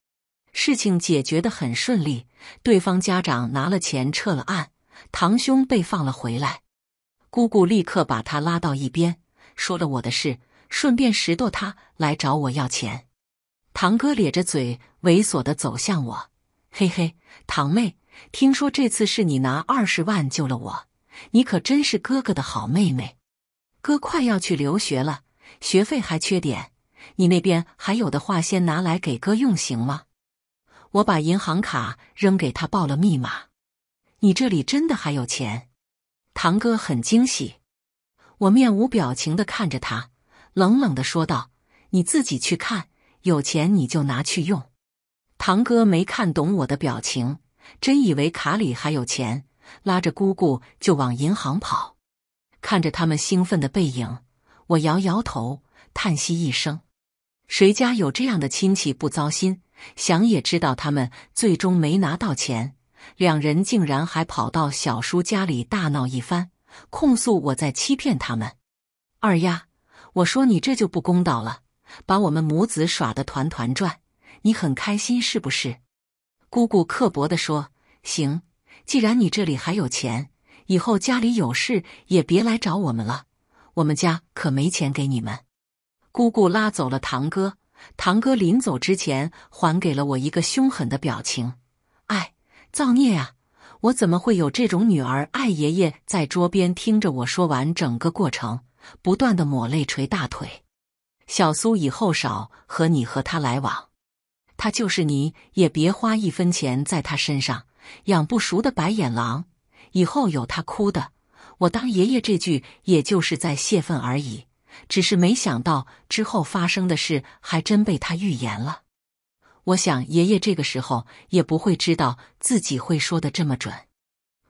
事情解决的很顺利，对方家长拿了钱撤了案。堂兄被放了回来，姑姑立刻把他拉到一边，说了我的事，顺便拾掇他来找我要钱。堂哥咧着嘴，猥琐的走向我，嘿嘿，堂妹，听说这次是你拿二十万救了我，你可真是哥哥的好妹妹。哥快要去留学了，学费还缺点，你那边还有的话，先拿来给哥用，行吗？我把银行卡扔给他，报了密码。你这里真的还有钱，堂哥很惊喜。我面无表情的看着他，冷冷的说道：“你自己去看，有钱你就拿去用。”堂哥没看懂我的表情，真以为卡里还有钱，拉着姑姑就往银行跑。看着他们兴奋的背影，我摇摇头，叹息一声：“谁家有这样的亲戚不糟心？想也知道他们最终没拿到钱。”两人竟然还跑到小叔家里大闹一番，控诉我在欺骗他们。二丫，我说你这就不公道了，把我们母子耍得团团转，你很开心是不是？姑姑刻薄地说：“行，既然你这里还有钱，以后家里有事也别来找我们了，我们家可没钱给你们。”姑姑拉走了堂哥，堂哥临走之前还给了我一个凶狠的表情。哎。造孽啊！我怎么会有这种女儿？爱爷爷在桌边听着我说完整个过程，不断的抹泪、捶大腿。小苏以后少和你和他来往，他就是你也别花一分钱在他身上，养不熟的白眼狼，以后有他哭的。我当爷爷这句也就是在泄愤而已，只是没想到之后发生的事还真被他预言了。我想，爷爷这个时候也不会知道自己会说的这么准。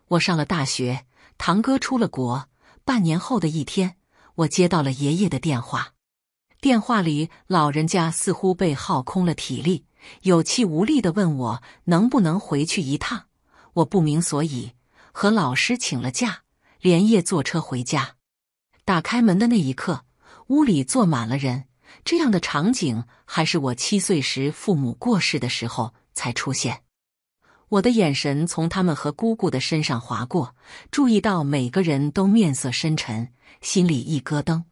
我上了大学，堂哥出了国，半年后的一天，我接到了爷爷的电话。电话里，老人家似乎被耗空了体力，有气无力的问我能不能回去一趟。我不明所以，和老师请了假，连夜坐车回家。打开门的那一刻，屋里坐满了人。这样的场景还是我七岁时父母过世的时候才出现。我的眼神从他们和姑姑的身上划过，注意到每个人都面色深沉，心里一咯噔，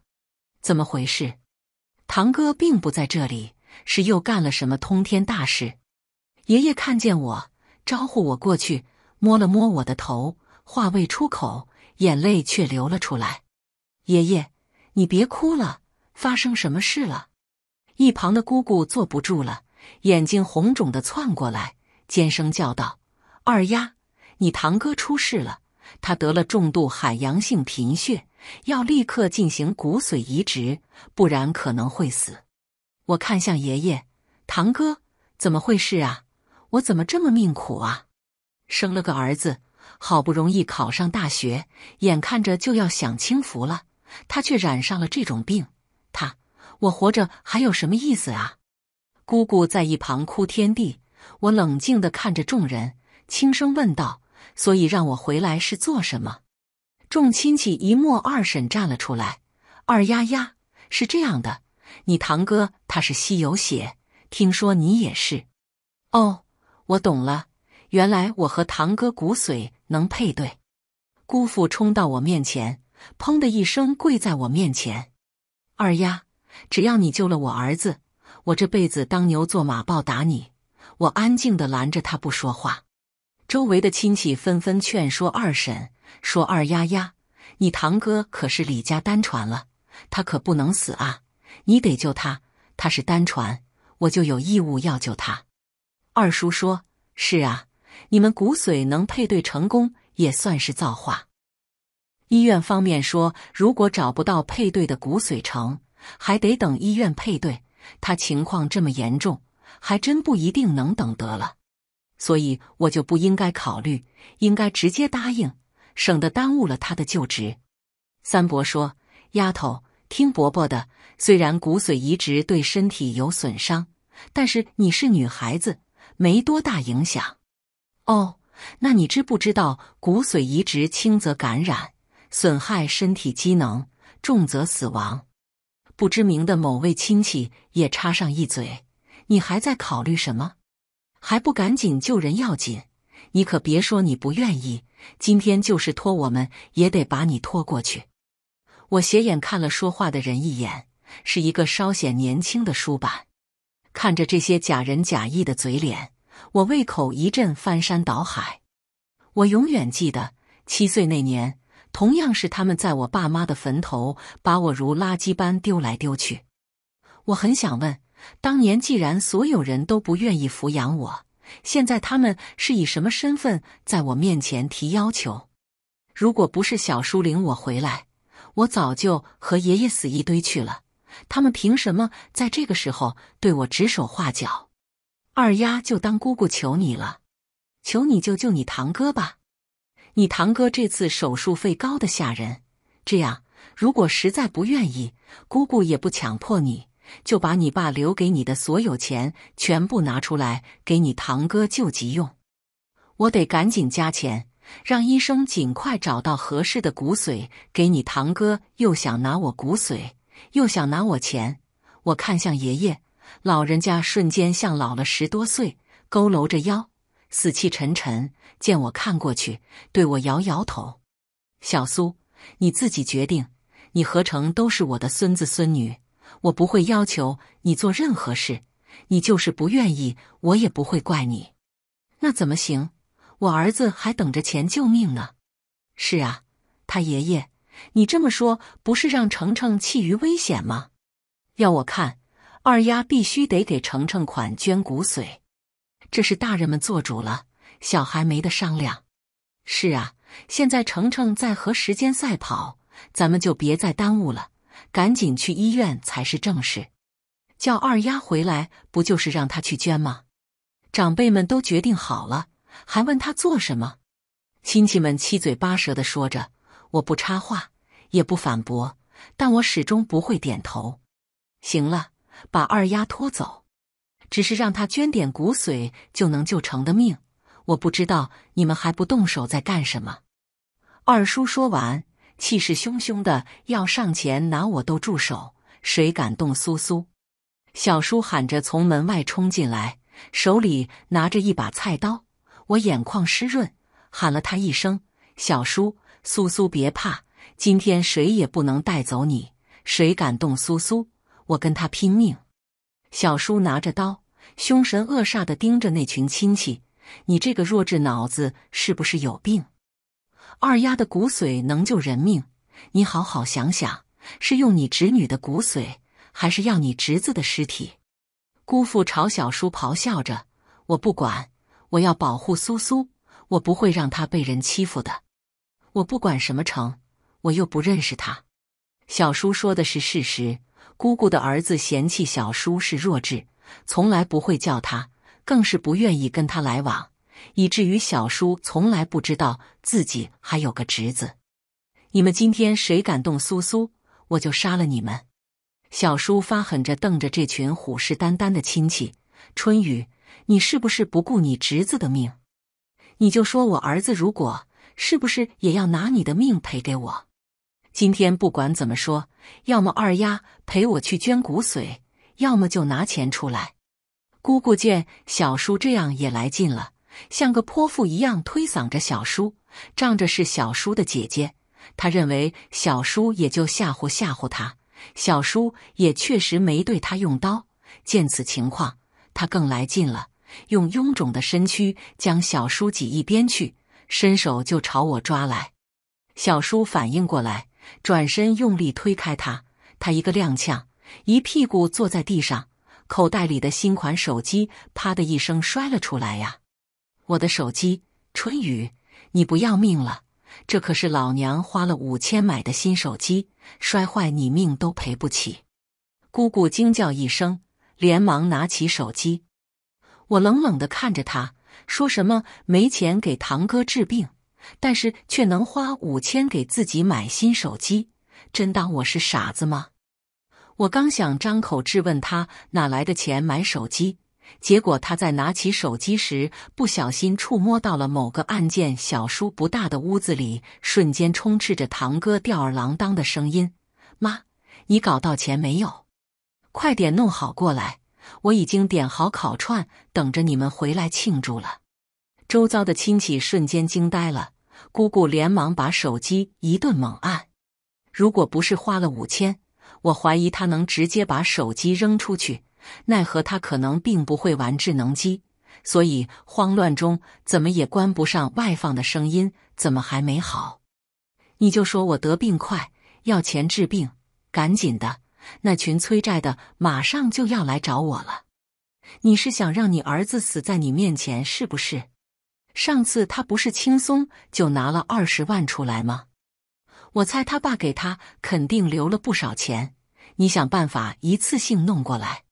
怎么回事？堂哥并不在这里，是又干了什么通天大事？爷爷看见我，招呼我过去，摸了摸我的头，话未出口，眼泪却流了出来。爷爷，你别哭了。发生什么事了？一旁的姑姑坐不住了，眼睛红肿的窜过来，尖声叫道：“二丫，你堂哥出事了，他得了重度海洋性贫血，要立刻进行骨髓移植，不然可能会死。”我看向爷爷，堂哥怎么会是啊？我怎么这么命苦啊？生了个儿子，好不容易考上大学，眼看着就要享清福了，他却染上了这种病。他，我活着还有什么意思啊？姑姑在一旁哭天地。我冷静的看着众人，轻声问道：“所以让我回来是做什么？”众亲戚一莫二婶站了出来：“二丫丫是这样的，你堂哥他是稀有血，听说你也是。哦，我懂了，原来我和堂哥骨髓能配对。”姑父冲到我面前，砰的一声跪在我面前。二丫，只要你救了我儿子，我这辈子当牛做马报答你。我安静的拦着他不说话。周围的亲戚纷纷劝说二婶，说：“二丫丫，你堂哥可是李家单传了，他可不能死啊！你得救他，他是单传，我就有义务要救他。”二叔说：“是啊，你们骨髓能配对成功，也算是造化。”医院方面说，如果找不到配对的骨髓，成还得等医院配对。他情况这么严重，还真不一定能等得了。所以我就不应该考虑，应该直接答应，省得耽误了他的就职。三伯说：“丫头，听伯伯的。虽然骨髓移植对身体有损伤，但是你是女孩子，没多大影响。哦，那你知不知道骨髓移植轻则感染？”损害身体机能，重则死亡。不知名的某位亲戚也插上一嘴：“你还在考虑什么？还不赶紧救人要紧！你可别说你不愿意，今天就是拖我们也得把你拖过去。”我斜眼看了说话的人一眼，是一个稍显年轻的书板。看着这些假仁假义的嘴脸，我胃口一阵翻山倒海。我永远记得七岁那年。同样是他们在我爸妈的坟头把我如垃圾般丢来丢去，我很想问：当年既然所有人都不愿意抚养我，现在他们是以什么身份在我面前提要求？如果不是小叔领我回来，我早就和爷爷死一堆去了。他们凭什么在这个时候对我指手画脚？二丫，就当姑姑求你了，求你救救你堂哥吧。你堂哥这次手术费高的吓人，这样如果实在不愿意，姑姑也不强迫你，就把你爸留给你的所有钱全部拿出来给你堂哥救急用。我得赶紧加钱，让医生尽快找到合适的骨髓给你堂哥。又想拿我骨髓，又想拿我钱，我看向爷爷，老人家瞬间像老了十多岁，佝偻着腰。死气沉沉，见我看过去，对我摇摇头。小苏，你自己决定。你何成都是我的孙子孙女，我不会要求你做任何事。你就是不愿意，我也不会怪你。那怎么行？我儿子还等着钱救命呢。是啊，他爷爷，你这么说不是让程程弃于危险吗？要我看，二丫必须得给程程款捐骨髓。这是大人们做主了，小孩没得商量。是啊，现在程程在和时间赛跑，咱们就别再耽误了，赶紧去医院才是正事。叫二丫回来，不就是让她去捐吗？长辈们都决定好了，还问她做什么？亲戚们七嘴八舌的说着，我不插话，也不反驳，但我始终不会点头。行了，把二丫拖走。只是让他捐点骨髓就能救成的命，我不知道你们还不动手在干什么。二叔说完，气势汹汹的要上前拿我都住手，谁敢动苏苏？小叔喊着从门外冲进来，手里拿着一把菜刀。我眼眶湿润，喊了他一声：“小叔，苏苏别怕，今天谁也不能带走你，谁敢动苏苏，我跟他拼命。”小叔拿着刀，凶神恶煞的盯着那群亲戚。你这个弱智脑子是不是有病？二丫的骨髓能救人命，你好好想想，是用你侄女的骨髓，还是要你侄子的尸体？姑父朝小叔咆哮着：“我不管，我要保护苏苏，我不会让他被人欺负的。我不管什么城，我又不认识他。”小叔说的是事实。姑姑的儿子嫌弃小叔是弱智，从来不会叫他，更是不愿意跟他来往，以至于小叔从来不知道自己还有个侄子。你们今天谁敢动苏苏，我就杀了你们！小叔发狠着瞪着这群虎视眈眈的亲戚。春雨，你是不是不顾你侄子的命？你就说我儿子，如果是不是也要拿你的命赔给我？今天不管怎么说。要么二丫陪我去捐骨髓，要么就拿钱出来。姑姑见小叔这样也来劲了，像个泼妇一样推搡着小叔，仗着是小叔的姐姐，她认为小叔也就吓唬吓唬她。小叔也确实没对她用刀。见此情况，她更来劲了，用臃肿的身躯将小叔挤一边去，伸手就朝我抓来。小叔反应过来。转身用力推开他，他一个踉跄，一屁股坐在地上，口袋里的新款手机“啪”的一声摔了出来呀！我的手机，春雨，你不要命了？这可是老娘花了五千买的新手机，摔坏你命都赔不起！姑姑惊叫一声，连忙拿起手机。我冷冷的看着他，说什么没钱给堂哥治病。但是却能花五千给自己买新手机，真当我是傻子吗？我刚想张口质问他哪来的钱买手机，结果他在拿起手机时不小心触摸到了某个按键。小叔不大的屋子里瞬间充斥着堂哥吊儿郎当的声音：“妈，你搞到钱没有？快点弄好过来，我已经点好烤串等着你们回来庆祝了。”周遭的亲戚瞬间惊呆了。姑姑连忙把手机一顿猛按，如果不是花了五千，我怀疑他能直接把手机扔出去。奈何他可能并不会玩智能机，所以慌乱中怎么也关不上外放的声音，怎么还没好？你就说我得病快，要钱治病，赶紧的！那群催债的马上就要来找我了。你是想让你儿子死在你面前，是不是？上次他不是轻松就拿了二十万出来吗？我猜他爸给他肯定留了不少钱，你想办法一次性弄过来。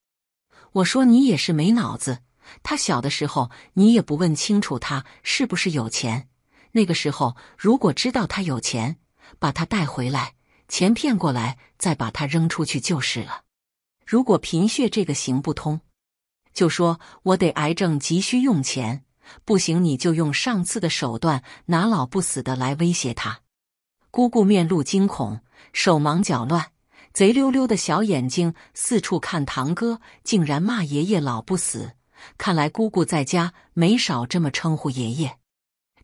我说你也是没脑子，他小的时候你也不问清楚他是不是有钱。那个时候如果知道他有钱，把他带回来，钱骗过来，再把他扔出去就是了。如果贫血这个行不通，就说我得癌症，急需用钱。不行，你就用上次的手段，拿老不死的来威胁他。姑姑面露惊恐，手忙脚乱，贼溜溜的小眼睛四处看。堂哥竟然骂爷爷老不死，看来姑姑在家没少这么称呼爷爷。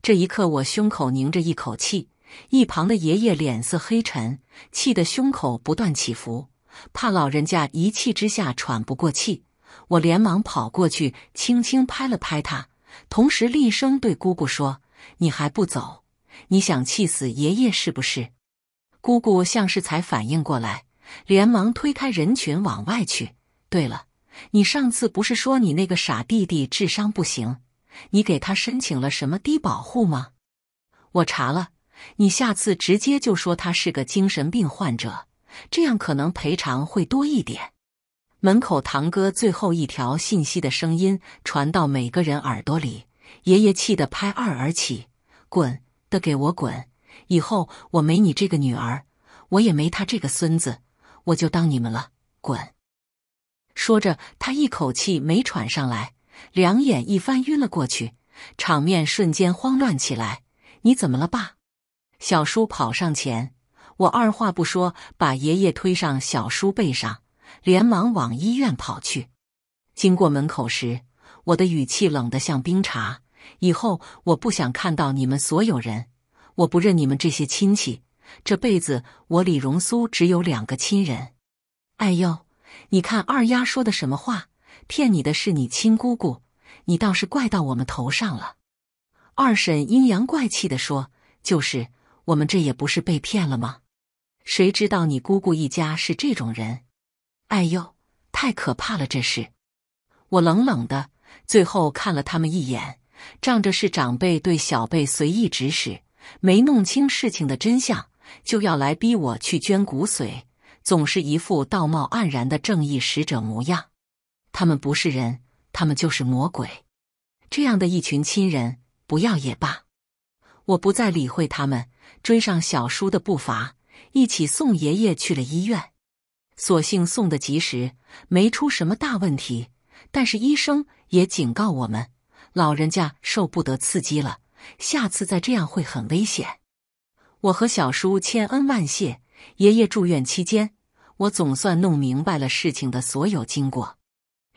这一刻，我胸口凝着一口气。一旁的爷爷脸色黑沉，气得胸口不断起伏，怕老人家一气之下喘不过气，我连忙跑过去，轻轻拍了拍他。同时厉声对姑姑说：“你还不走？你想气死爷爷是不是？”姑姑像是才反应过来，连忙推开人群往外去。对了，你上次不是说你那个傻弟弟智商不行？你给他申请了什么低保户吗？我查了，你下次直接就说他是个精神病患者，这样可能赔偿会多一点。门口堂哥最后一条信息的声音传到每个人耳朵里，爷爷气得拍二而起：“滚！得给我滚！以后我没你这个女儿，我也没他这个孙子，我就当你们了！滚！”说着，他一口气没喘上来，两眼一翻，晕了过去。场面瞬间慌乱起来。“你怎么了，爸？”小叔跑上前，我二话不说，把爷爷推上小叔背上。连忙往医院跑去，经过门口时，我的语气冷得像冰茶。以后我不想看到你们所有人，我不认你们这些亲戚。这辈子我李荣苏只有两个亲人。哎呦，你看二丫说的什么话？骗你的是你亲姑姑，你倒是怪到我们头上了。二婶阴阳怪气地说：“就是，我们这也不是被骗了吗？谁知道你姑姑一家是这种人？”哎呦，太可怕了！这是我冷冷的，最后看了他们一眼，仗着是长辈对小辈随意指使，没弄清事情的真相就要来逼我去捐骨髓，总是一副道貌岸然的正义使者模样。他们不是人，他们就是魔鬼。这样的一群亲人，不要也罢。我不再理会他们，追上小叔的步伐，一起送爷爷去了医院。所幸送的及时，没出什么大问题。但是医生也警告我们，老人家受不得刺激了，下次再这样会很危险。我和小叔千恩万谢。爷爷住院期间，我总算弄明白了事情的所有经过。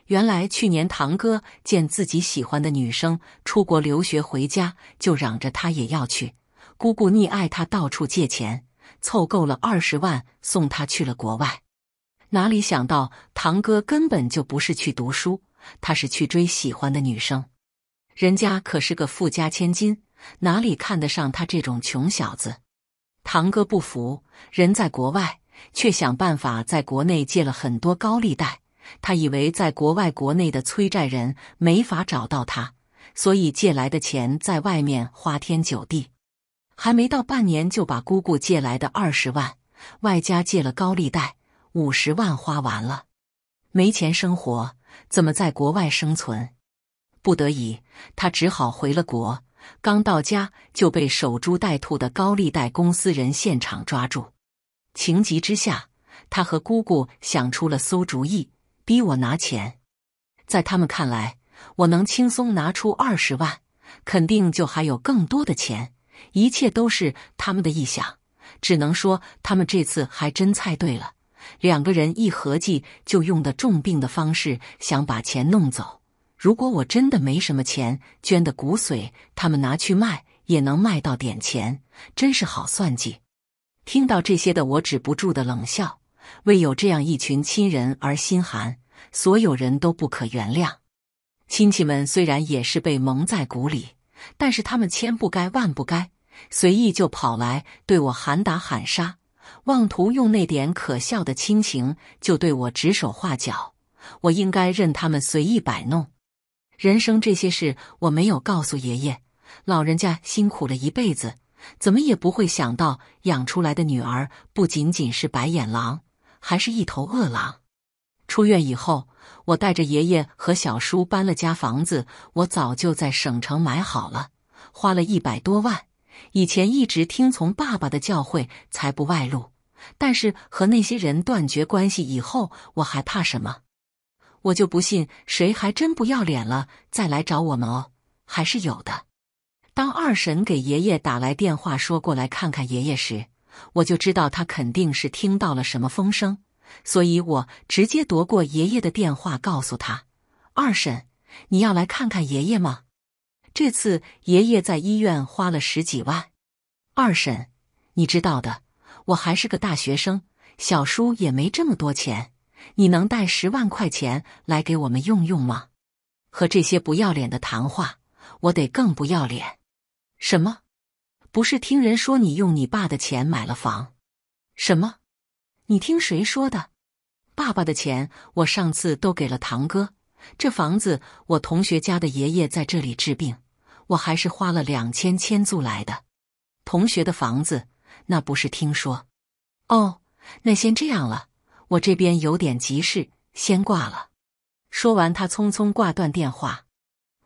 原来去年堂哥见自己喜欢的女生出国留学回家，就嚷着他也要去。姑姑溺爱他，到处借钱，凑够了二十万，送他去了国外。哪里想到，堂哥根本就不是去读书，他是去追喜欢的女生。人家可是个富家千金，哪里看得上他这种穷小子？堂哥不服，人在国外，却想办法在国内借了很多高利贷。他以为在国外、国内的催债人没法找到他，所以借来的钱在外面花天酒地。还没到半年，就把姑姑借来的二十万，外加借了高利贷。五十万花完了，没钱生活，怎么在国外生存？不得已，他只好回了国。刚到家就被守株待兔的高利贷公司人现场抓住。情急之下，他和姑姑想出了馊主意，逼我拿钱。在他们看来，我能轻松拿出二十万，肯定就还有更多的钱。一切都是他们的臆想，只能说他们这次还真猜对了。两个人一合计，就用的重病的方式想把钱弄走。如果我真的没什么钱，捐的骨髓他们拿去卖也能卖到点钱，真是好算计。听到这些的我止不住的冷笑，为有这样一群亲人而心寒。所有人都不可原谅。亲戚们虽然也是被蒙在鼓里，但是他们千不该万不该，随意就跑来对我喊打喊杀。妄图用那点可笑的亲情就对我指手画脚，我应该任他们随意摆弄。人生这些事我没有告诉爷爷，老人家辛苦了一辈子，怎么也不会想到养出来的女儿不仅仅是白眼狼，还是一头恶狼。出院以后，我带着爷爷和小叔搬了家，房子我早就在省城买好了，花了一百多万。以前一直听从爸爸的教诲，才不外露。但是和那些人断绝关系以后，我还怕什么？我就不信谁还真不要脸了再来找我们哦。还是有的。当二婶给爷爷打来电话说过来看看爷爷时，我就知道他肯定是听到了什么风声，所以我直接夺过爷爷的电话，告诉他：“二婶，你要来看看爷爷吗？”这次爷爷在医院花了十几万，二婶，你知道的，我还是个大学生，小叔也没这么多钱，你能带十万块钱来给我们用用吗？和这些不要脸的谈话，我得更不要脸。什么？不是听人说你用你爸的钱买了房？什么？你听谁说的？爸爸的钱我上次都给了堂哥，这房子我同学家的爷爷在这里治病。我还是花了两千千租来的，同学的房子，那不是听说？哦，那先这样了，我这边有点急事，先挂了。说完，他匆匆挂断电话。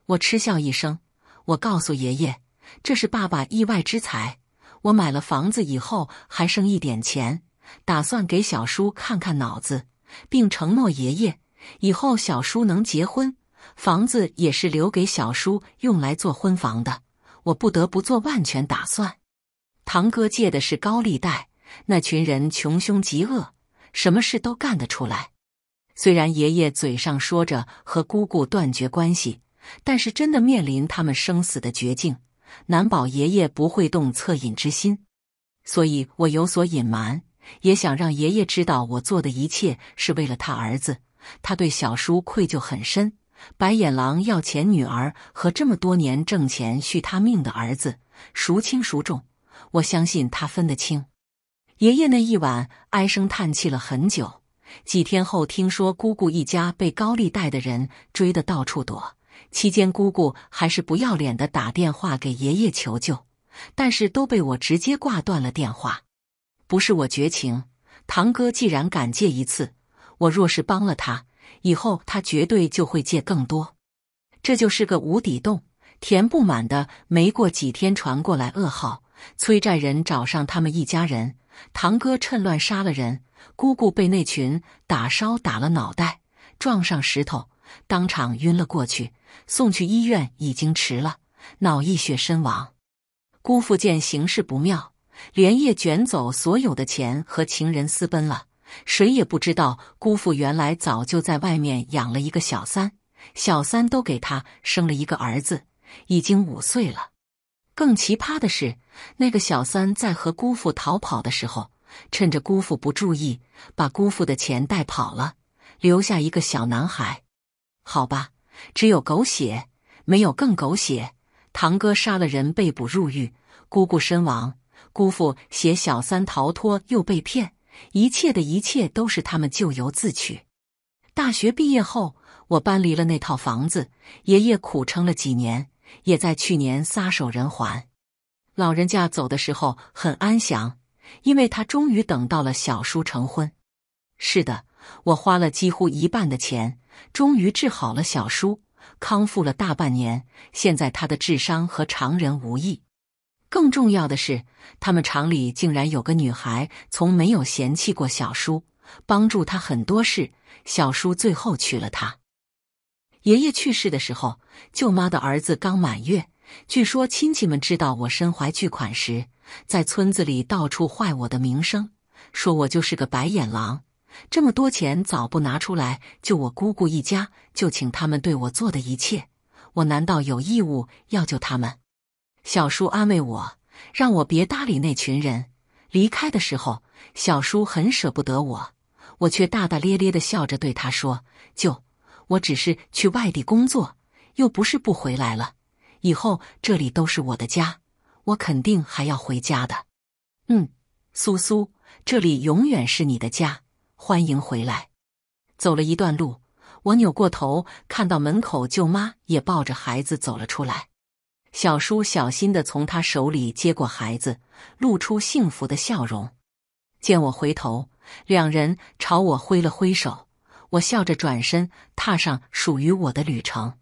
我嗤笑一声，我告诉爷爷，这是爸爸意外之财。我买了房子以后还剩一点钱，打算给小叔看看脑子，并承诺爷爷，以后小叔能结婚。房子也是留给小叔用来做婚房的，我不得不做万全打算。堂哥借的是高利贷，那群人穷凶极恶，什么事都干得出来。虽然爷爷嘴上说着和姑姑断绝关系，但是真的面临他们生死的绝境，难保爷爷不会动恻隐之心。所以我有所隐瞒，也想让爷爷知道我做的一切是为了他儿子。他对小叔愧疚很深。白眼狼要钱，女儿和这么多年挣钱续他命的儿子，孰轻孰重？我相信他分得清。爷爷那一晚唉声叹气了很久。几天后，听说姑姑一家被高利贷的人追得到处躲，期间姑姑还是不要脸的打电话给爷爷求救，但是都被我直接挂断了电话。不是我绝情，堂哥既然敢借一次，我若是帮了他。以后他绝对就会借更多，这就是个无底洞，填不满的。没过几天，传过来噩耗，催债人找上他们一家人。堂哥趁乱杀了人，姑姑被那群打烧打了脑袋，撞上石头，当场晕了过去，送去医院已经迟了，脑溢血身亡。姑父见形势不妙，连夜卷走所有的钱和情人私奔了。谁也不知道，姑父原来早就在外面养了一个小三，小三都给他生了一个儿子，已经五岁了。更奇葩的是，那个小三在和姑父逃跑的时候，趁着姑父不注意，把姑父的钱带跑了，留下一个小男孩。好吧，只有狗血，没有更狗血。堂哥杀了人被捕入狱，姑姑身亡，姑父携小三逃脱又被骗。一切的一切都是他们咎由自取。大学毕业后，我搬离了那套房子。爷爷苦撑了几年，也在去年撒手人寰。老人家走的时候很安详，因为他终于等到了小叔成婚。是的，我花了几乎一半的钱，终于治好了小叔，康复了大半年。现在他的智商和常人无异。更重要的是，他们厂里竟然有个女孩，从没有嫌弃过小叔，帮助他很多事。小叔最后娶了她。爷爷去世的时候，舅妈的儿子刚满月。据说亲戚们知道我身怀巨款时，在村子里到处坏我的名声，说我就是个白眼狼。这么多钱早不拿出来，救我姑姑一家，就请他们对我做的一切，我难道有义务要救他们？小叔安慰我，让我别搭理那群人。离开的时候，小叔很舍不得我，我却大大咧咧的笑着对他说：“舅，我只是去外地工作，又不是不回来了。以后这里都是我的家，我肯定还要回家的。”嗯，苏苏，这里永远是你的家，欢迎回来。走了一段路，我扭过头，看到门口舅妈也抱着孩子走了出来。小叔小心地从他手里接过孩子，露出幸福的笑容。见我回头，两人朝我挥了挥手。我笑着转身，踏上属于我的旅程。